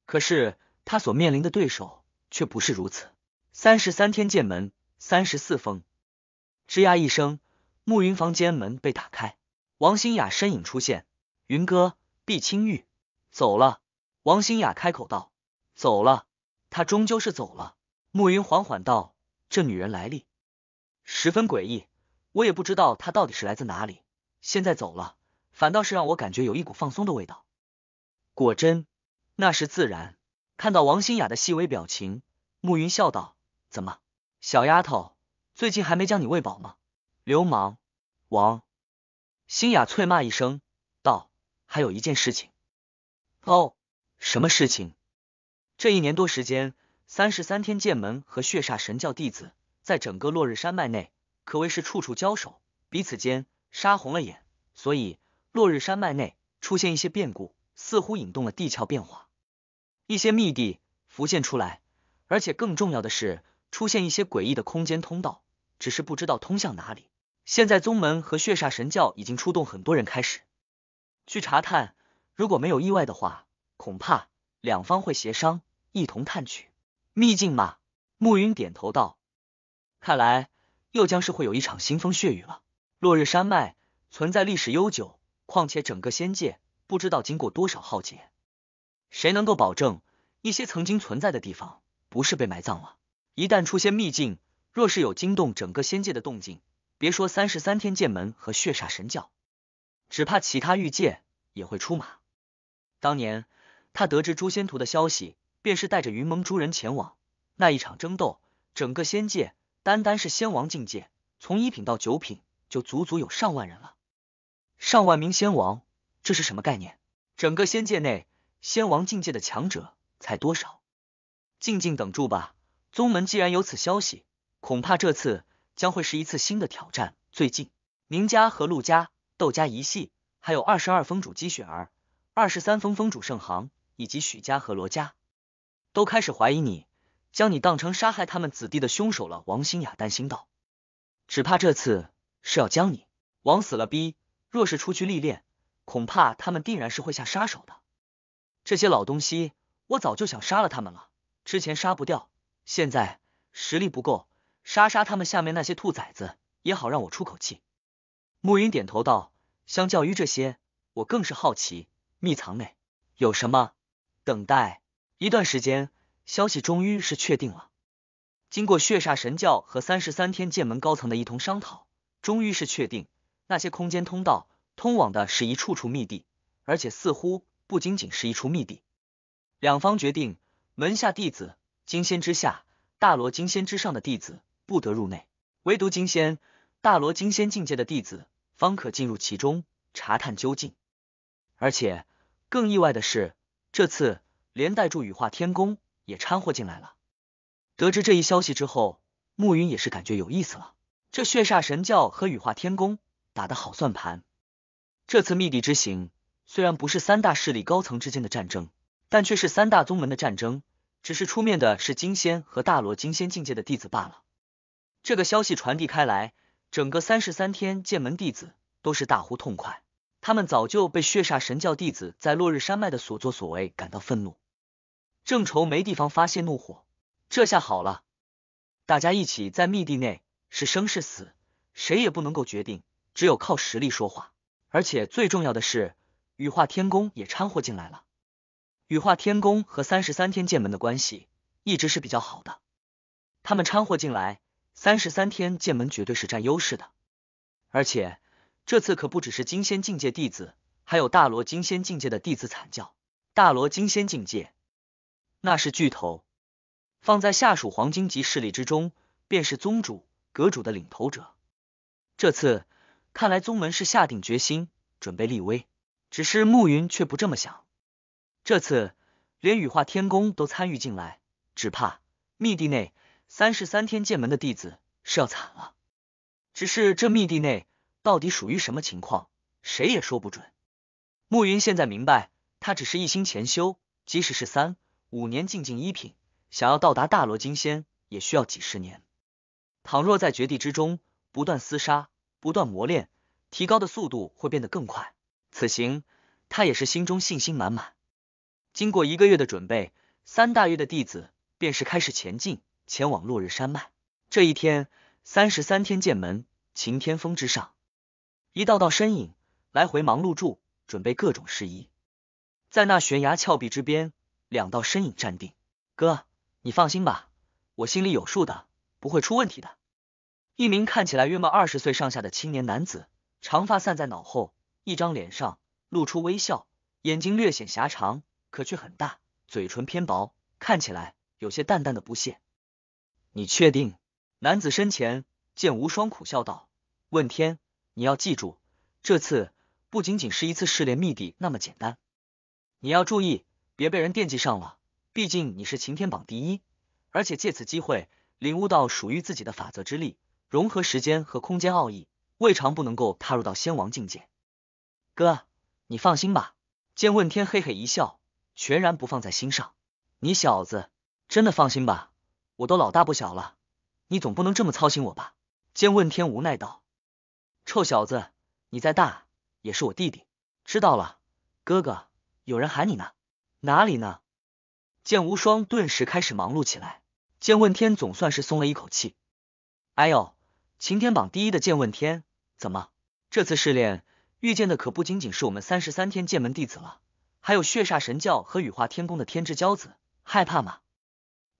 可是他所面临的对手却不是如此。三十三天剑门，三十四峰。吱呀一声，暮云房间门被打开，王新雅身影出现。云哥，毕清玉，走了。王新雅开口道。走了，她终究是走了。暮云缓缓道：“这女人来历十分诡异，我也不知道她到底是来自哪里。现在走了，反倒是让我感觉有一股放松的味道。果真，那是自然。”看到王新雅的细微表情，暮云笑道：“怎么，小丫头，最近还没将你喂饱吗？”流氓王新雅啐骂一声道：“还有一件事情哦，什么事情？”这一年多时间，三十三天剑门和血煞神教弟子在整个落日山脉内可谓是处处交手，彼此间杀红了眼。所以，落日山脉内出现一些变故，似乎引动了地壳变化，一些密地浮现出来，而且更重要的是，出现一些诡异的空间通道，只是不知道通向哪里。现在宗门和血煞神教已经出动很多人开始去查探，如果没有意外的话，恐怕。两方会协商，一同探取秘境嘛？暮云点头道：“看来又将是会有一场腥风血雨了。落日山脉存在历史悠久，况且整个仙界不知道经过多少浩劫，谁能够保证一些曾经存在的地方不是被埋葬了？一旦出现秘境，若是有惊动整个仙界的动静，别说三十三天剑门和血煞神教，只怕其他域界也会出马。当年……”他得知诛仙图的消息，便是带着云蒙诸人前往那一场争斗。整个仙界，单单是仙王境界，从一品到九品，就足足有上万人了。上万名仙王，这是什么概念？整个仙界内，仙王境界的强者才多少？静静等住吧。宗门既然有此消息，恐怕这次将会是一次新的挑战。最近，宁家和陆家、窦家一系，还有二十二峰主姬雪儿、二十三峰峰主盛行。以及许家和罗家，都开始怀疑你，将你当成杀害他们子弟的凶手了。王新雅担心道：“只怕这次是要将你往死了逼。若是出去历练，恐怕他们定然是会下杀手的。这些老东西，我早就想杀了他们了。之前杀不掉，现在实力不够，杀杀他们下面那些兔崽子也好让我出口气。”暮云点头道：“相较于这些，我更是好奇密藏内有什么。”等待一段时间，消息终于是确定了。经过血煞神教和三十三天剑门高层的一通商讨，终于是确定那些空间通道通往的是一处处密地，而且似乎不仅仅是一处密地。两方决定，门下弟子金仙之下、大罗金仙之上的弟子不得入内，唯独金仙、大罗金仙境界的弟子方可进入其中查探究竟。而且更意外的是。这次连带住羽化天宫也掺和进来了。得知这一消息之后，暮云也是感觉有意思了。这血煞神教和羽化天宫打的好算盘。这次密地之行虽然不是三大势力高层之间的战争，但却是三大宗门的战争，只是出面的是金仙和大罗金仙境界的弟子罢了。这个消息传递开来，整个三十三天剑门弟子都是大呼痛快。他们早就被血煞神教弟子在落日山脉的所作所为感到愤怒，正愁没地方发泄怒火，这下好了，大家一起在密地内是生是死，谁也不能够决定，只有靠实力说话。而且最重要的是，羽化天宫也掺和进来了。羽化天宫和三十三天剑门的关系一直是比较好的，他们掺和进来，三十三天剑门绝对是占优势的，而且。这次可不只是金仙境界弟子，还有大罗金仙境界的弟子惨叫。大罗金仙境界，那是巨头，放在下属黄金级势力之中，便是宗主、阁主的领头者。这次看来，宗门是下定决心准备立威，只是暮云却不这么想。这次连羽化天宫都参与进来，只怕密地内三十三天剑门的弟子是要惨了。只是这密地内。到底属于什么情况，谁也说不准。慕云现在明白，他只是一心潜修，即使是三五年进进一品，想要到达大罗金仙，也需要几十年。倘若在绝地之中不断厮杀、不断磨练，提高的速度会变得更快。此行，他也是心中信心满满。经过一个月的准备，三大月的弟子便是开始前进，前往落日山脉。这一天，三十三天剑门晴天峰之上。一道道身影来回忙碌住，准备各种事宜。在那悬崖峭壁之边，两道身影站定。哥，你放心吧，我心里有数的，不会出问题的。一名看起来约莫二十岁上下的青年男子，长发散在脑后，一张脸上露出微笑，眼睛略显狭长，可却很大，嘴唇偏薄，看起来有些淡淡的不屑。你确定？男子身前，见无双苦笑道：“问天。”你要记住，这次不仅仅是一次试炼秘地那么简单，你要注意别被人惦记上了，毕竟你是擎天榜第一，而且借此机会领悟到属于自己的法则之力，融合时间和空间奥义，未尝不能够踏入到仙王境界。哥，你放心吧。见问天嘿嘿一笑，全然不放在心上。你小子真的放心吧？我都老大不小了，你总不能这么操心我吧？见问天无奈道。臭小子，你再大也是我弟弟。知道了，哥哥，有人喊你呢，哪里呢？剑无双顿时开始忙碌起来。剑问天总算是松了一口气。哎呦，擎天榜第一的剑问天，怎么这次试炼遇见的可不仅仅是我们三十三天剑门弟子了，还有血煞神教和羽化天宫的天之骄子，害怕吗？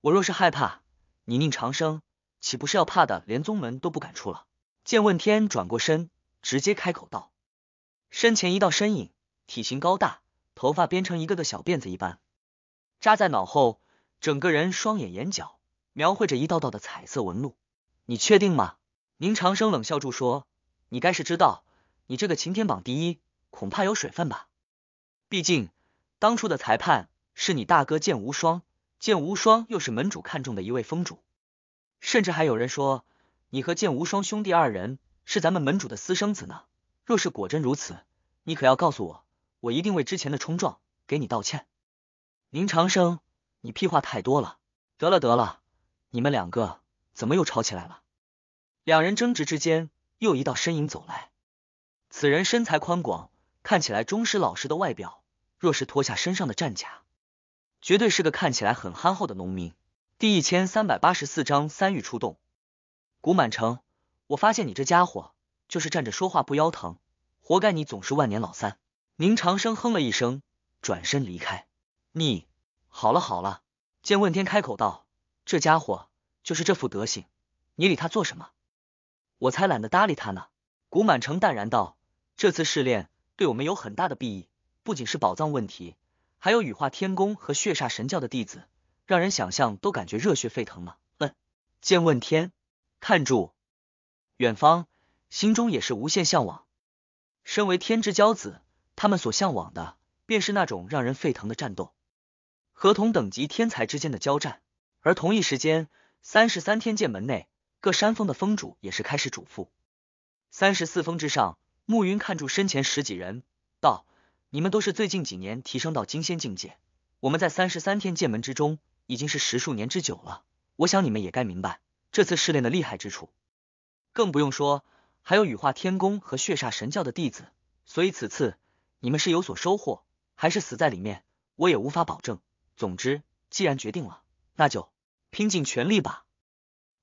我若是害怕，你宁长生岂不是要怕的连宗门都不敢出了？剑问天转过身，直接开口道：“身前一道身影，体型高大，头发编成一个个小辫子一般扎在脑后，整个人双眼眼角描绘着一道道的彩色纹路。你确定吗？”宁长生冷笑住说：“你该是知道，你这个晴天榜第一恐怕有水分吧？毕竟当初的裁判是你大哥剑无双，剑无双又是门主看中的一位峰主，甚至还有人说。”你和剑无双兄弟二人是咱们门主的私生子呢。若是果真如此，你可要告诉我，我一定为之前的冲撞给你道歉。宁长生，你屁话太多了。得了得了，你们两个怎么又吵起来了？两人争执之间，又一道身影走来。此人身材宽广，看起来忠实老实的外表，若是脱下身上的战甲，绝对是个看起来很憨厚的农民。第一千三百八十四章三玉出动。古满城，我发现你这家伙就是站着说话不腰疼，活该你总是万年老三。宁长生哼了一声，转身离开。你好了好了，见问天开口道：“这家伙就是这副德行，你理他做什么？我才懒得搭理他呢。”古满城淡然道：“这次试炼对我们有很大的裨益，不仅是宝藏问题，还有羽化天宫和血煞神教的弟子，让人想象都感觉热血沸腾呢。”嗯，见问天。看住远方，心中也是无限向往。身为天之骄子，他们所向往的便是那种让人沸腾的战斗和同等级天才之间的交战。而同一时间，三十三天剑门内各山峰的峰主也是开始嘱咐。三十四峰之上，暮云看住身前十几人，道：“你们都是最近几年提升到金仙境界，我们在三十三天剑门之中已经是十数年之久了，我想你们也该明白。”这次试炼的厉害之处，更不用说还有羽化天宫和血煞神教的弟子，所以此次你们是有所收获，还是死在里面，我也无法保证。总之，既然决定了，那就拼尽全力吧。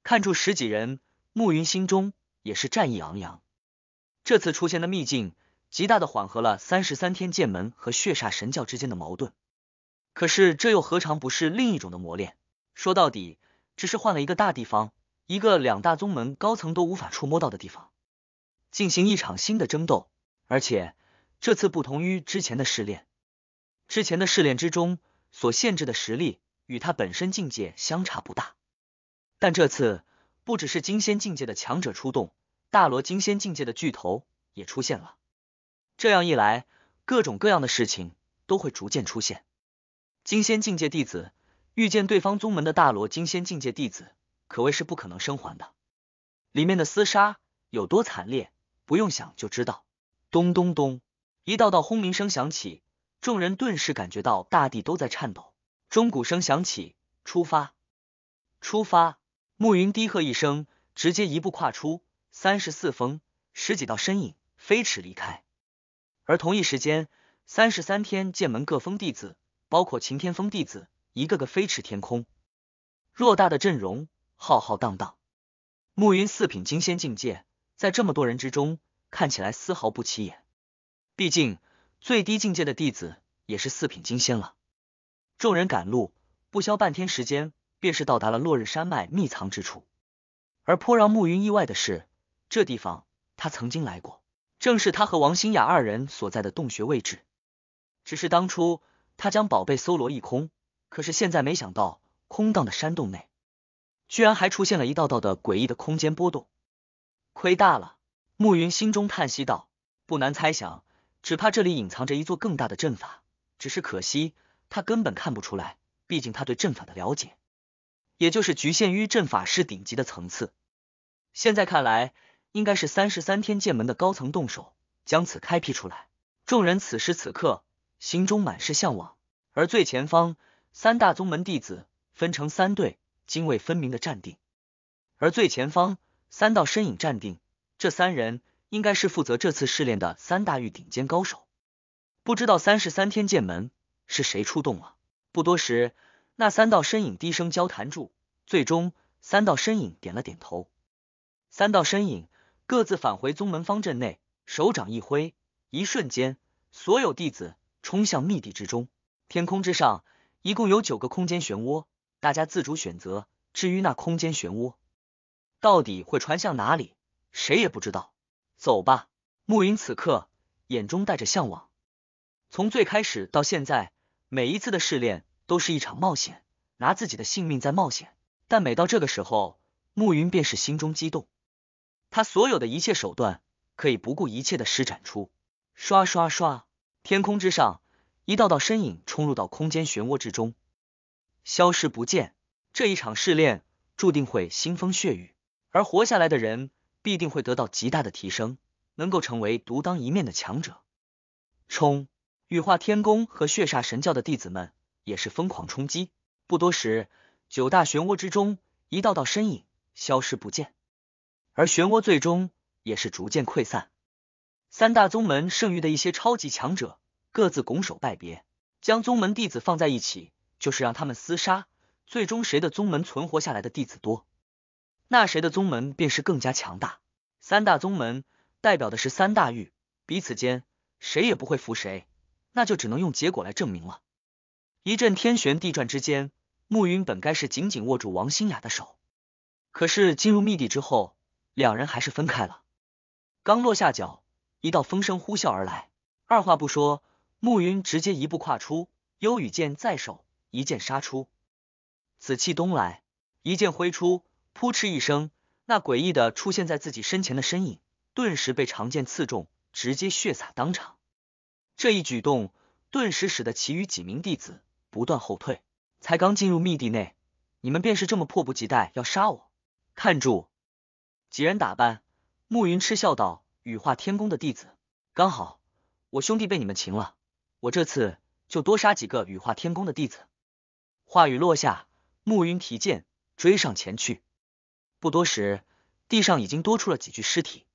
看住十几人，暮云心中也是战意昂扬。这次出现的秘境，极大的缓和了三十三天剑门和血煞神教之间的矛盾。可是这又何尝不是另一种的磨练？说到底。只是换了一个大地方，一个两大宗门高层都无法触摸到的地方，进行一场新的争斗。而且这次不同于之前的试炼，之前的试炼之中所限制的实力与他本身境界相差不大，但这次不只是金仙境界的强者出动，大罗金仙境界的巨头也出现了。这样一来，各种各样的事情都会逐渐出现。金仙境界弟子。遇见对方宗门的大罗金仙境界弟子，可谓是不可能生还的。里面的厮杀有多惨烈，不用想就知道。咚咚咚，一道道轰鸣声响起，众人顿时感觉到大地都在颤抖。钟鼓声响起，出发，出发！暮云低喝一声，直接一步跨出，三十四峰十几道身影飞驰离开。而同一时间，三十三天剑门各峰弟子，包括擎天峰弟子。一个个飞驰天空，偌大的阵容浩浩荡荡。暮云四品金仙境界，在这么多人之中看起来丝毫不起眼。毕竟最低境界的弟子也是四品金仙了。众人赶路，不消半天时间，便是到达了落日山脉密藏之处。而颇让暮云意外的是，这地方他曾经来过，正是他和王新雅二人所在的洞穴位置。只是当初他将宝贝搜罗一空。可是现在没想到，空荡的山洞内，居然还出现了一道道的诡异的空间波动，亏大了！暮云心中叹息道：“不难猜想，只怕这里隐藏着一座更大的阵法。只是可惜，他根本看不出来，毕竟他对阵法的了解，也就是局限于阵法师顶级的层次。现在看来，应该是三十三天剑门的高层动手，将此开辟出来。”众人此时此刻，心中满是向往，而最前方。三大宗门弟子分成三队，泾渭分明的站定。而最前方三道身影站定，这三人应该是负责这次试炼的三大域顶尖高手。不知道三十三天剑门是谁出动了。不多时，那三道身影低声交谈住，最终三道身影点了点头。三道身影各自返回宗门方阵内，手掌一挥，一瞬间，所有弟子冲向密地之中。天空之上。一共有九个空间漩涡，大家自主选择。至于那空间漩涡到底会传向哪里，谁也不知道。走吧，暮云此刻眼中带着向往。从最开始到现在，每一次的试炼都是一场冒险，拿自己的性命在冒险。但每到这个时候，暮云便是心中激动，他所有的一切手段可以不顾一切的施展出。刷刷刷，天空之上。一道道身影冲入到空间漩涡之中，消失不见。这一场试炼注定会腥风血雨，而活下来的人必定会得到极大的提升，能够成为独当一面的强者。冲！羽化天宫和血煞神教的弟子们也是疯狂冲击。不多时，九大漩涡之中，一道道身影消失不见，而漩涡最终也是逐渐溃散。三大宗门剩余的一些超级强者。各自拱手拜别，将宗门弟子放在一起，就是让他们厮杀，最终谁的宗门存活下来的弟子多，那谁的宗门便是更加强大。三大宗门代表的是三大域，彼此间谁也不会服谁，那就只能用结果来证明了。一阵天旋地转之间，暮云本该是紧紧握住王新雅的手，可是进入密地之后，两人还是分开了。刚落下脚，一道风声呼啸而来，二话不说。暮云直接一步跨出，幽羽剑在手，一剑杀出。紫气东来，一剑挥出，扑哧一声，那诡异的出现在自己身前的身影，顿时被长剑刺中，直接血洒当场。这一举动，顿时使得其余几名弟子不断后退。才刚进入密地内，你们便是这么迫不及待要杀我？看住几人打扮，暮云嗤笑道：“羽化天宫的弟子，刚好我兄弟被你们擒了。”我这次就多杀几个羽化天宫的弟子。话语落下，暮云提剑追上前去。不多时，地上已经多出了几具尸体。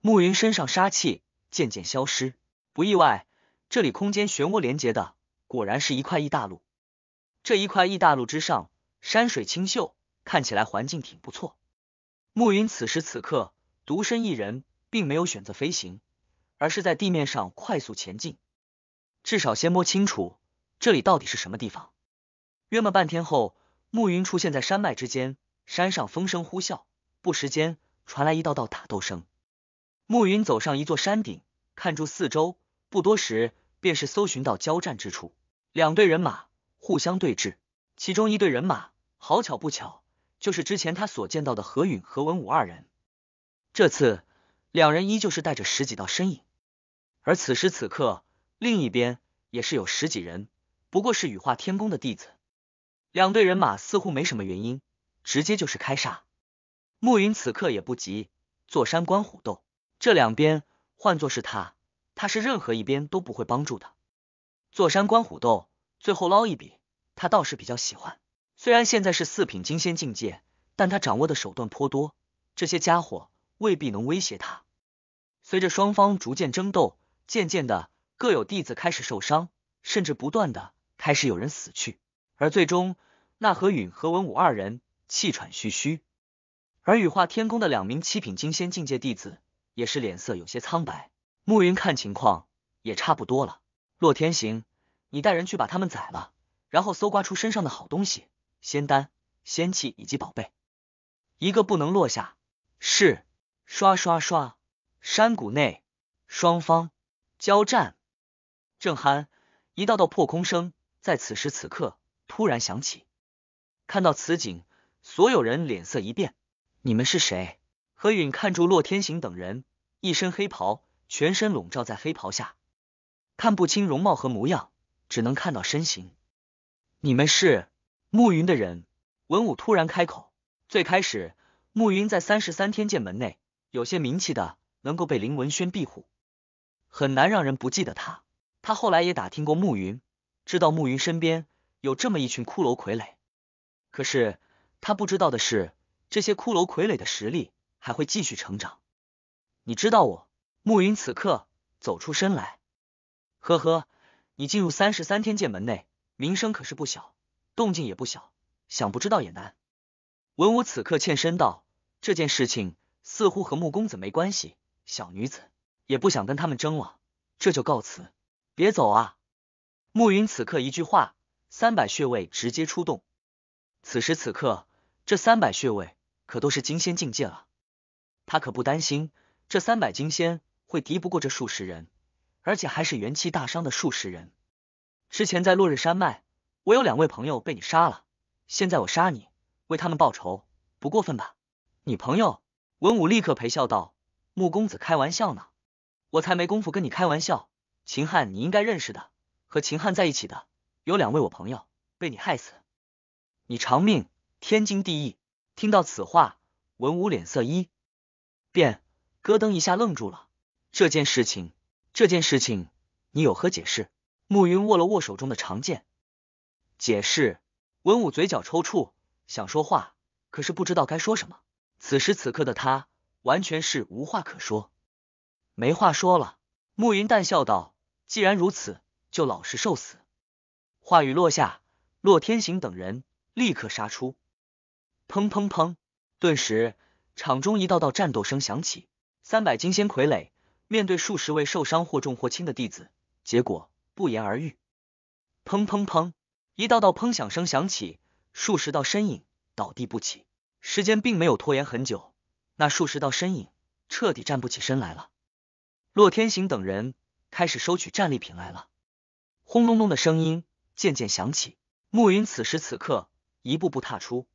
暮云身上杀气渐渐消失。不意外，这里空间漩涡连接的果然是一块异大陆。这一块异大陆之上，山水清秀，看起来环境挺不错。暮云此时此刻独身一人，并没有选择飞行，而是在地面上快速前进。至少先摸清楚这里到底是什么地方。约摸半天后，暮云出现在山脉之间，山上风声呼啸，不时间传来一道道打斗声。暮云走上一座山顶，看住四周，不多时便是搜寻到交战之处。两队人马互相对峙，其中一队人马，好巧不巧就是之前他所见到的何允和文武二人。这次两人依旧是带着十几道身影，而此时此刻。另一边也是有十几人，不过是羽化天宫的弟子。两队人马似乎没什么原因，直接就是开杀。暮云此刻也不急，坐山观虎斗。这两边换作是他，他是任何一边都不会帮助的。坐山观虎斗，最后捞一笔，他倒是比较喜欢。虽然现在是四品金仙境界，但他掌握的手段颇多，这些家伙未必能威胁他。随着双方逐渐争斗，渐渐的。各有弟子开始受伤，甚至不断的开始有人死去，而最终那何允和文武二人气喘吁吁，而羽化天宫的两名七品金仙境界弟子也是脸色有些苍白。暮云看情况也差不多了，洛天行，你带人去把他们宰了，然后搜刮出身上的好东西、仙丹、仙器以及宝贝，一个不能落下。是，刷刷刷，山谷内双方交战。正酣，一道道破空声在此时此刻突然响起。看到此景，所有人脸色一变。你们是谁？何允看住洛天行等人，一身黑袍，全身笼罩在黑袍下，看不清容貌和模样，只能看到身形。你们是暮云的人？文武突然开口。最开始，暮云在三十三天剑门内有些名气的，能够被林文轩庇护，很难让人不记得他。他后来也打听过慕云，知道慕云身边有这么一群骷髅傀儡，可是他不知道的是，这些骷髅傀儡的实力还会继续成长。你知道我慕云此刻走出身来，呵呵，你进入三十三天剑门内，名声可是不小，动静也不小，想不知道也难。文武此刻欠身道：“这件事情似乎和穆公子没关系，小女子也不想跟他们争了，这就告辞。”别走啊！暮云此刻一句话，三百穴位直接出动。此时此刻，这三百穴位可都是金仙境界了。他可不担心这三百金仙会敌不过这数十人，而且还是元气大伤的数十人。之前在落日山脉，我有两位朋友被你杀了，现在我杀你为他们报仇，不过分吧？你朋友文武立刻陪笑道：“穆公子开玩笑呢，我才没工夫跟你开玩笑。”秦汉，你应该认识的。和秦汉在一起的有两位我朋友，被你害死，你偿命，天经地义。听到此话，文武脸色一变，咯噔一下愣住了。这件事情，这件事情，你有何解释？暮云握了握手中的长剑，解释。文武嘴角抽搐，想说话，可是不知道该说什么。此时此刻的他，完全是无话可说，没话说了。暮云淡笑道。既然如此，就老实受死。话语落下，洛天行等人立刻杀出。砰砰砰！顿时场中一道道战斗声响起。三百金仙傀儡面对数十位受伤或重或轻的弟子，结果不言而喻。砰砰砰！一道道砰响声响起，数十道身影倒地不起。时间并没有拖延很久，那数十道身影彻底站不起身来了。洛天行等人。开始收取战利品来了，轰隆隆的声音渐渐响起。暮云此时此刻一步步踏出。